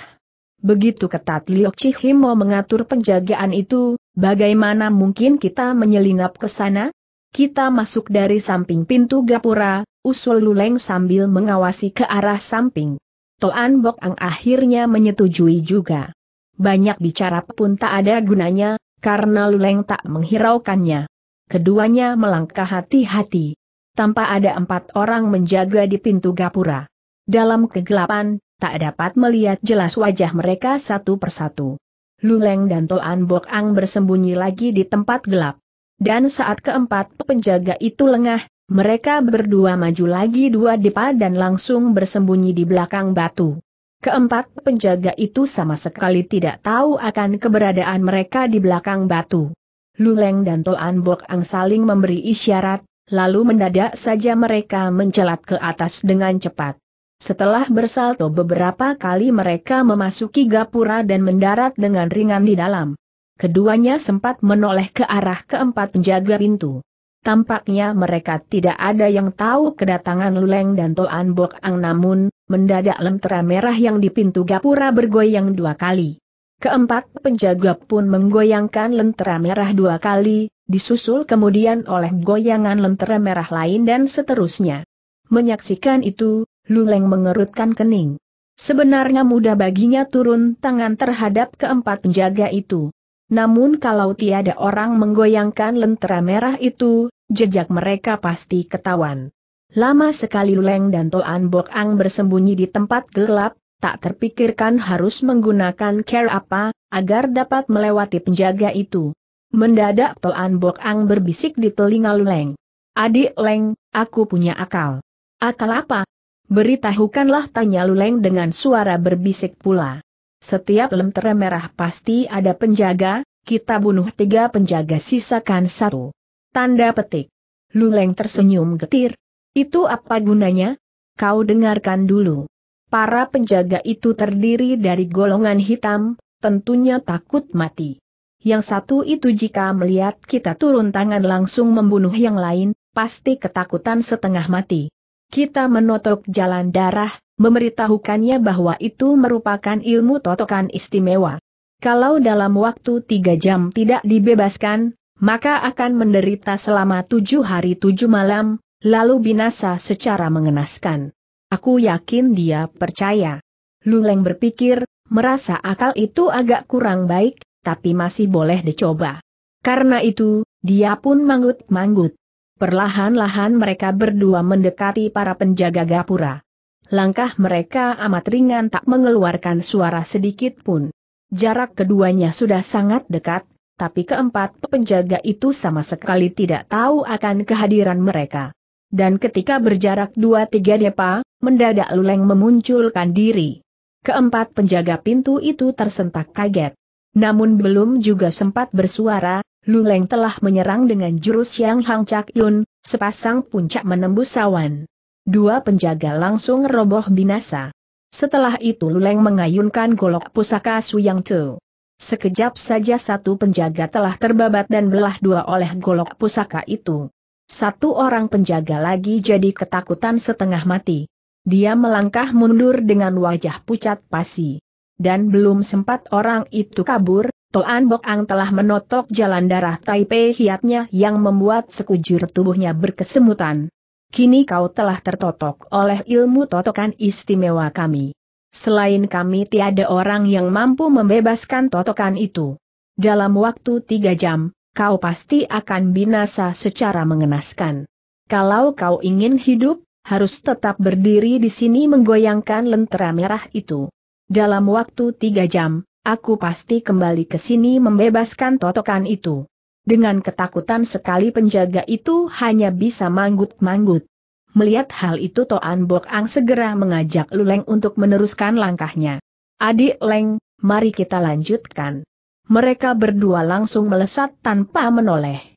Begitu ketat Liok Chihimo mengatur penjagaan itu, bagaimana mungkin kita menyelinap ke sana? Kita masuk dari samping pintu gapura, usul Luleng sambil mengawasi ke arah samping. Toan Bok Ang akhirnya menyetujui juga. Banyak bicara pun tak ada gunanya, karena Luleng tak menghiraukannya. Keduanya melangkah hati-hati. Tanpa ada empat orang menjaga di pintu gapura. Dalam kegelapan, tak dapat melihat jelas wajah mereka satu persatu. Luleng dan Toan Bok Ang bersembunyi lagi di tempat gelap. Dan saat keempat penjaga itu lengah, mereka berdua maju lagi dua depa dan langsung bersembunyi di belakang batu. Keempat penjaga itu sama sekali tidak tahu akan keberadaan mereka di belakang batu. Luleng dan Toan Bok Ang saling memberi isyarat, lalu mendadak saja mereka mencelat ke atas dengan cepat. Setelah bersalto beberapa kali mereka memasuki gapura dan mendarat dengan ringan di dalam. Keduanya sempat menoleh ke arah keempat penjaga pintu. Tampaknya mereka tidak ada yang tahu kedatangan Luleng dan Toan Bok Ang namun, mendadak lentera merah yang di pintu gapura bergoyang dua kali. Keempat penjaga pun menggoyangkan lentera merah dua kali, disusul kemudian oleh goyangan lentera merah lain dan seterusnya. Menyaksikan itu, Luleng mengerutkan kening. Sebenarnya mudah baginya turun tangan terhadap keempat penjaga itu. Namun kalau tiada orang menggoyangkan lentera merah itu, jejak mereka pasti ketahuan. Lama sekali Leng dan Toan Bok Ang bersembunyi di tempat gelap, tak terpikirkan harus menggunakan care apa, agar dapat melewati penjaga itu. Mendadak Toan Bok Ang berbisik di telinga Leng. Adik Leng, aku punya akal. Akal apa? Beritahukanlah tanya Luleng dengan suara berbisik pula. Setiap lemtere merah pasti ada penjaga, kita bunuh tiga penjaga sisakan satu. Tanda petik. Luleng tersenyum getir. Itu apa gunanya? Kau dengarkan dulu. Para penjaga itu terdiri dari golongan hitam, tentunya takut mati. Yang satu itu jika melihat kita turun tangan langsung membunuh yang lain, pasti ketakutan setengah mati. Kita menotok jalan darah, memberitahukannya bahwa itu merupakan ilmu totokan istimewa. Kalau dalam waktu tiga jam tidak dibebaskan, maka akan menderita selama tujuh hari tujuh malam, lalu binasa secara mengenaskan. Aku yakin dia percaya. Luleng berpikir, merasa akal itu agak kurang baik, tapi masih boleh dicoba. Karena itu, dia pun manggut-manggut. Perlahan-lahan mereka berdua mendekati para penjaga gapura. Langkah mereka amat ringan tak mengeluarkan suara sedikit pun. Jarak keduanya sudah sangat dekat, tapi keempat penjaga itu sama sekali tidak tahu akan kehadiran mereka. Dan ketika berjarak dua tiga depa, mendadak Luleng memunculkan diri. Keempat penjaga pintu itu tersentak kaget. Namun belum juga sempat bersuara, Luleng telah menyerang dengan jurus yang Hang Cak Yun, sepasang puncak menembus sawan. Dua penjaga langsung roboh binasa. Setelah itu Luleng mengayunkan golok pusaka Suyang Tu. Sekejap saja satu penjaga telah terbabat dan belah dua oleh golok pusaka itu. Satu orang penjaga lagi jadi ketakutan setengah mati. Dia melangkah mundur dengan wajah pucat pasi. Dan belum sempat orang itu kabur, Toan Bok Ang telah menotok jalan darah Taipei hiatnya yang membuat sekujur tubuhnya berkesemutan. Kini kau telah tertotok oleh ilmu totokan istimewa kami. Selain kami tiada orang yang mampu membebaskan totokan itu. Dalam waktu tiga jam, kau pasti akan binasa secara mengenaskan. Kalau kau ingin hidup, harus tetap berdiri di sini menggoyangkan lentera merah itu. Dalam waktu tiga jam, aku pasti kembali ke sini membebaskan totokan itu. Dengan ketakutan sekali penjaga itu hanya bisa manggut-manggut. Melihat hal itu Toan Bok Ang segera mengajak Luleng untuk meneruskan langkahnya. Adik Leng, mari kita lanjutkan. Mereka berdua langsung melesat tanpa menoleh.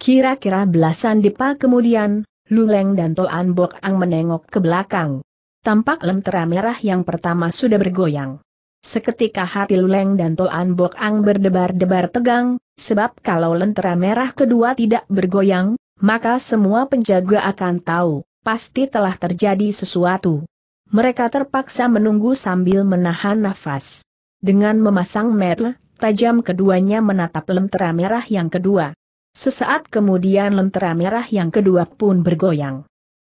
Kira-kira belasan dipa kemudian, Luleng dan Toan Bok Ang menengok ke belakang. Tampak lentera merah yang pertama sudah bergoyang. Seketika hati Luleng dan Toan Bok Ang berdebar-debar tegang, sebab kalau lentera merah kedua tidak bergoyang, maka semua penjaga akan tahu, pasti telah terjadi sesuatu. Mereka terpaksa menunggu sambil menahan nafas. Dengan memasang metel, tajam keduanya menatap lentera merah yang kedua. Sesaat kemudian lentera merah yang kedua pun bergoyang.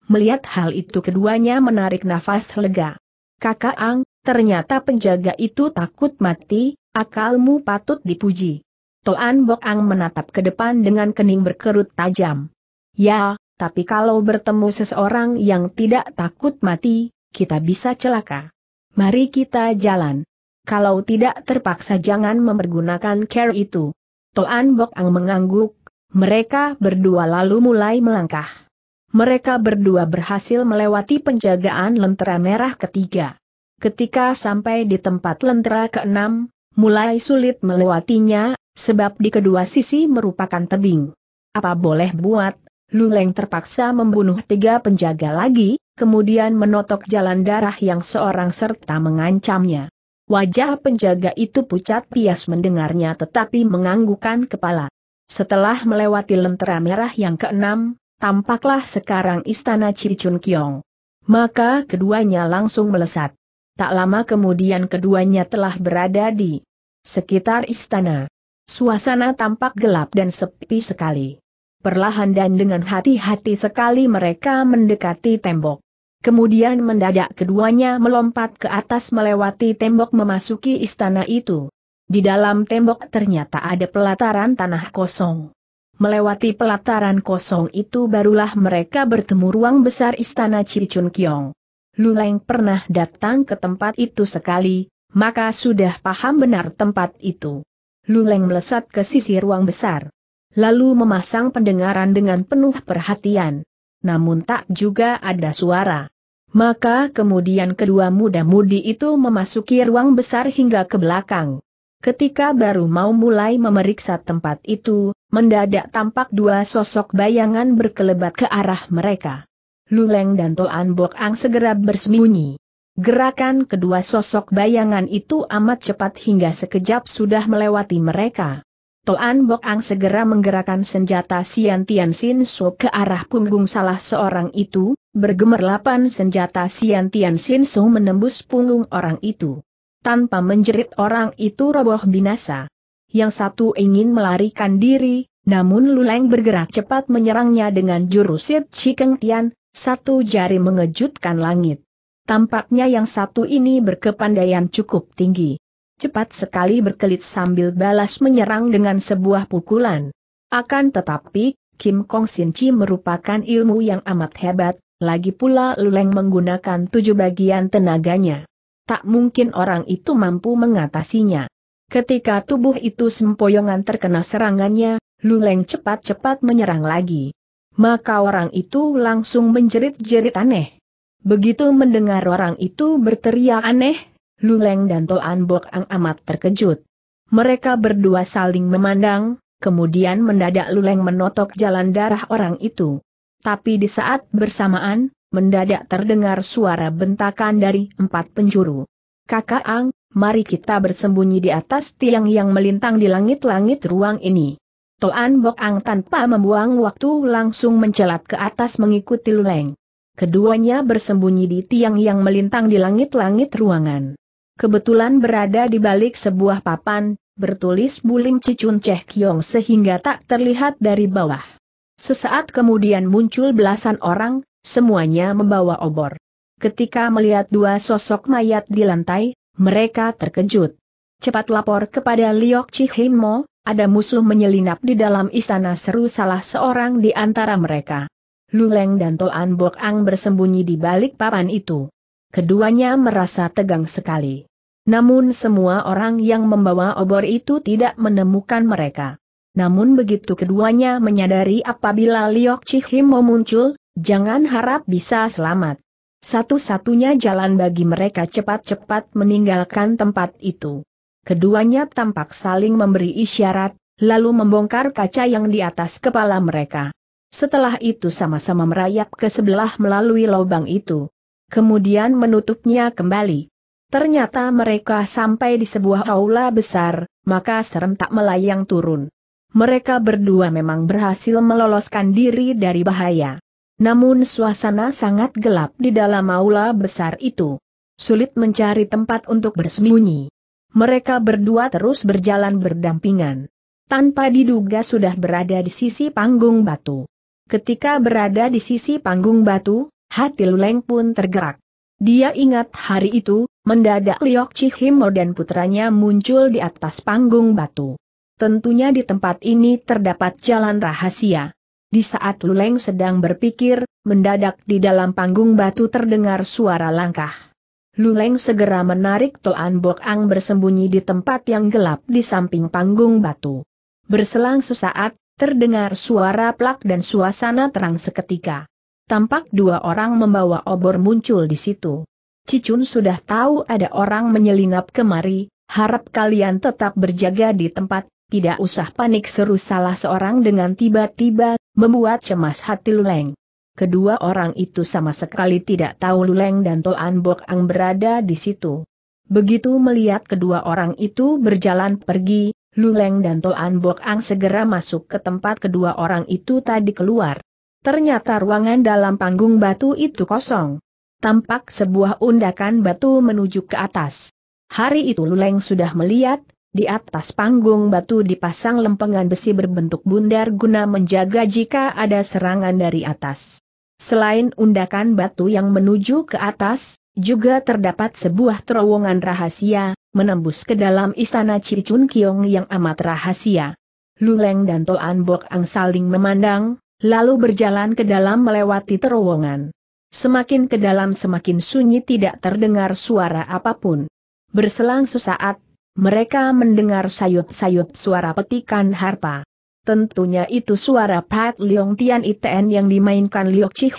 Melihat hal itu keduanya menarik nafas lega. Kakak Ang, Ternyata penjaga itu takut mati, akalmu patut dipuji. Toan Bok Ang menatap ke depan dengan kening berkerut tajam. Ya, tapi kalau bertemu seseorang yang tidak takut mati, kita bisa celaka. Mari kita jalan. Kalau tidak terpaksa jangan mempergunakan care itu. Toan Bok Ang mengangguk, mereka berdua lalu mulai melangkah. Mereka berdua berhasil melewati penjagaan lentera merah ketiga ketika sampai di tempat lentera keenam, mulai sulit melewatinya, sebab di kedua sisi merupakan tebing. Apa boleh buat, Luleng terpaksa membunuh tiga penjaga lagi, kemudian menotok jalan darah yang seorang serta mengancamnya. Wajah penjaga itu pucat pias mendengarnya tetapi menganggukan kepala. Setelah melewati lentera merah yang keenam, tampaklah sekarang istana Cicun Kiong. Maka keduanya langsung melesat. Tak lama kemudian keduanya telah berada di sekitar istana. Suasana tampak gelap dan sepi sekali. Perlahan dan dengan hati-hati sekali mereka mendekati tembok. Kemudian mendadak keduanya melompat ke atas melewati tembok memasuki istana itu. Di dalam tembok ternyata ada pelataran tanah kosong. Melewati pelataran kosong itu barulah mereka bertemu ruang besar istana Cicun Kiong. Luleng pernah datang ke tempat itu sekali, maka sudah paham benar tempat itu. Luleng melesat ke sisi ruang besar. Lalu memasang pendengaran dengan penuh perhatian. Namun tak juga ada suara. Maka kemudian kedua muda-mudi itu memasuki ruang besar hingga ke belakang. Ketika baru mau mulai memeriksa tempat itu, mendadak tampak dua sosok bayangan berkelebat ke arah mereka. Luleng dan Toan Bok Ang segera bersembunyi. Gerakan kedua sosok bayangan itu amat cepat hingga sekejap sudah melewati mereka. Toan Bok Ang segera menggerakkan senjata Sian Tian Sin Su ke arah punggung salah seorang itu, bergemerlapan senjata Sian Tian Sin Su menembus punggung orang itu. Tanpa menjerit orang itu roboh binasa. Yang satu ingin melarikan diri, namun Luleng bergerak cepat menyerangnya dengan jurusit Cikeng Tian, satu jari mengejutkan langit. Tampaknya yang satu ini berkepandaian cukup tinggi. Cepat sekali berkelit sambil balas menyerang dengan sebuah pukulan. Akan tetapi, Kim Kong Sin Chi merupakan ilmu yang amat hebat, lagi pula Luleng menggunakan tujuh bagian tenaganya. Tak mungkin orang itu mampu mengatasinya. Ketika tubuh itu sempoyongan terkena serangannya, Luleng cepat-cepat menyerang lagi maka orang itu langsung menjerit-jerit aneh. Begitu mendengar orang itu berteriak aneh, Luleng dan Toan Bok Ang amat terkejut. Mereka berdua saling memandang, kemudian mendadak Luleng menotok jalan darah orang itu. Tapi di saat bersamaan, mendadak terdengar suara bentakan dari empat penjuru. Kakak Ang, mari kita bersembunyi di atas tiang yang melintang di langit-langit ruang ini. Toan Bok Ang tanpa membuang waktu langsung mencelat ke atas mengikuti Luleng. Keduanya bersembunyi di tiang yang melintang di langit-langit ruangan. Kebetulan berada di balik sebuah papan, bertulis Bulim Cicun Ceh Kiong sehingga tak terlihat dari bawah. Sesaat kemudian muncul belasan orang, semuanya membawa obor. Ketika melihat dua sosok mayat di lantai, mereka terkejut. Cepat lapor kepada Liok Chihimo, ada musuh menyelinap di dalam istana seru salah seorang di antara mereka. Luleng dan Toan Bok Ang bersembunyi di balik papan itu. Keduanya merasa tegang sekali. Namun semua orang yang membawa obor itu tidak menemukan mereka. Namun begitu keduanya menyadari apabila Liok Chihimo muncul, jangan harap bisa selamat. Satu-satunya jalan bagi mereka cepat-cepat meninggalkan tempat itu. Keduanya tampak saling memberi isyarat, lalu membongkar kaca yang di atas kepala mereka. Setelah itu sama-sama merayap ke sebelah melalui lubang itu. Kemudian menutupnya kembali. Ternyata mereka sampai di sebuah aula besar, maka serentak melayang turun. Mereka berdua memang berhasil meloloskan diri dari bahaya. Namun suasana sangat gelap di dalam aula besar itu. Sulit mencari tempat untuk bersembunyi. Mereka berdua terus berjalan berdampingan. Tanpa diduga sudah berada di sisi panggung batu. Ketika berada di sisi panggung batu, hati Luleng pun tergerak. Dia ingat hari itu, mendadak Liok Chihimo dan putranya muncul di atas panggung batu. Tentunya di tempat ini terdapat jalan rahasia. Di saat Luleng sedang berpikir, mendadak di dalam panggung batu terdengar suara langkah. Luleng segera menarik Toan Bok Ang bersembunyi di tempat yang gelap di samping panggung batu. Berselang sesaat, terdengar suara plak dan suasana terang seketika. Tampak dua orang membawa obor muncul di situ. Cicun sudah tahu ada orang menyelinap kemari, harap kalian tetap berjaga di tempat, tidak usah panik seru salah seorang dengan tiba-tiba, membuat cemas hati Luleng. Kedua orang itu sama sekali tidak tahu Luleng dan Toan Bok Ang berada di situ. Begitu melihat kedua orang itu berjalan pergi, Luleng dan Toan Bok Ang segera masuk ke tempat kedua orang itu tadi keluar. Ternyata ruangan dalam panggung batu itu kosong. Tampak sebuah undakan batu menuju ke atas. Hari itu Luleng sudah melihat, di atas panggung batu dipasang lempengan besi berbentuk bundar guna menjaga jika ada serangan dari atas. Selain undakan batu yang menuju ke atas, juga terdapat sebuah terowongan rahasia, menembus ke dalam istana Cicun Kiong yang amat rahasia. Luleng dan Toan Bok Ang saling memandang, lalu berjalan ke dalam melewati terowongan. Semakin ke dalam semakin sunyi tidak terdengar suara apapun. Berselang sesaat, mereka mendengar sayup-sayup suara petikan harpa. Tentunya itu suara Pat Leong Tian ITN yang dimainkan Liok Chi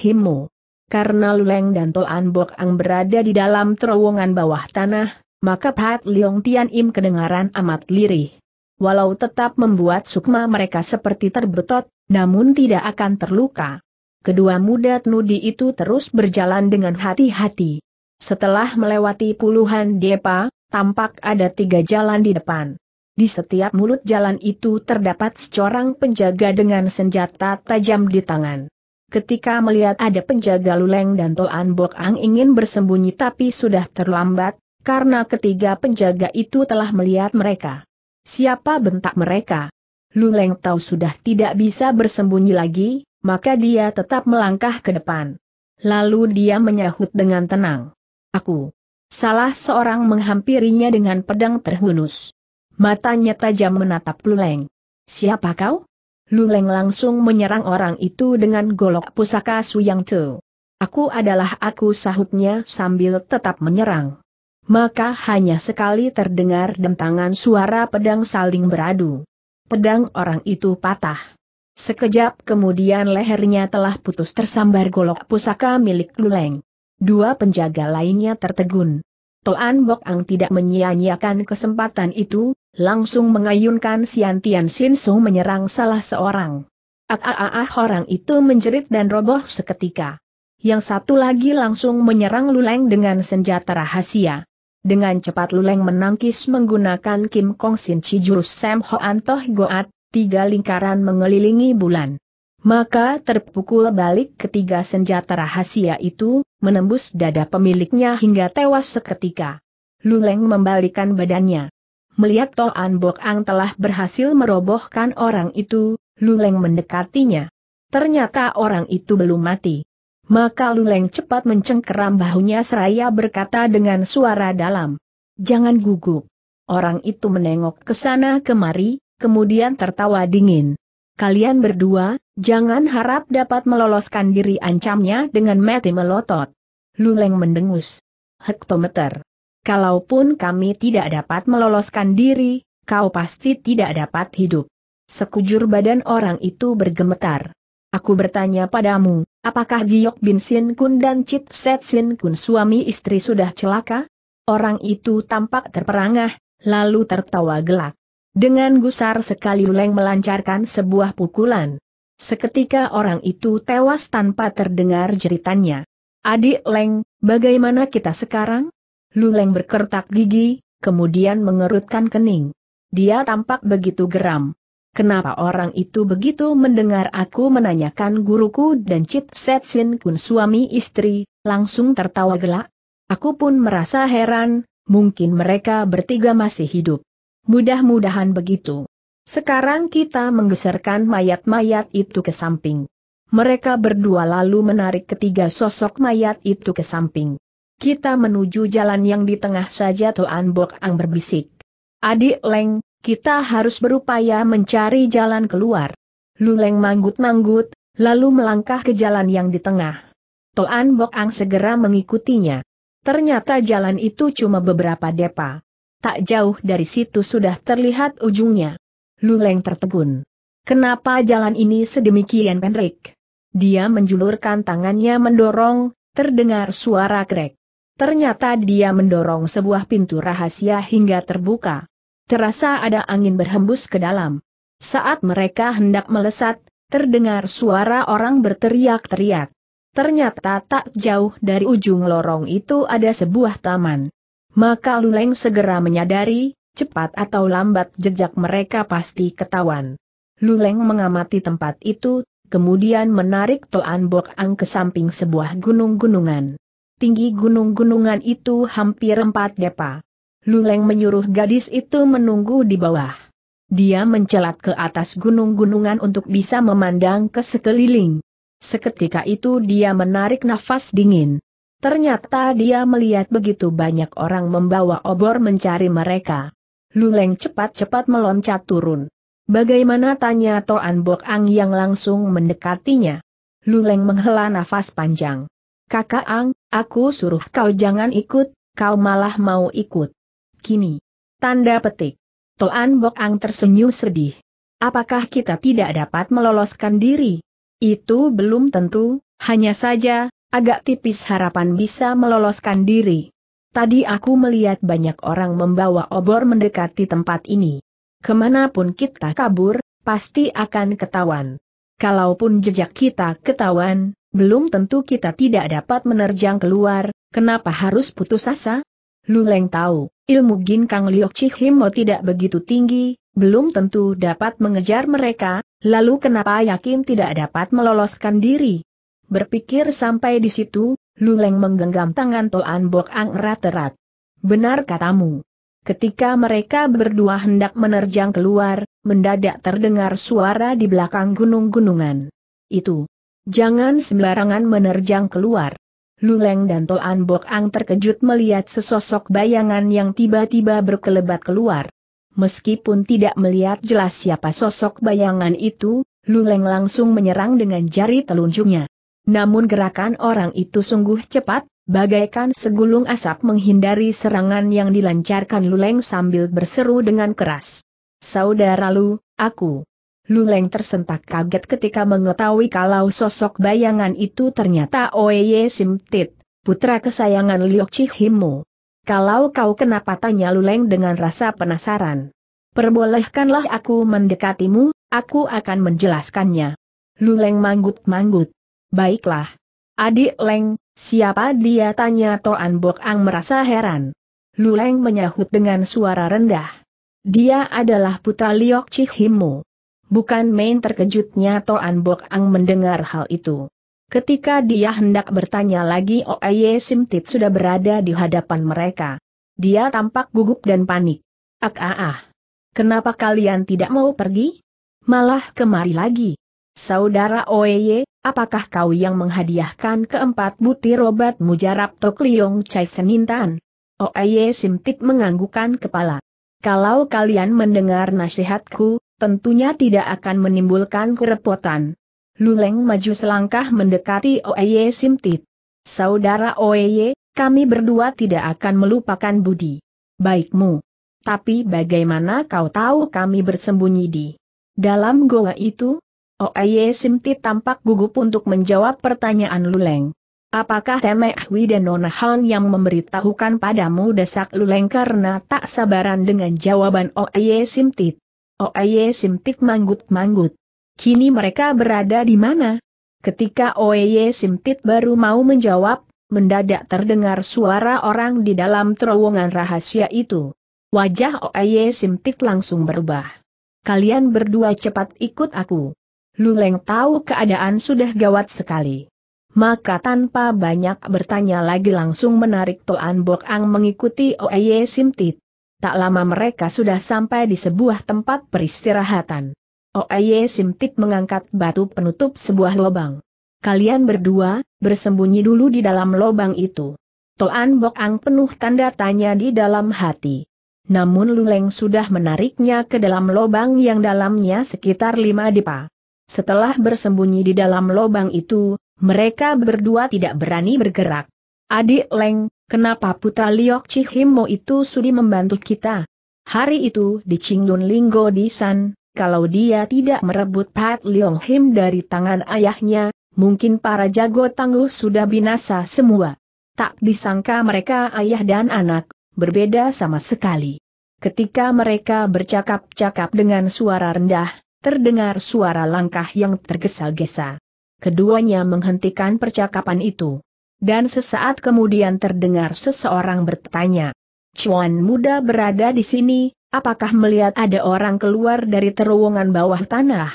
Karena Luleng dan Toan Bok Ang berada di dalam terowongan bawah tanah, maka Pat Leong Tian Im kedengaran amat lirih. Walau tetap membuat sukma mereka seperti terbetot, namun tidak akan terluka. Kedua muda tenudi itu terus berjalan dengan hati-hati. Setelah melewati puluhan depa, tampak ada tiga jalan di depan. Di setiap mulut jalan itu terdapat seorang penjaga dengan senjata tajam di tangan. Ketika melihat ada penjaga Luleng dan Toan Bok Ang ingin bersembunyi tapi sudah terlambat, karena ketiga penjaga itu telah melihat mereka. Siapa bentak mereka? Luleng tahu sudah tidak bisa bersembunyi lagi, maka dia tetap melangkah ke depan. Lalu dia menyahut dengan tenang. Aku. Salah seorang menghampirinya dengan pedang terhunus matanya tajam menatap Luleng. Siapa kau? Luleng langsung menyerang orang itu dengan golok pusaka Suyang Tu. Aku adalah aku sahutnya sambil tetap menyerang. Maka hanya sekali terdengar dentangan suara pedang saling beradu. Pedang orang itu patah. Sekejap kemudian lehernya telah putus tersambar golok pusaka milik Luleng. Dua penjaga lainnya tertegun. Toan Bok Ang tidak menyia-nyiakan kesempatan itu, langsung mengayunkan Sian Tian Sin Su menyerang salah seorang. Ah, ah, ah, ah orang itu menjerit dan roboh seketika. Yang satu lagi langsung menyerang Luleng dengan senjata rahasia. Dengan cepat Luleng menangkis menggunakan Kim Kong Sin Chi jurus Sam Hoan Toh Goat, tiga lingkaran mengelilingi bulan. Maka terpukul balik ketiga senjata rahasia itu, menembus dada pemiliknya hingga tewas seketika. Luleng membalikan badannya. Melihat Toan Bok Ang telah berhasil merobohkan orang itu, Luleng mendekatinya. Ternyata orang itu belum mati. Maka Luleng cepat mencengkeram bahunya seraya berkata dengan suara dalam. Jangan gugup. Orang itu menengok ke sana kemari, kemudian tertawa dingin. Kalian berdua, jangan harap dapat meloloskan diri ancamnya dengan mati melotot. Luleng mendengus. Hektometer. Kalaupun kami tidak dapat meloloskan diri, kau pasti tidak dapat hidup. Sekujur badan orang itu bergemetar. Aku bertanya padamu, apakah Giok Bin Sin Kun dan Chit Set Sin Kun suami istri sudah celaka? Orang itu tampak terperangah, lalu tertawa gelak. Dengan gusar sekali Luleng melancarkan sebuah pukulan. Seketika orang itu tewas tanpa terdengar jeritannya. Adik Leng, bagaimana kita sekarang? Luleng berkertak gigi, kemudian mengerutkan kening. Dia tampak begitu geram. Kenapa orang itu begitu mendengar aku menanyakan guruku dan Set Setsin Kun suami istri, langsung tertawa gelak? Aku pun merasa heran, mungkin mereka bertiga masih hidup. Mudah-mudahan begitu. Sekarang kita menggeserkan mayat-mayat itu ke samping. Mereka berdua lalu menarik ketiga sosok mayat itu ke samping. Kita menuju jalan yang di tengah saja Tuan Bok Ang berbisik. Adik Leng, kita harus berupaya mencari jalan keluar. Luleng manggut-manggut, lalu melangkah ke jalan yang di tengah. Tuan Bok Ang segera mengikutinya. Ternyata jalan itu cuma beberapa depa tak jauh dari situ sudah terlihat ujungnya. Luleng tertegun. Kenapa jalan ini sedemikian pendek? Dia menjulurkan tangannya mendorong, terdengar suara krek. Ternyata dia mendorong sebuah pintu rahasia hingga terbuka. Terasa ada angin berhembus ke dalam. Saat mereka hendak melesat, terdengar suara orang berteriak-teriak. Ternyata tak jauh dari ujung lorong itu ada sebuah taman. Maka Luleng segera menyadari, cepat atau lambat jejak mereka pasti ketahuan. Luleng mengamati tempat itu, kemudian menarik Toan Bok Ang ke samping sebuah gunung-gunungan. Tinggi gunung-gunungan itu hampir empat depa. Luleng menyuruh gadis itu menunggu di bawah. Dia mencelat ke atas gunung-gunungan untuk bisa memandang ke sekeliling. Seketika itu dia menarik nafas dingin. Ternyata dia melihat begitu banyak orang membawa obor mencari mereka. Luleng cepat-cepat meloncat turun. Bagaimana tanya Toan Bok Ang yang langsung mendekatinya. Luleng menghela nafas panjang. Kakak Ang, aku suruh kau jangan ikut, kau malah mau ikut. Kini. Tanda petik. Toan Bok Ang tersenyum sedih. Apakah kita tidak dapat meloloskan diri? Itu belum tentu, hanya saja, Agak tipis harapan bisa meloloskan diri. Tadi aku melihat banyak orang membawa obor mendekati tempat ini. Kemanapun kita kabur, pasti akan ketahuan. Kalaupun jejak kita ketahuan, belum tentu kita tidak dapat menerjang keluar, kenapa harus putus asa? Luleng tahu, ilmu ginkang Liok cihimo tidak begitu tinggi, belum tentu dapat mengejar mereka, lalu kenapa yakin tidak dapat meloloskan diri? Berpikir sampai di situ, Luleng menggenggam tangan Toan Bok Ang erat-erat. Benar katamu. Ketika mereka berdua hendak menerjang keluar, mendadak terdengar suara di belakang gunung-gunungan. Itu. Jangan sembarangan menerjang keluar. Luleng dan Toan Bok Ang terkejut melihat sesosok bayangan yang tiba-tiba berkelebat keluar. Meskipun tidak melihat jelas siapa sosok bayangan itu, Luleng langsung menyerang dengan jari telunjuknya. Namun gerakan orang itu sungguh cepat, bagaikan segulung asap menghindari serangan yang dilancarkan Luleng sambil berseru dengan keras. Saudara Lu, aku. Luleng tersentak kaget ketika mengetahui kalau sosok bayangan itu ternyata Oye Simtit, putra kesayangan Liok Chihimu. Kalau kau kenapa tanya Luleng dengan rasa penasaran. Perbolehkanlah aku mendekatimu, aku akan menjelaskannya. Luleng manggut-manggut baiklah. Adik Leng, siapa dia tanya Toan Bok Ang merasa heran. Lu Leng menyahut dengan suara rendah. Dia adalah putra Liok Cihimu. Bukan main terkejutnya Toan Bok Ang mendengar hal itu. Ketika dia hendak bertanya lagi Oye Simtit sudah berada di hadapan mereka. Dia tampak gugup dan panik. Ak ah ah. Kenapa kalian tidak mau pergi? Malah kemari lagi. Saudara Oye, apakah kau yang menghadiahkan keempat butir obat mujarab Tok Liong Chai Senintan? Oeye oh, Simtik menganggukan kepala. Kalau kalian mendengar nasihatku, tentunya tidak akan menimbulkan kerepotan. Luleng maju selangkah mendekati Oeye oh, Simtik. Saudara Oeye, oh, kami berdua tidak akan melupakan budi. Baikmu. Tapi bagaimana kau tahu kami bersembunyi di dalam goa itu? Oye oh, Simti tampak gugup untuk menjawab pertanyaan Luleng. Apakah Temek Hui dan Nona Han yang memberitahukan padamu desak Luleng karena tak sabaran dengan jawaban Oye oh, Simti? Oye oh, Simti manggut-manggut. Kini mereka berada di mana? Ketika Oye Simti baru mau menjawab, mendadak terdengar suara orang di dalam terowongan rahasia itu. Wajah Oye Simti langsung berubah. Kalian berdua cepat ikut aku. Luleng tahu keadaan sudah gawat sekali. Maka tanpa banyak bertanya lagi langsung menarik Toan Bok Ang mengikuti Oeye Simtit. Tak lama mereka sudah sampai di sebuah tempat peristirahatan. Oeye Simtit mengangkat batu penutup sebuah lubang. Kalian berdua, bersembunyi dulu di dalam lubang itu. Toan Bok Ang penuh tanda tanya di dalam hati. Namun Luleng sudah menariknya ke dalam lubang yang dalamnya sekitar lima dipa. Setelah bersembunyi di dalam lubang itu, mereka berdua tidak berani bergerak. Adik Leng, kenapa putra Liok Cihimo itu sudi membantu kita? Hari itu di Qingdun Linggo di San, kalau dia tidak merebut Pat Leong Him dari tangan ayahnya, mungkin para jago tangguh sudah binasa semua. Tak disangka mereka ayah dan anak, berbeda sama sekali. Ketika mereka bercakap-cakap dengan suara rendah, terdengar suara langkah yang tergesa-gesa. Keduanya menghentikan percakapan itu. Dan sesaat kemudian terdengar seseorang bertanya, Cuan muda berada di sini, apakah melihat ada orang keluar dari terowongan bawah tanah?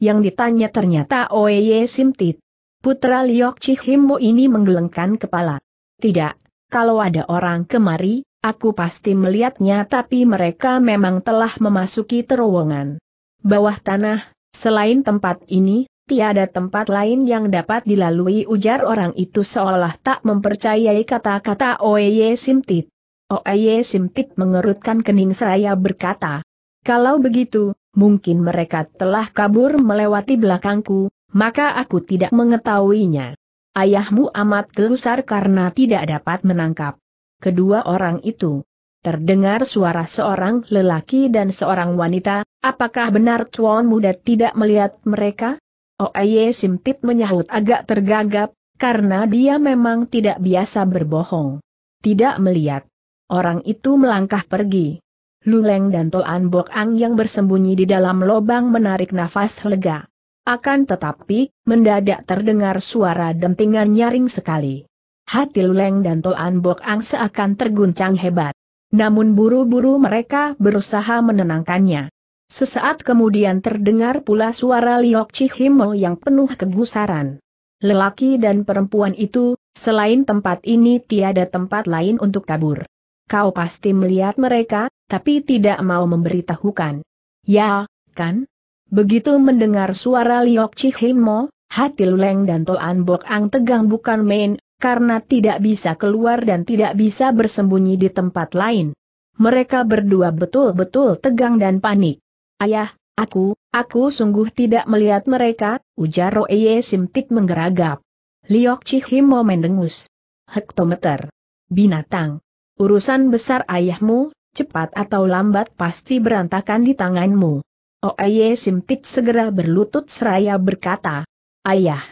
Yang ditanya ternyata Oeye Simtit. Putra Liok Cihimu ini menggelengkan kepala. Tidak, kalau ada orang kemari, aku pasti melihatnya tapi mereka memang telah memasuki terowongan bawah tanah, selain tempat ini, tiada tempat lain yang dapat dilalui ujar orang itu seolah tak mempercayai kata-kata Oye Simtit. Oye Simtit mengerutkan kening seraya berkata, kalau begitu, mungkin mereka telah kabur melewati belakangku, maka aku tidak mengetahuinya. Ayahmu amat gelusar karena tidak dapat menangkap kedua orang itu terdengar suara seorang lelaki dan seorang wanita, apakah benar Tuan Muda tidak melihat mereka? Oye Simtit menyahut agak tergagap, karena dia memang tidak biasa berbohong. Tidak melihat. Orang itu melangkah pergi. Luleng dan Toan Bok Ang yang bersembunyi di dalam lobang menarik nafas lega. Akan tetapi, mendadak terdengar suara dentingan nyaring sekali. Hati Luleng dan Toan Bok Ang seakan terguncang hebat. Namun buru-buru mereka berusaha menenangkannya. Sesaat kemudian terdengar pula suara Liok Chihimo yang penuh kegusaran. Lelaki dan perempuan itu, selain tempat ini tiada tempat lain untuk kabur. Kau pasti melihat mereka, tapi tidak mau memberitahukan. Ya, kan? Begitu mendengar suara Liok Chihimo, hati Luleng dan Toan Bok Ang tegang bukan main, karena tidak bisa keluar dan tidak bisa bersembunyi di tempat lain. Mereka berdua betul-betul tegang dan panik. Ayah, aku, aku sungguh tidak melihat mereka, ujar Roeye Simtik menggeragap. Liok Chihimo mendengus. Hektometer. Binatang. Urusan besar ayahmu, cepat atau lambat pasti berantakan di tanganmu. Oeye Simtik segera berlutut seraya berkata. Ayah.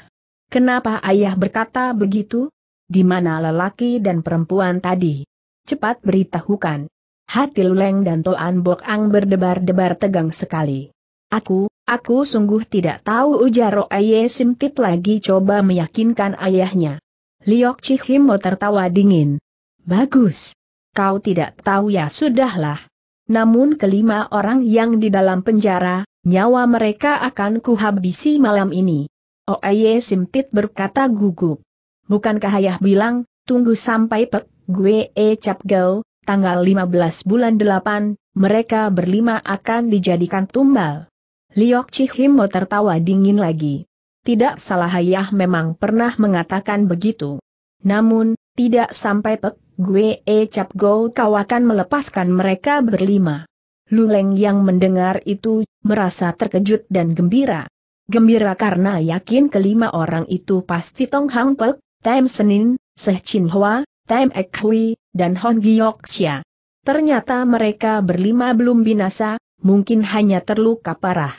Kenapa ayah berkata begitu? Di mana lelaki dan perempuan tadi? Cepat beritahukan. Hati Luleng dan Toan Bok Ang berdebar-debar tegang sekali. Aku, aku sungguh tidak tahu ujar Aye Simtip lagi coba meyakinkan ayahnya. Liok Chihimo tertawa dingin. Bagus. Kau tidak tahu ya sudahlah. Namun kelima orang yang di dalam penjara, nyawa mereka akan kuhabisi malam ini. Aye Simtit berkata gugup. Bukankah ayah bilang, tunggu sampai pek, gue e cap gau, tanggal 15 bulan 8, mereka berlima akan dijadikan tumbal. Liok Cihimo tertawa dingin lagi. Tidak salah ayah memang pernah mengatakan begitu. Namun, tidak sampai pek, gue e cap go kau akan melepaskan mereka berlima. Luleng yang mendengar itu, merasa terkejut dan gembira. Gembira karena yakin kelima orang itu pasti Tong Hang Pek, Time Senin, Seh Chin Hua, Time Ek Hui, dan Hon Giok Xia. Ternyata mereka berlima belum binasa, mungkin hanya terluka parah.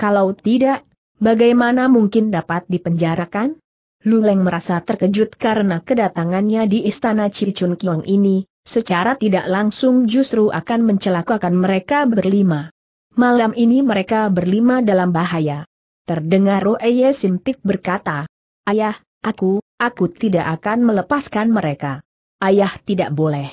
Kalau tidak, bagaimana mungkin dapat dipenjarakan? Luleng merasa terkejut karena kedatangannya di istana Cicun Kiong ini, secara tidak langsung justru akan mencelakakan mereka berlima. Malam ini mereka berlima dalam bahaya. Terdengar Roeye sintik berkata, Ayah, Aku, aku tidak akan melepaskan mereka. Ayah tidak boleh.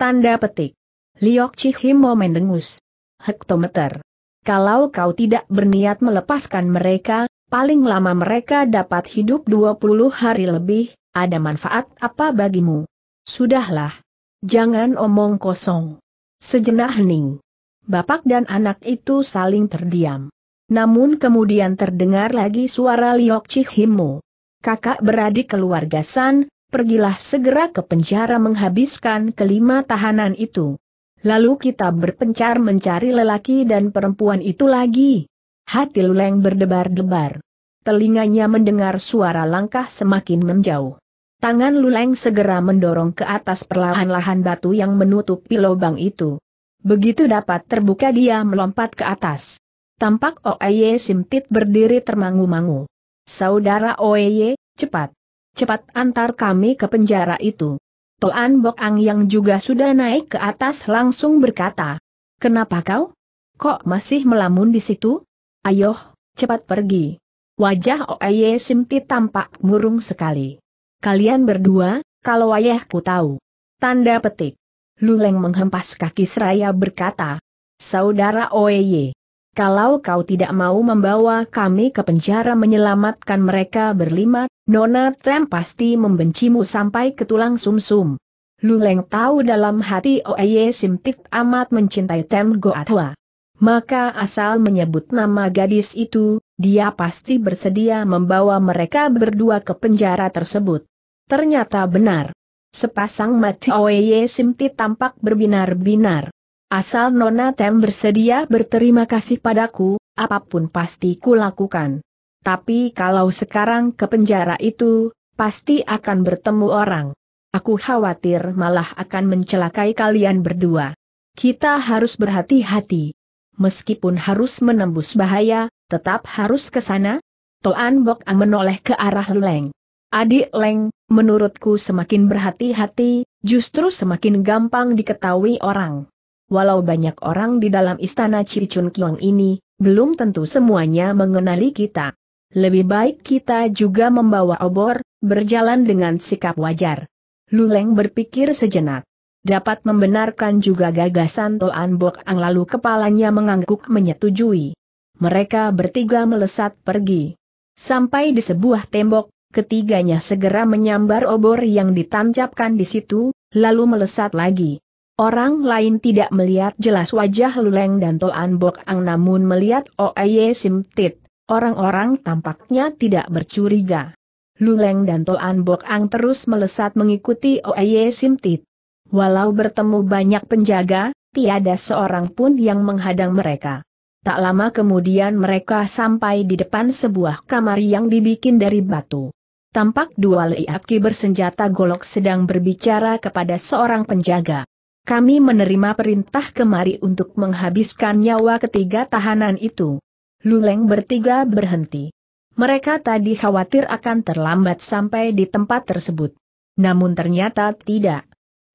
Tanda petik. Liok Cihimo mendengus. Hektometer. Kalau kau tidak berniat melepaskan mereka, paling lama mereka dapat hidup 20 hari lebih, ada manfaat apa bagimu? Sudahlah. Jangan omong kosong. Sejenak hening. Bapak dan anak itu saling terdiam. Namun kemudian terdengar lagi suara Liok Cihimu kakak beradik keluarga San, pergilah segera ke penjara menghabiskan kelima tahanan itu. Lalu kita berpencar mencari lelaki dan perempuan itu lagi. Hati Luleng berdebar-debar. Telinganya mendengar suara langkah semakin menjauh. Tangan Luleng segera mendorong ke atas perlahan-lahan batu yang menutupi lubang itu. Begitu dapat terbuka dia melompat ke atas. Tampak Oeye Simtit berdiri termangu-mangu. Saudara Oye, cepat. Cepat antar kami ke penjara itu. Toan Bok Ang yang juga sudah naik ke atas langsung berkata. Kenapa kau? Kok masih melamun di situ? Ayo, cepat pergi. Wajah Oye Simti tampak murung sekali. Kalian berdua, kalau ayahku tahu. Tanda petik. Luleng menghempas kaki seraya berkata. Saudara Oye, kalau kau tidak mau membawa kami ke penjara menyelamatkan mereka berlima, Nona Tem pasti membencimu sampai ke tulang sumsum. -sum. Luleng tahu dalam hati Oeye Simtik amat mencintai Tem Goatwa. Maka asal menyebut nama gadis itu, dia pasti bersedia membawa mereka berdua ke penjara tersebut. Ternyata benar. Sepasang mata Oeye Simtik tampak berbinar-binar. Asal Nona Tem bersedia berterima kasih padaku, apapun pasti kulakukan. Tapi kalau sekarang ke penjara itu, pasti akan bertemu orang. Aku khawatir malah akan mencelakai kalian berdua. Kita harus berhati-hati. Meskipun harus menembus bahaya, tetap harus ke sana. Toan Bok Ang menoleh ke arah Leng. Adik Leng, menurutku semakin berhati-hati, justru semakin gampang diketahui orang walau banyak orang di dalam istana Cicun Kiong ini, belum tentu semuanya mengenali kita. Lebih baik kita juga membawa obor, berjalan dengan sikap wajar. Luleng berpikir sejenak. Dapat membenarkan juga gagasan Toan Bok Ang lalu kepalanya mengangguk menyetujui. Mereka bertiga melesat pergi. Sampai di sebuah tembok, ketiganya segera menyambar obor yang ditancapkan di situ, lalu melesat lagi. Orang lain tidak melihat jelas wajah Luleng dan Toan Bok Ang namun melihat Oeye oh Tit. orang-orang tampaknya tidak bercuriga. Luleng dan Toan Bok Ang terus melesat mengikuti Oeye oh Tit. Walau bertemu banyak penjaga, tiada seorang pun yang menghadang mereka. Tak lama kemudian mereka sampai di depan sebuah kamar yang dibikin dari batu. Tampak dua lelaki bersenjata golok sedang berbicara kepada seorang penjaga kami menerima perintah kemari untuk menghabiskan nyawa ketiga tahanan itu. Luleng bertiga berhenti. Mereka tadi khawatir akan terlambat sampai di tempat tersebut. Namun ternyata tidak.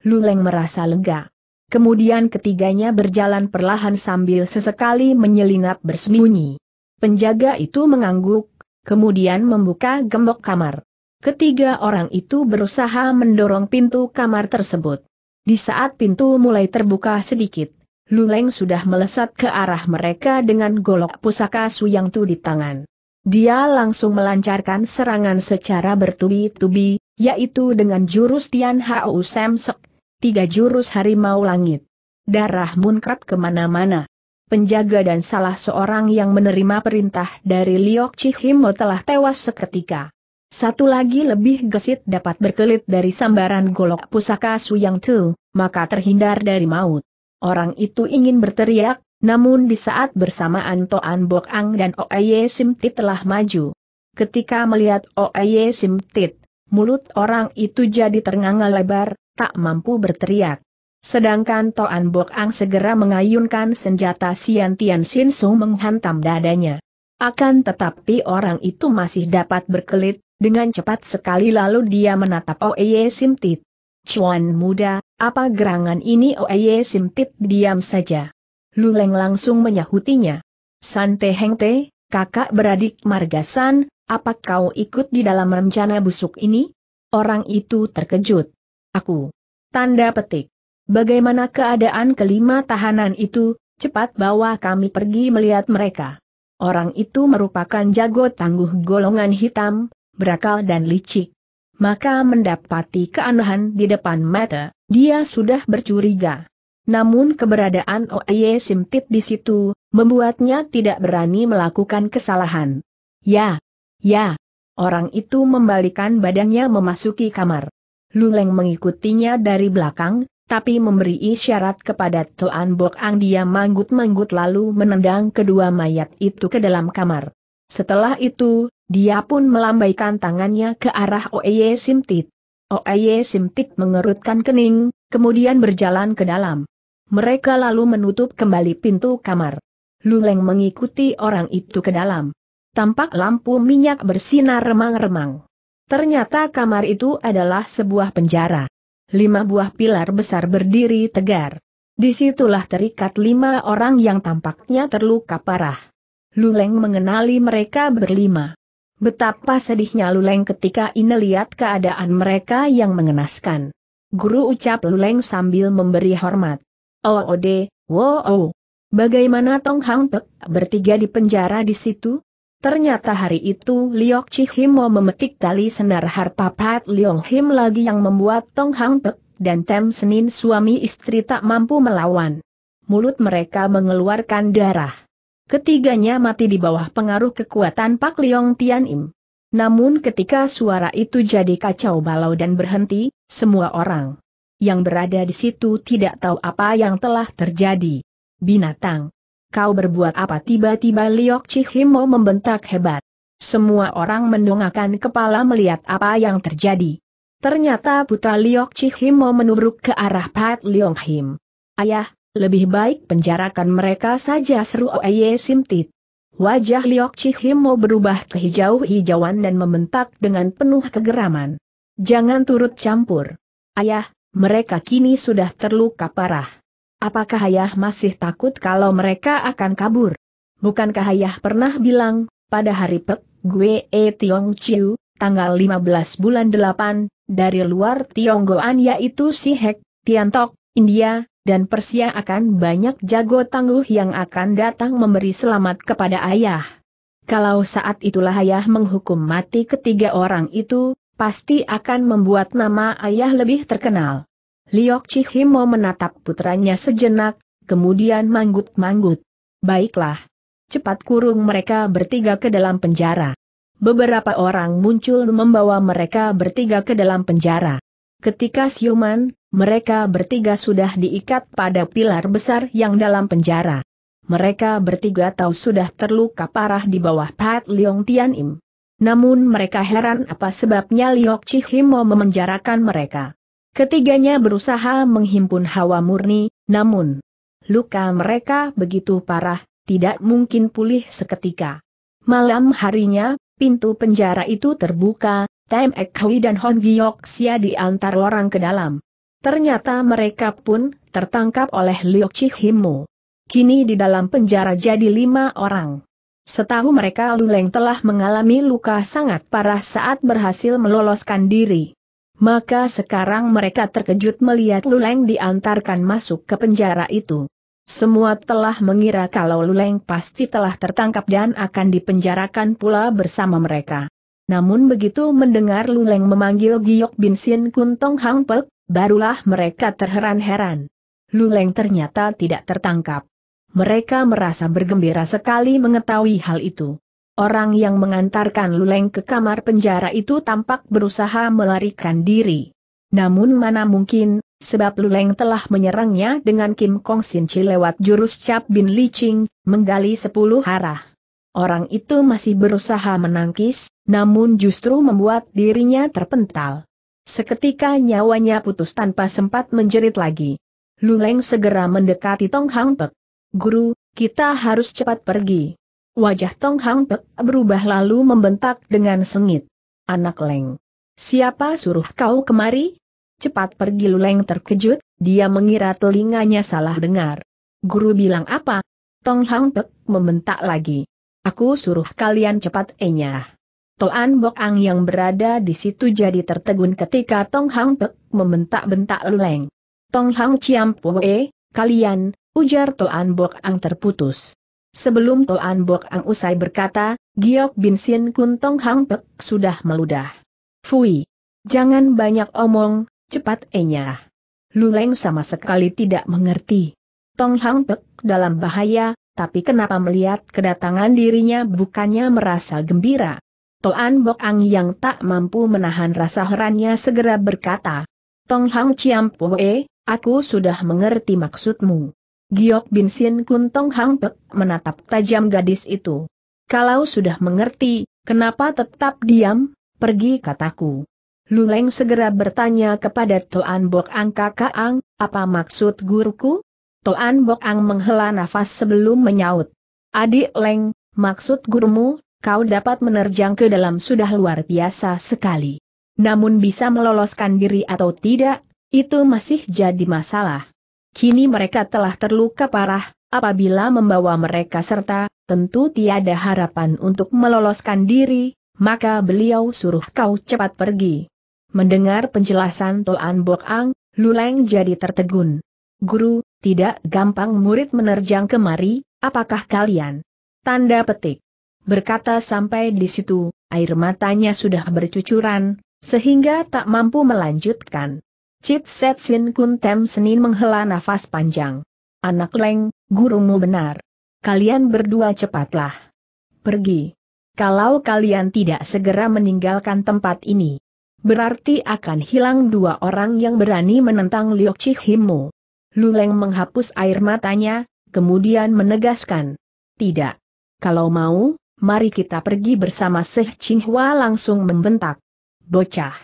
Luleng merasa lega. Kemudian ketiganya berjalan perlahan sambil sesekali menyelinap bersembunyi. Penjaga itu mengangguk, kemudian membuka gembok kamar. Ketiga orang itu berusaha mendorong pintu kamar tersebut. Di saat pintu mulai terbuka sedikit, Luleng sudah melesat ke arah mereka dengan golok pusaka Suyang Tu di tangan. Dia langsung melancarkan serangan secara bertubi-tubi, yaitu dengan jurus Tian Hao Semsek, tiga jurus harimau langit. Darah munkrat kemana-mana. Penjaga dan salah seorang yang menerima perintah dari Liok Chihimo telah tewas seketika. Satu lagi lebih gesit dapat berkelit dari sambaran golok pusaka Su Yang Tu, maka terhindar dari maut. Orang itu ingin berteriak, namun di saat bersamaan Toan Bok Ang dan Oeye Simtit telah maju. Ketika melihat Oeye Simtit, mulut orang itu jadi ternganga lebar, tak mampu berteriak. Sedangkan Toan Bok Ang segera mengayunkan senjata Sian Tian Sin Su menghantam dadanya. Akan tetapi orang itu masih dapat berkelit, dengan cepat sekali lalu dia menatap Oeye Simtit. Cuan muda, apa gerangan ini Oeye Simtit diam saja. Luleng langsung menyahutinya. Sante Hengte, kakak beradik Margasan, apa kau ikut di dalam rencana busuk ini? Orang itu terkejut. Aku. Tanda petik. Bagaimana keadaan kelima tahanan itu, cepat bawa kami pergi melihat mereka. Orang itu merupakan jago tangguh golongan hitam, berakal dan licik. Maka mendapati keanehan di depan mata, dia sudah bercuriga. Namun keberadaan Oye Simtit di situ, membuatnya tidak berani melakukan kesalahan. Ya, ya, orang itu membalikan badannya memasuki kamar. Luleng mengikutinya dari belakang, tapi memberi isyarat kepada Tuan Bok Ang dia manggut-manggut lalu menendang kedua mayat itu ke dalam kamar. Setelah itu, dia pun melambaikan tangannya ke arah Oeye Simtit. Oeye Simtit mengerutkan kening, kemudian berjalan ke dalam. Mereka lalu menutup kembali pintu kamar. Luleng mengikuti orang itu ke dalam. Tampak lampu minyak bersinar remang-remang. Ternyata kamar itu adalah sebuah penjara. Lima buah pilar besar berdiri tegar. Disitulah terikat lima orang yang tampaknya terluka parah. Luleng mengenali mereka berlima. Betapa sedihnya Luleng ketika ini lihat keadaan mereka yang mengenaskan. Guru ucap Luleng sambil memberi hormat. Oh, Ode, oh, wow, oh. Bagaimana Tong Hang Pek bertiga di penjara di situ? Ternyata hari itu Liok mau memetik tali senar harpa Pat Liong Him lagi yang membuat Tong Hang Pek dan Tem Senin suami istri tak mampu melawan. Mulut mereka mengeluarkan darah. Ketiganya mati di bawah pengaruh kekuatan Pak Liong Tian Im. Namun ketika suara itu jadi kacau balau dan berhenti, semua orang yang berada di situ tidak tahu apa yang telah terjadi. Binatang, kau berbuat apa tiba-tiba Liok Chihimo membentak hebat. Semua orang mendongakkan kepala melihat apa yang terjadi. Ternyata putra Liok Chihimo menubruk ke arah Pat Liong Him. Ayah, lebih baik penjarakan mereka saja seru Oye Simtit. Wajah Liok Cihimo berubah ke hijau-hijauan dan membentak dengan penuh kegeraman. Jangan turut campur. Ayah, mereka kini sudah terluka parah. Apakah ayah masih takut kalau mereka akan kabur? Bukankah ayah pernah bilang, pada hari pek, gue e Tiong Chiu, tanggal 15 bulan 8, dari luar Tionggoan yaitu Sihek, Tiantok, India, dan Persia akan banyak jago tangguh yang akan datang memberi selamat kepada ayah. Kalau saat itulah ayah menghukum mati ketiga orang itu, pasti akan membuat nama ayah lebih terkenal. Liok Chihimo menatap putranya sejenak, kemudian manggut-manggut. Baiklah. Cepat kurung mereka bertiga ke dalam penjara. Beberapa orang muncul membawa mereka bertiga ke dalam penjara. Ketika Siuman, mereka bertiga sudah diikat pada pilar besar yang dalam penjara. Mereka bertiga tahu sudah terluka parah di bawah Pat Leong Tian Im. Namun mereka heran apa sebabnya Liok Chihimo memenjarakan mereka. Ketiganya berusaha menghimpun hawa murni, namun luka mereka begitu parah, tidak mungkin pulih seketika. Malam harinya, pintu penjara itu terbuka, Tem Ek Hui dan Hon Giok Sia diantar orang ke dalam. Ternyata mereka pun tertangkap oleh Liu Cihimu. Kini di dalam penjara jadi lima orang. Setahu mereka Luleng telah mengalami luka sangat parah saat berhasil meloloskan diri. Maka sekarang mereka terkejut melihat Luleng diantarkan masuk ke penjara itu. Semua telah mengira kalau Luleng pasti telah tertangkap dan akan dipenjarakan pula bersama mereka. Namun begitu mendengar Luleng memanggil Giok Bin Sin Kun Hang Pek, Barulah mereka terheran-heran. Luleng ternyata tidak tertangkap. Mereka merasa bergembira sekali mengetahui hal itu. Orang yang mengantarkan Luleng ke kamar penjara itu tampak berusaha melarikan diri. Namun mana mungkin, sebab Luleng telah menyerangnya dengan Kim Kong Sin Chi lewat jurus Cap Bin Li Ching, menggali sepuluh arah. Orang itu masih berusaha menangkis, namun justru membuat dirinya terpental. Seketika nyawanya putus tanpa sempat menjerit lagi. Luleng segera mendekati Tong Hang Pek. Guru, kita harus cepat pergi. Wajah Tong Hang Pek berubah lalu membentak dengan sengit. Anak Leng. Siapa suruh kau kemari? Cepat pergi Luleng terkejut, dia mengira telinganya salah dengar. Guru bilang apa? Tong Hang Pek membentak lagi. Aku suruh kalian cepat enyah. Toan Bok Ang yang berada di situ jadi tertegun ketika Tong Hang Pek membentak-bentak luleng. Tong Hang Chiam Poe, kalian, ujar Toan Bok Ang terputus. Sebelum Toan Bok Ang usai berkata, Giok Bin Sin Kun Tong Hang Pek sudah meludah. Fui. Jangan banyak omong, cepat enyah. Luleng sama sekali tidak mengerti. Tong Hang Pek dalam bahaya, tapi kenapa melihat kedatangan dirinya bukannya merasa gembira? Toan Bok Ang yang tak mampu menahan rasa herannya segera berkata, Tong Hang Chiam Poe, aku sudah mengerti maksudmu. Giok Bin Sin Kun Tong Hang Pek menatap tajam gadis itu. Kalau sudah mengerti, kenapa tetap diam, pergi kataku. Luleng segera bertanya kepada Toan Bok Ang kakak Ang, apa maksud guruku? Toan Bok Ang menghela nafas sebelum menyaut. Adik Leng, maksud gurumu kau dapat menerjang ke dalam sudah luar biasa sekali. Namun bisa meloloskan diri atau tidak, itu masih jadi masalah. Kini mereka telah terluka parah, apabila membawa mereka serta, tentu tiada harapan untuk meloloskan diri, maka beliau suruh kau cepat pergi. Mendengar penjelasan Toan Bok Ang, Luleng jadi tertegun. Guru, tidak gampang murid menerjang kemari, apakah kalian? Tanda petik. Berkata sampai di situ, air matanya sudah bercucuran, sehingga tak mampu melanjutkan. Cit Set Sin Kun Tem Senin menghela nafas panjang. Anak Leng, gurumu benar. Kalian berdua cepatlah. Pergi. Kalau kalian tidak segera meninggalkan tempat ini, berarti akan hilang dua orang yang berani menentang Liok Chihimu. leng menghapus air matanya, kemudian menegaskan. Tidak. Kalau mau, mari kita pergi bersama Seh Hua langsung membentak. Bocah!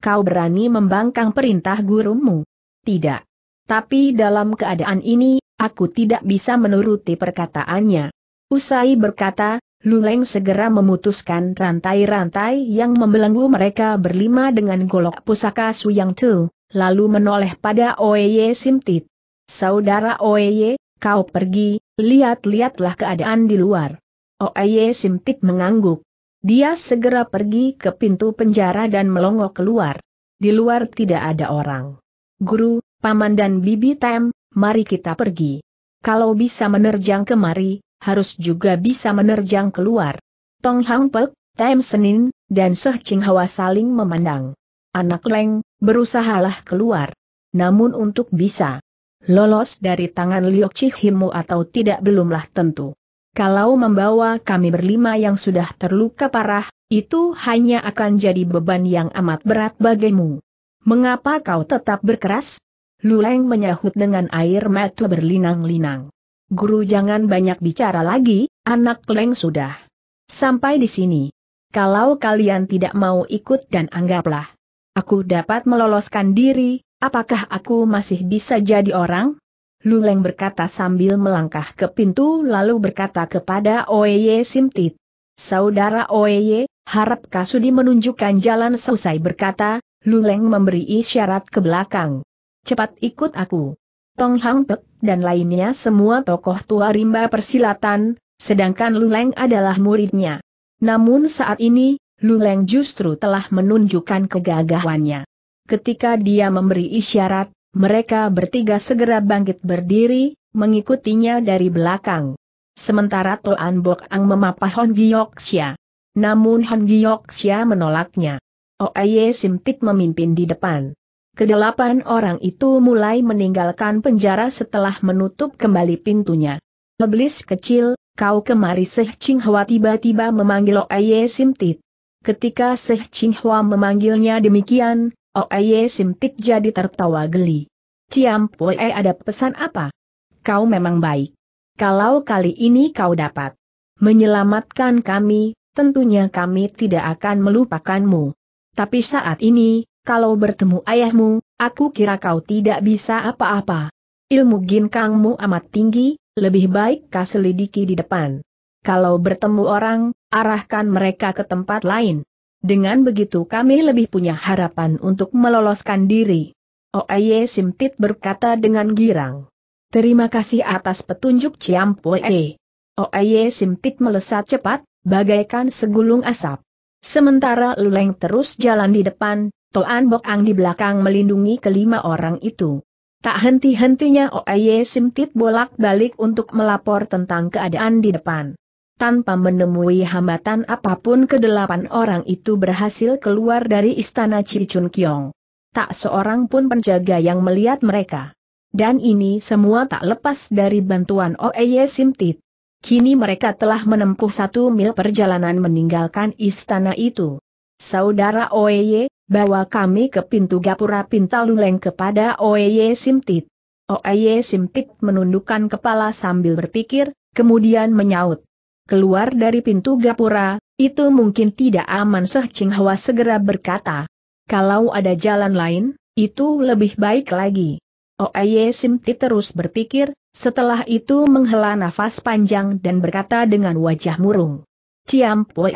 Kau berani membangkang perintah gurumu? Tidak. Tapi dalam keadaan ini, aku tidak bisa menuruti perkataannya. Usai berkata, Luleng segera memutuskan rantai-rantai yang membelenggu mereka berlima dengan golok pusaka Suyang Tu, lalu menoleh pada Oeye Simtit. Saudara Oeye, kau pergi, lihat-lihatlah keadaan di luar. Oye Simtik mengangguk. Dia segera pergi ke pintu penjara dan melongok keluar. Di luar tidak ada orang. Guru, paman dan bibi Tem, mari kita pergi. Kalau bisa menerjang kemari, harus juga bisa menerjang keluar. Tong Hang Pek, Tem Senin, dan Soh Ching Hwa saling memandang. Anak Leng, berusahalah keluar. Namun untuk bisa lolos dari tangan Liok Chihimu atau tidak belumlah tentu. Kalau membawa kami berlima yang sudah terluka parah, itu hanya akan jadi beban yang amat berat bagimu. Mengapa kau tetap berkeras? Luleng menyahut dengan air mata berlinang-linang. Guru jangan banyak bicara lagi, anak Leng sudah. Sampai di sini. Kalau kalian tidak mau ikut dan anggaplah. Aku dapat meloloskan diri, apakah aku masih bisa jadi orang? Luleng berkata sambil melangkah ke pintu lalu berkata kepada Oeye Simtit. Saudara Oeye, harap Kasudi menunjukkan jalan selesai berkata, Luleng memberi isyarat ke belakang. Cepat ikut aku. Tong Hang Pek dan lainnya semua tokoh tua rimba persilatan, sedangkan Luleng adalah muridnya. Namun saat ini, Luleng justru telah menunjukkan kegagahannya. Ketika dia memberi isyarat, mereka bertiga segera bangkit berdiri, mengikutinya dari belakang. Sementara Toan Bok Ang memapah Hon Xia. Namun Hon Xia menolaknya. Oeye oh Simtik memimpin di depan. Kedelapan orang itu mulai meninggalkan penjara setelah menutup kembali pintunya. Leblis kecil, kau kemari Seh Ching Hwa tiba-tiba memanggil Oeye oh Simtik. Ketika Seh Ching Hwa memanggilnya demikian, Oeye oh, Simtik jadi tertawa geli. Ciam Poe ada pesan apa? Kau memang baik. Kalau kali ini kau dapat menyelamatkan kami, tentunya kami tidak akan melupakanmu. Tapi saat ini, kalau bertemu ayahmu, aku kira kau tidak bisa apa-apa. Ilmu ginkangmu amat tinggi, lebih baik kau selidiki di depan. Kalau bertemu orang, arahkan mereka ke tempat lain. Dengan begitu kami lebih punya harapan untuk meloloskan diri. Oye Simtit berkata dengan girang. Terima kasih atas petunjuk Poe. Oye Simtit melesat cepat, bagaikan segulung asap. Sementara Luleng terus jalan di depan, Toan Bok Ang di belakang melindungi kelima orang itu. Tak henti-hentinya Oye Simtit bolak-balik untuk melapor tentang keadaan di depan tanpa menemui hambatan apapun kedelapan orang itu berhasil keluar dari istana Cicun Kiong. Tak seorang pun penjaga yang melihat mereka. Dan ini semua tak lepas dari bantuan Oeye Simtit. Kini mereka telah menempuh satu mil perjalanan meninggalkan istana itu. Saudara Oeye, bawa kami ke pintu gapura Pintaluleng kepada Oeye Simtit. Oeye Simtit menundukkan kepala sambil berpikir, kemudian menyaut keluar dari pintu gapura, itu mungkin tidak aman Seh Ching Hwa segera berkata. Kalau ada jalan lain, itu lebih baik lagi. Oeye Simti terus berpikir, setelah itu menghela nafas panjang dan berkata dengan wajah murung. Ciam Poe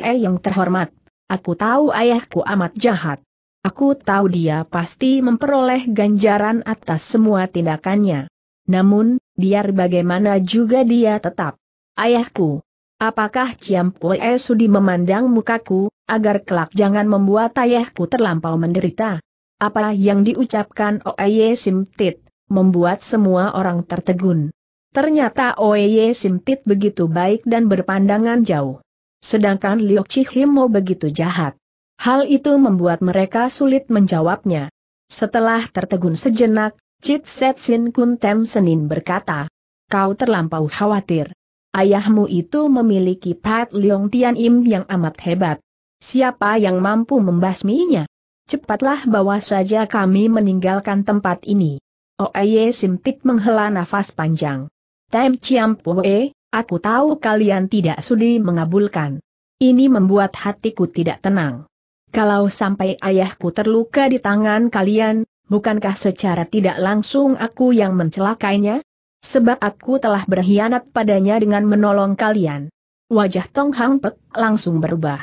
yang terhormat, aku tahu ayahku amat jahat. Aku tahu dia pasti memperoleh ganjaran atas semua tindakannya. Namun, biar bagaimana juga dia tetap Ayahku, apakah Ciam Pue Sudi memandang mukaku, agar kelak jangan membuat ayahku terlampau menderita? Apa yang diucapkan Oye Simtit, membuat semua orang tertegun. Ternyata Oye Simtit begitu baik dan berpandangan jauh. Sedangkan Liok Chihimo begitu jahat. Hal itu membuat mereka sulit menjawabnya. Setelah tertegun sejenak, Chit Setsin Kuntem Kun Tem Senin berkata, Kau terlampau khawatir. Ayahmu itu memiliki Pat Leong Tian Im yang amat hebat. Siapa yang mampu membasminya? Cepatlah bawa saja kami meninggalkan tempat ini. Oye Simtik menghela nafas panjang. Tem Chiam Pue, aku tahu kalian tidak sudi mengabulkan. Ini membuat hatiku tidak tenang. Kalau sampai ayahku terluka di tangan kalian, bukankah secara tidak langsung aku yang mencelakainya? Sebab aku telah berkhianat padanya dengan menolong kalian. Wajah Tong Hang Pek langsung berubah.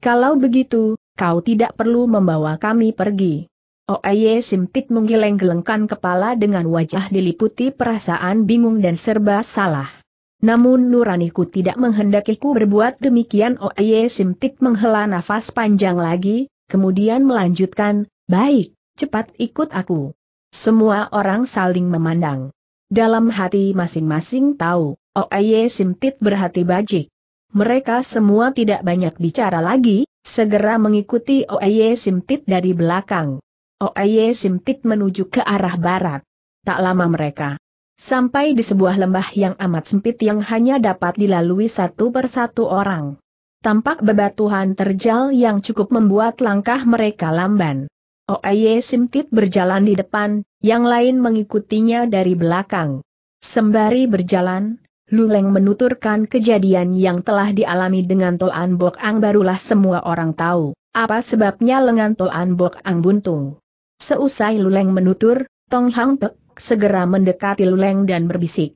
Kalau begitu, kau tidak perlu membawa kami pergi. Oeye oh, Simtik menggeleng-gelengkan kepala dengan wajah diliputi perasaan bingung dan serba salah. Namun nuraniku tidak menghendakiku berbuat demikian Oeye oh, Simtik menghela nafas panjang lagi, kemudian melanjutkan, baik, cepat ikut aku. Semua orang saling memandang. Dalam hati masing-masing tahu, Oeye oh Simtit berhati bajik. Mereka semua tidak banyak bicara lagi, segera mengikuti Oeye oh Simtit dari belakang. Oeye oh Simtit menuju ke arah barat. Tak lama mereka sampai di sebuah lembah yang amat sempit yang hanya dapat dilalui satu persatu orang. Tampak bebatuhan terjal yang cukup membuat langkah mereka lamban. Oaye oh, Simtit berjalan di depan, yang lain mengikutinya dari belakang. Sembari berjalan, Luleng menuturkan kejadian yang telah dialami dengan Toan Bok Ang barulah semua orang tahu, apa sebabnya lengan Toan Bok Ang buntung. Seusai Luleng menutur, Tong Hang Pek segera mendekati Luleng dan berbisik.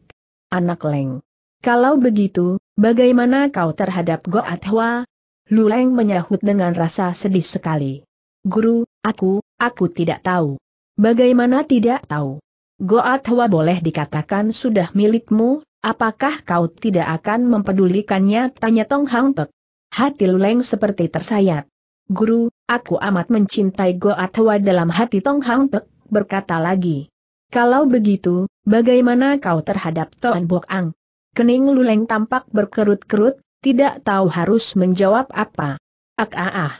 Anak Leng. Kalau begitu, bagaimana kau terhadap Goat Hwa? Luleng menyahut dengan rasa sedih sekali. Guru, Aku, aku tidak tahu. Bagaimana tidak tahu? Goat Hwa boleh dikatakan sudah milikmu, apakah kau tidak akan mempedulikannya? Tanya Tong Hang Pek. Hati Luleng seperti tersayat. Guru, aku amat mencintai Goat Hwa dalam hati Tong Hang Pek, berkata lagi. Kalau begitu, bagaimana kau terhadap Toan Bok Ang? Kening Luleng tampak berkerut-kerut, tidak tahu harus menjawab apa. Ak ah ah.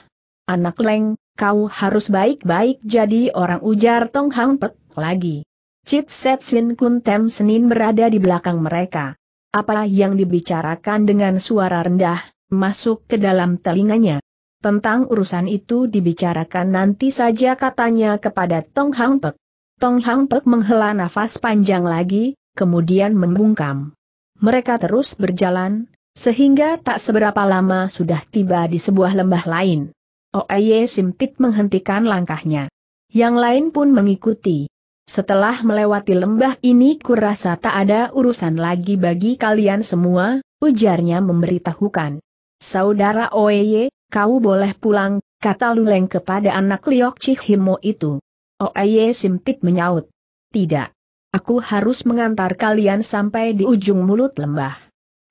Anak Leng, kau harus baik-baik jadi orang ujar Tong Hang Pek lagi. Chit Set Sin Kun Tem Senin berada di belakang mereka. Apa yang dibicarakan dengan suara rendah, masuk ke dalam telinganya. Tentang urusan itu dibicarakan nanti saja katanya kepada Tong Hang Pek. Tong Hang Pek menghela nafas panjang lagi, kemudian membungkam. Mereka terus berjalan, sehingga tak seberapa lama sudah tiba di sebuah lembah lain. Oye Simtik menghentikan langkahnya. Yang lain pun mengikuti. Setelah melewati lembah ini kurasa tak ada urusan lagi bagi kalian semua, ujarnya memberitahukan. Saudara Oye, kau boleh pulang, kata Luleng kepada anak Liok Cihimo itu. Oye Simtik menyaut. Tidak. Aku harus mengantar kalian sampai di ujung mulut lembah.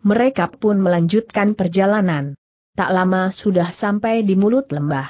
Mereka pun melanjutkan perjalanan tak lama sudah sampai di mulut lembah.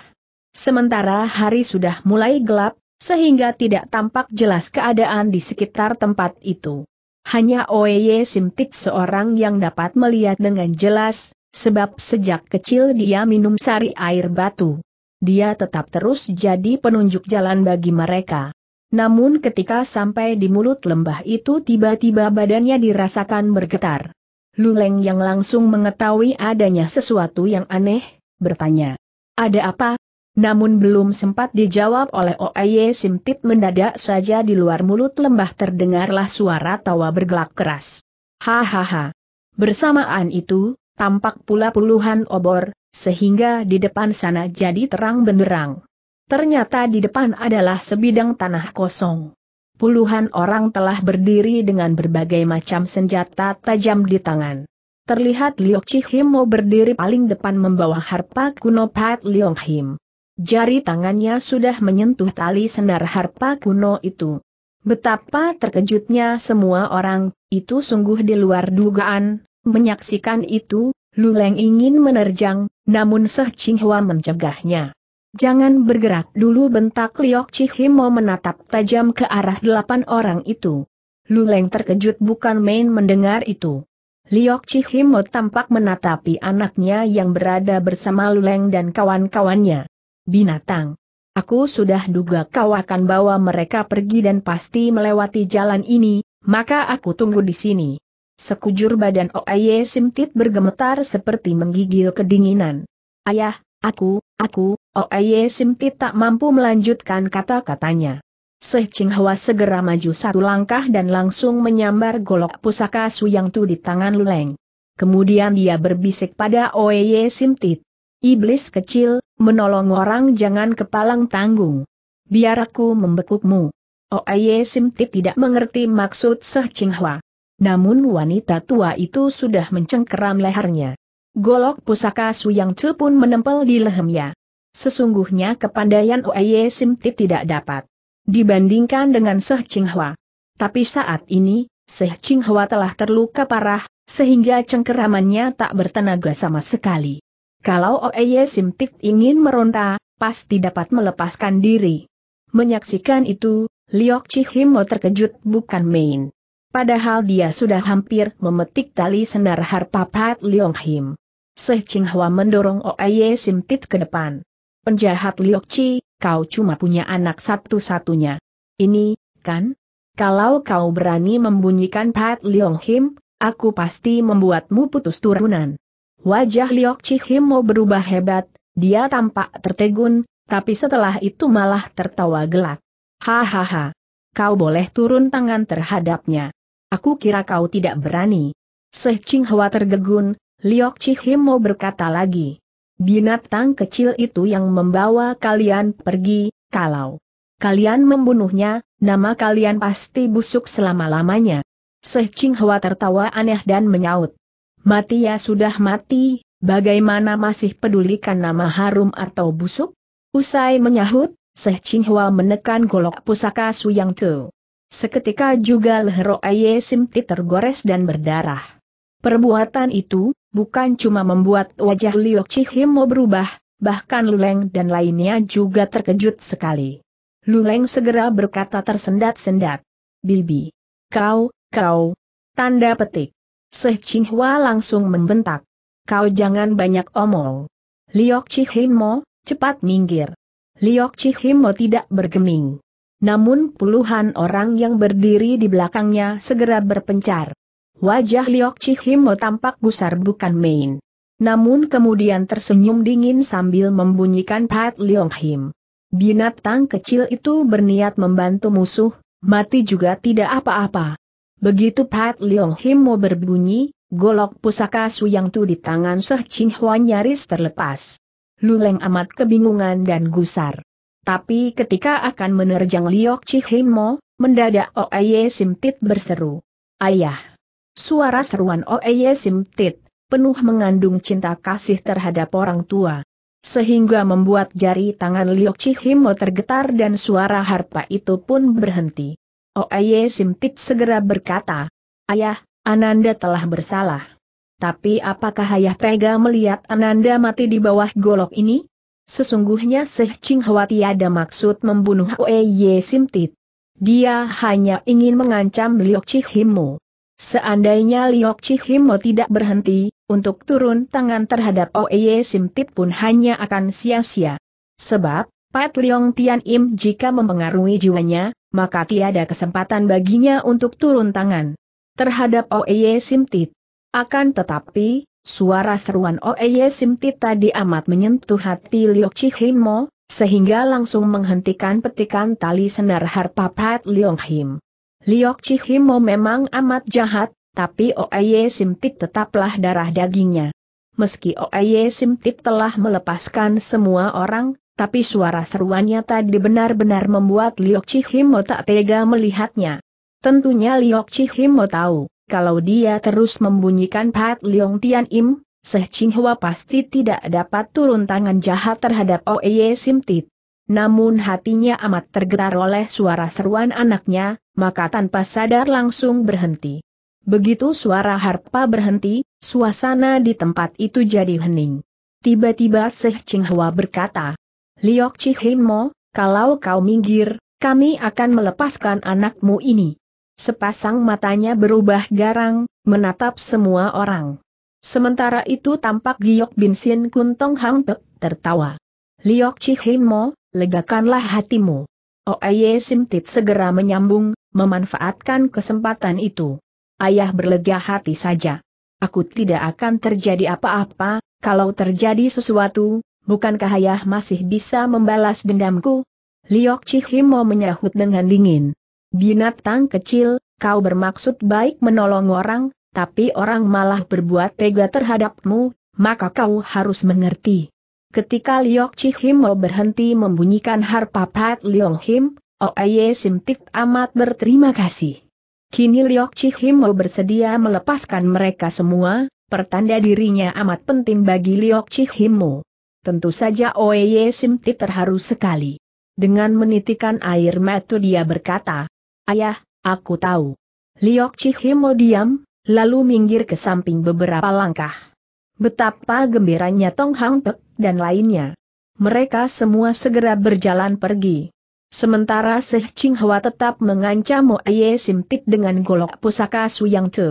Sementara hari sudah mulai gelap, sehingga tidak tampak jelas keadaan di sekitar tempat itu. Hanya Oeye Simtik seorang yang dapat melihat dengan jelas, sebab sejak kecil dia minum sari air batu. Dia tetap terus jadi penunjuk jalan bagi mereka. Namun ketika sampai di mulut lembah itu tiba-tiba badannya dirasakan bergetar. Luleng yang langsung mengetahui adanya sesuatu yang aneh, bertanya. Ada apa? Namun belum sempat dijawab oleh Oeye Simtit mendadak saja di luar mulut lembah terdengarlah suara tawa bergelak keras. Hahaha. Bersamaan itu, tampak pula puluhan obor, sehingga di depan sana jadi terang benderang. Ternyata di depan adalah sebidang tanah kosong puluhan orang telah berdiri dengan berbagai macam senjata tajam di tangan. Terlihat Liok Chihimo berdiri paling depan membawa harpa kuno Pat Liong Him. Jari tangannya sudah menyentuh tali senar harpa kuno itu. Betapa terkejutnya semua orang, itu sungguh di luar dugaan, menyaksikan itu, Luleng ingin menerjang, namun Seh Ching Hua mencegahnya. Jangan bergerak dulu bentak Liok Cihimo menatap tajam ke arah delapan orang itu. Luleng terkejut bukan main mendengar itu. Liok Cihimo tampak menatapi anaknya yang berada bersama Luleng dan kawan-kawannya. Binatang. Aku sudah duga kau akan bawa mereka pergi dan pasti melewati jalan ini, maka aku tunggu di sini. Sekujur badan Oaye Simtit bergemetar seperti menggigil kedinginan. Ayah, Aku, aku, Oeye oh Simti tak mampu melanjutkan kata-katanya. Seh Ching segera maju satu langkah dan langsung menyambar golok pusaka Su yang Tu di tangan Luleng. Kemudian dia berbisik pada Oeye Simtit. Iblis kecil, menolong orang jangan kepalang tanggung. Biar aku membekukmu. Oeye oh Simtit tidak mengerti maksud Seh Ching Namun wanita tua itu sudah mencengkeram lehernya. Golok pusaka Su Yang Chu pun menempel di lehemnya. Sesungguhnya kepandaian Oye Simti tidak dapat dibandingkan dengan Seh Qinghua. Tapi saat ini, Seh Qinghua telah terluka parah, sehingga cengkeramannya tak bertenaga sama sekali. Kalau Oye Simtik ingin meronta, pasti dapat melepaskan diri. Menyaksikan itu, Liok Chihimo terkejut bukan main. Padahal dia sudah hampir memetik tali senar harpapat Liong Him. Seh Ching Hwa mendorong Oye Simtit ke depan. Penjahat Liok Chi, kau cuma punya anak satu-satunya. Ini, kan? Kalau kau berani membunyikan Pat Leong Him, aku pasti membuatmu putus turunan. Wajah Liok Chi Him mau berubah hebat, dia tampak tertegun, tapi setelah itu malah tertawa gelak. Hahaha. Kau boleh turun tangan terhadapnya. Aku kira kau tidak berani. Seh Ching Hwa tergegun, Liok mau berkata lagi. Binatang kecil itu yang membawa kalian pergi, kalau kalian membunuhnya, nama kalian pasti busuk selama-lamanya. Seh Ching Hwa tertawa aneh dan menyaut. Mati ya sudah mati, bagaimana masih pedulikan nama harum atau busuk? Usai menyahut, Seh Ching Hwa menekan golok pusaka Su Yang Tu. Seketika juga leher Aye Simti tergores dan berdarah. Perbuatan itu, bukan cuma membuat wajah Liok Chihimo berubah, bahkan Luleng dan lainnya juga terkejut sekali. Luleng segera berkata tersendat-sendat. Bibi. Kau, kau. Tanda petik. Seh Chinhua langsung membentak. Kau jangan banyak omong. Liok Chihimo, cepat minggir. Liok Chihimo tidak bergeming. Namun puluhan orang yang berdiri di belakangnya segera berpencar. Wajah Liok Chihimo tampak gusar bukan main. Namun kemudian tersenyum dingin sambil membunyikan Pat Leong Him. Binatang kecil itu berniat membantu musuh, mati juga tidak apa-apa. Begitu Pat Leong Himo berbunyi, golok pusaka Suyang Tu di tangan Seh Chin Huan nyaris terlepas. Luleng amat kebingungan dan gusar. Tapi ketika akan menerjang Liok Chihimo, mendadak Oeye Simtit berseru. Ayah! Suara seruan Oeye Simtit, penuh mengandung cinta kasih terhadap orang tua. Sehingga membuat jari tangan Liok Chihimo tergetar dan suara harpa itu pun berhenti. Oeye Simtit segera berkata, Ayah, Ananda telah bersalah. Tapi apakah ayah tega melihat Ananda mati di bawah golok ini? Sesungguhnya Seh Ching Hwa tiada maksud membunuh Oeye Simtit. Dia hanya ingin mengancam Liok Chihimo. Seandainya Liok Chihimo tidak berhenti, untuk turun tangan terhadap Oeye Simtit pun hanya akan sia-sia. Sebab, Pat Liong Tian Im jika mempengaruhi jiwanya, maka tiada kesempatan baginya untuk turun tangan terhadap Oeye Simtit. Akan tetapi, suara seruan Oeye Simtit tadi amat menyentuh hati Liok Chihimo, sehingga langsung menghentikan petikan tali senar harpa Pat Liong Him. Liok Cihimo memang amat jahat, tapi Oaye Simtik tetaplah darah dagingnya. Meski Oaye Simtik telah melepaskan semua orang, tapi suara seruannya tadi benar-benar membuat Liok Cihimo tak tega melihatnya. Tentunya Liok Cihimo tahu, kalau dia terus membunyikan Pat Liong Tian Im, Seh Ching Hua pasti tidak dapat turun tangan jahat terhadap Oaye Simtik namun hatinya amat tergetar oleh suara seruan anaknya, maka tanpa sadar langsung berhenti. Begitu suara harpa berhenti, suasana di tempat itu jadi hening. Tiba-tiba Seh Hua berkata, Liok mo, kalau kau minggir, kami akan melepaskan anakmu ini. Sepasang matanya berubah garang, menatap semua orang. Sementara itu tampak Giok Bin Sin Kun Tong Hang Pek tertawa. Liok mo legakanlah hatimu. Oeye oh, Simtit segera menyambung, memanfaatkan kesempatan itu. Ayah berlega hati saja. Aku tidak akan terjadi apa-apa, kalau terjadi sesuatu, bukankah ayah masih bisa membalas dendamku? Liok Chihimo menyahut dengan dingin. Binatang kecil, kau bermaksud baik menolong orang, tapi orang malah berbuat tega terhadapmu, maka kau harus mengerti. Ketika Liok mau berhenti membunyikan harpa Pat Liong Him, Oye Simtik amat berterima kasih. Kini Liok mau bersedia melepaskan mereka semua, pertanda dirinya amat penting bagi Liok Chihimo. Tentu saja Oye Simtik terharu sekali. Dengan menitikan air mata dia berkata, Ayah, aku tahu. Liok mau diam, lalu minggir ke samping beberapa langkah. Betapa gembiranya Tong Hang Pek dan lainnya. Mereka semua segera berjalan pergi. Sementara Seh Ching Hwa tetap mengancam Mo Aye Sim Tik dengan golok pusaka Su Yang Tu.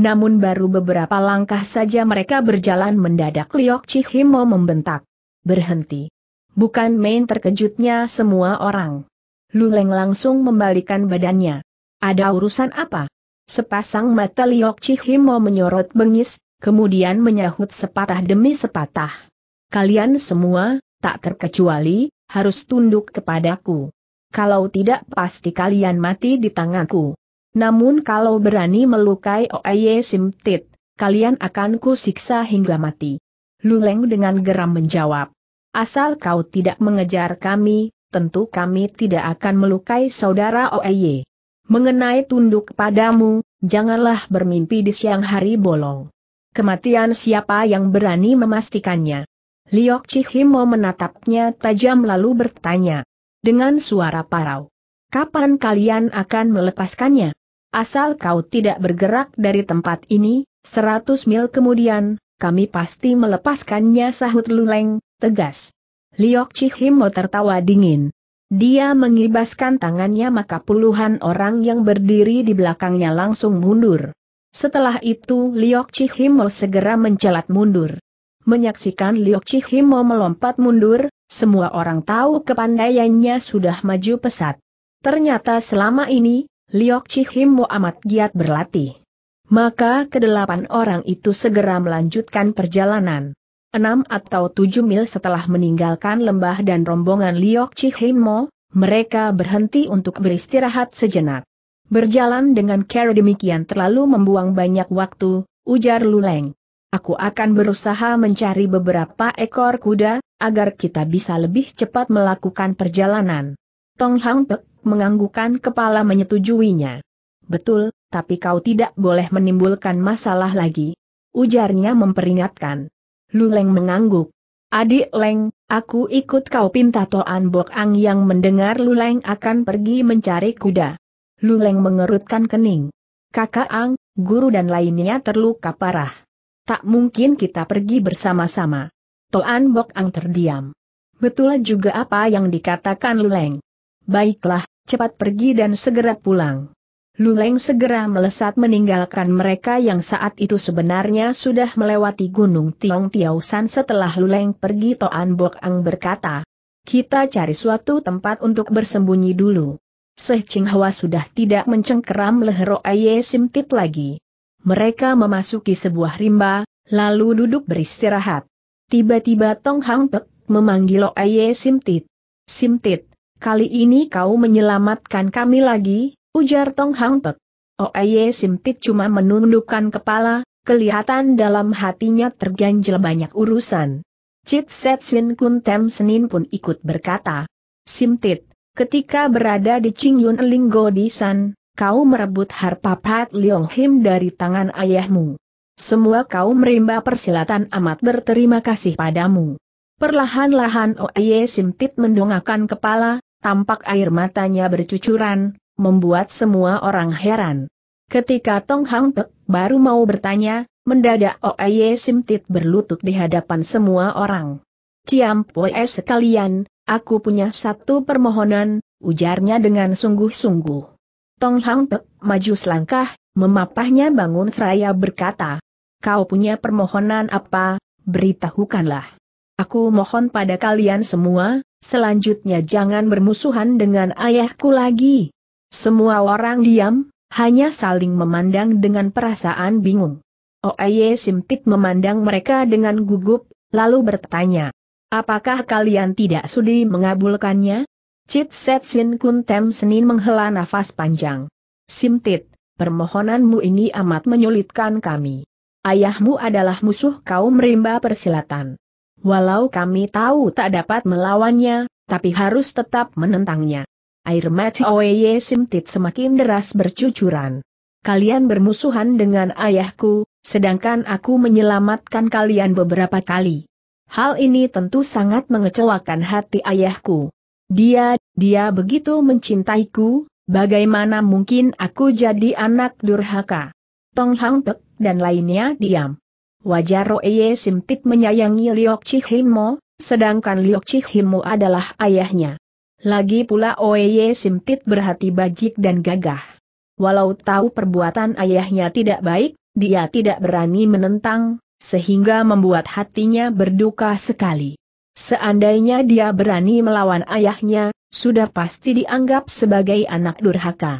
Namun baru beberapa langkah saja mereka berjalan mendadak Liok Chihimo membentak. Berhenti. Bukan main terkejutnya semua orang. Luleng langsung membalikan badannya. Ada urusan apa? Sepasang mata Liok Chihimo menyorot bengis, kemudian menyahut sepatah demi sepatah. Kalian semua, tak terkecuali, harus tunduk kepadaku. Kalau tidak pasti kalian mati di tanganku. Namun kalau berani melukai Oeye Simtit, kalian akan siksa hingga mati. Luleng dengan geram menjawab. Asal kau tidak mengejar kami, tentu kami tidak akan melukai saudara Oeye. Mengenai tunduk padamu, janganlah bermimpi di siang hari bolong kematian siapa yang berani memastikannya. Liok Chihimo menatapnya tajam lalu bertanya. Dengan suara parau. Kapan kalian akan melepaskannya? Asal kau tidak bergerak dari tempat ini, seratus mil kemudian, kami pasti melepaskannya sahut Luleng, tegas. Liok Chihimo tertawa dingin. Dia mengibaskan tangannya maka puluhan orang yang berdiri di belakangnya langsung mundur. Setelah itu Liok Chihimo segera mencelat mundur. Menyaksikan Liok Chihimo melompat mundur, semua orang tahu kepandaiannya sudah maju pesat. Ternyata selama ini, Liok Chihimo amat giat berlatih. Maka kedelapan orang itu segera melanjutkan perjalanan. Enam atau tujuh mil setelah meninggalkan lembah dan rombongan Liok Chihimo, mereka berhenti untuk beristirahat sejenak. Berjalan dengan cara demikian terlalu membuang banyak waktu, ujar Luleng. Aku akan berusaha mencari beberapa ekor kuda, agar kita bisa lebih cepat melakukan perjalanan. Tong Hang Pek menganggukkan kepala menyetujuinya. Betul, tapi kau tidak boleh menimbulkan masalah lagi. Ujarnya memperingatkan. Luleng mengangguk. Adik Leng, aku ikut kau pinta Toan Bok Ang yang mendengar Luleng akan pergi mencari kuda. Luleng mengerutkan kening. Kakak Ang, guru dan lainnya terluka parah. Tak mungkin kita pergi bersama-sama. Toan Bok Ang terdiam. Betul juga apa yang dikatakan Luleng. Baiklah, cepat pergi dan segera pulang. Luleng segera melesat meninggalkan mereka yang saat itu sebenarnya sudah melewati Gunung Tiong Tiausan setelah Luleng pergi Toan Bok Ang berkata, kita cari suatu tempat untuk bersembunyi dulu. Seh Hwa sudah tidak mencengkeram leher Aye Simtip lagi. Mereka memasuki sebuah rimba, lalu duduk beristirahat. Tiba-tiba Tong Hang Pek memanggil Lo Aye Simtit. kali ini kau menyelamatkan kami lagi, ujar Tong Hang Pek. Oaye Simtit cuma menundukkan kepala, kelihatan dalam hatinya terganjel banyak urusan. Cit Set Sin Kun Tem Senin pun ikut berkata, Simtit, Ketika berada di Qingyun Linggo di San, kau merebut harpa Pat Leong Him dari tangan ayahmu. Semua kau merimba persilatan amat berterima kasih padamu. Perlahan-lahan Oye Simtit mendongakkan kepala, tampak air matanya bercucuran, membuat semua orang heran. Ketika Tong Hang Pek baru mau bertanya, mendadak Oye Simtit berlutut di hadapan semua orang. Ciam Poe sekalian, Aku punya satu permohonan, ujarnya dengan sungguh-sungguh. Tong Hang Pek maju selangkah, memapahnya bangun seraya berkata, Kau punya permohonan apa, beritahukanlah. Aku mohon pada kalian semua, selanjutnya jangan bermusuhan dengan ayahku lagi. Semua orang diam, hanya saling memandang dengan perasaan bingung. Oaye Simtik memandang mereka dengan gugup, lalu bertanya, Apakah kalian tidak sudi mengabulkannya? Cit Set Sin Kun Tem Senin menghela nafas panjang. Simtit, permohonanmu ini amat menyulitkan kami. Ayahmu adalah musuh kaum rimba persilatan. Walau kami tahu tak dapat melawannya, tapi harus tetap menentangnya. Air mata Oeye Simtit semakin deras bercucuran. Kalian bermusuhan dengan ayahku, sedangkan aku menyelamatkan kalian beberapa kali. Hal ini tentu sangat mengecewakan hati ayahku. Dia, dia begitu mencintaiku, bagaimana mungkin aku jadi anak durhaka? Tong Hang Pek dan lainnya diam. Wajar Roeye Simtik menyayangi Liok Chihimo, sedangkan Liok Chihimo adalah ayahnya. Lagi pula Oeye Simtit berhati bajik dan gagah. Walau tahu perbuatan ayahnya tidak baik, dia tidak berani menentang, sehingga membuat hatinya berduka sekali. Seandainya dia berani melawan ayahnya, sudah pasti dianggap sebagai anak durhaka.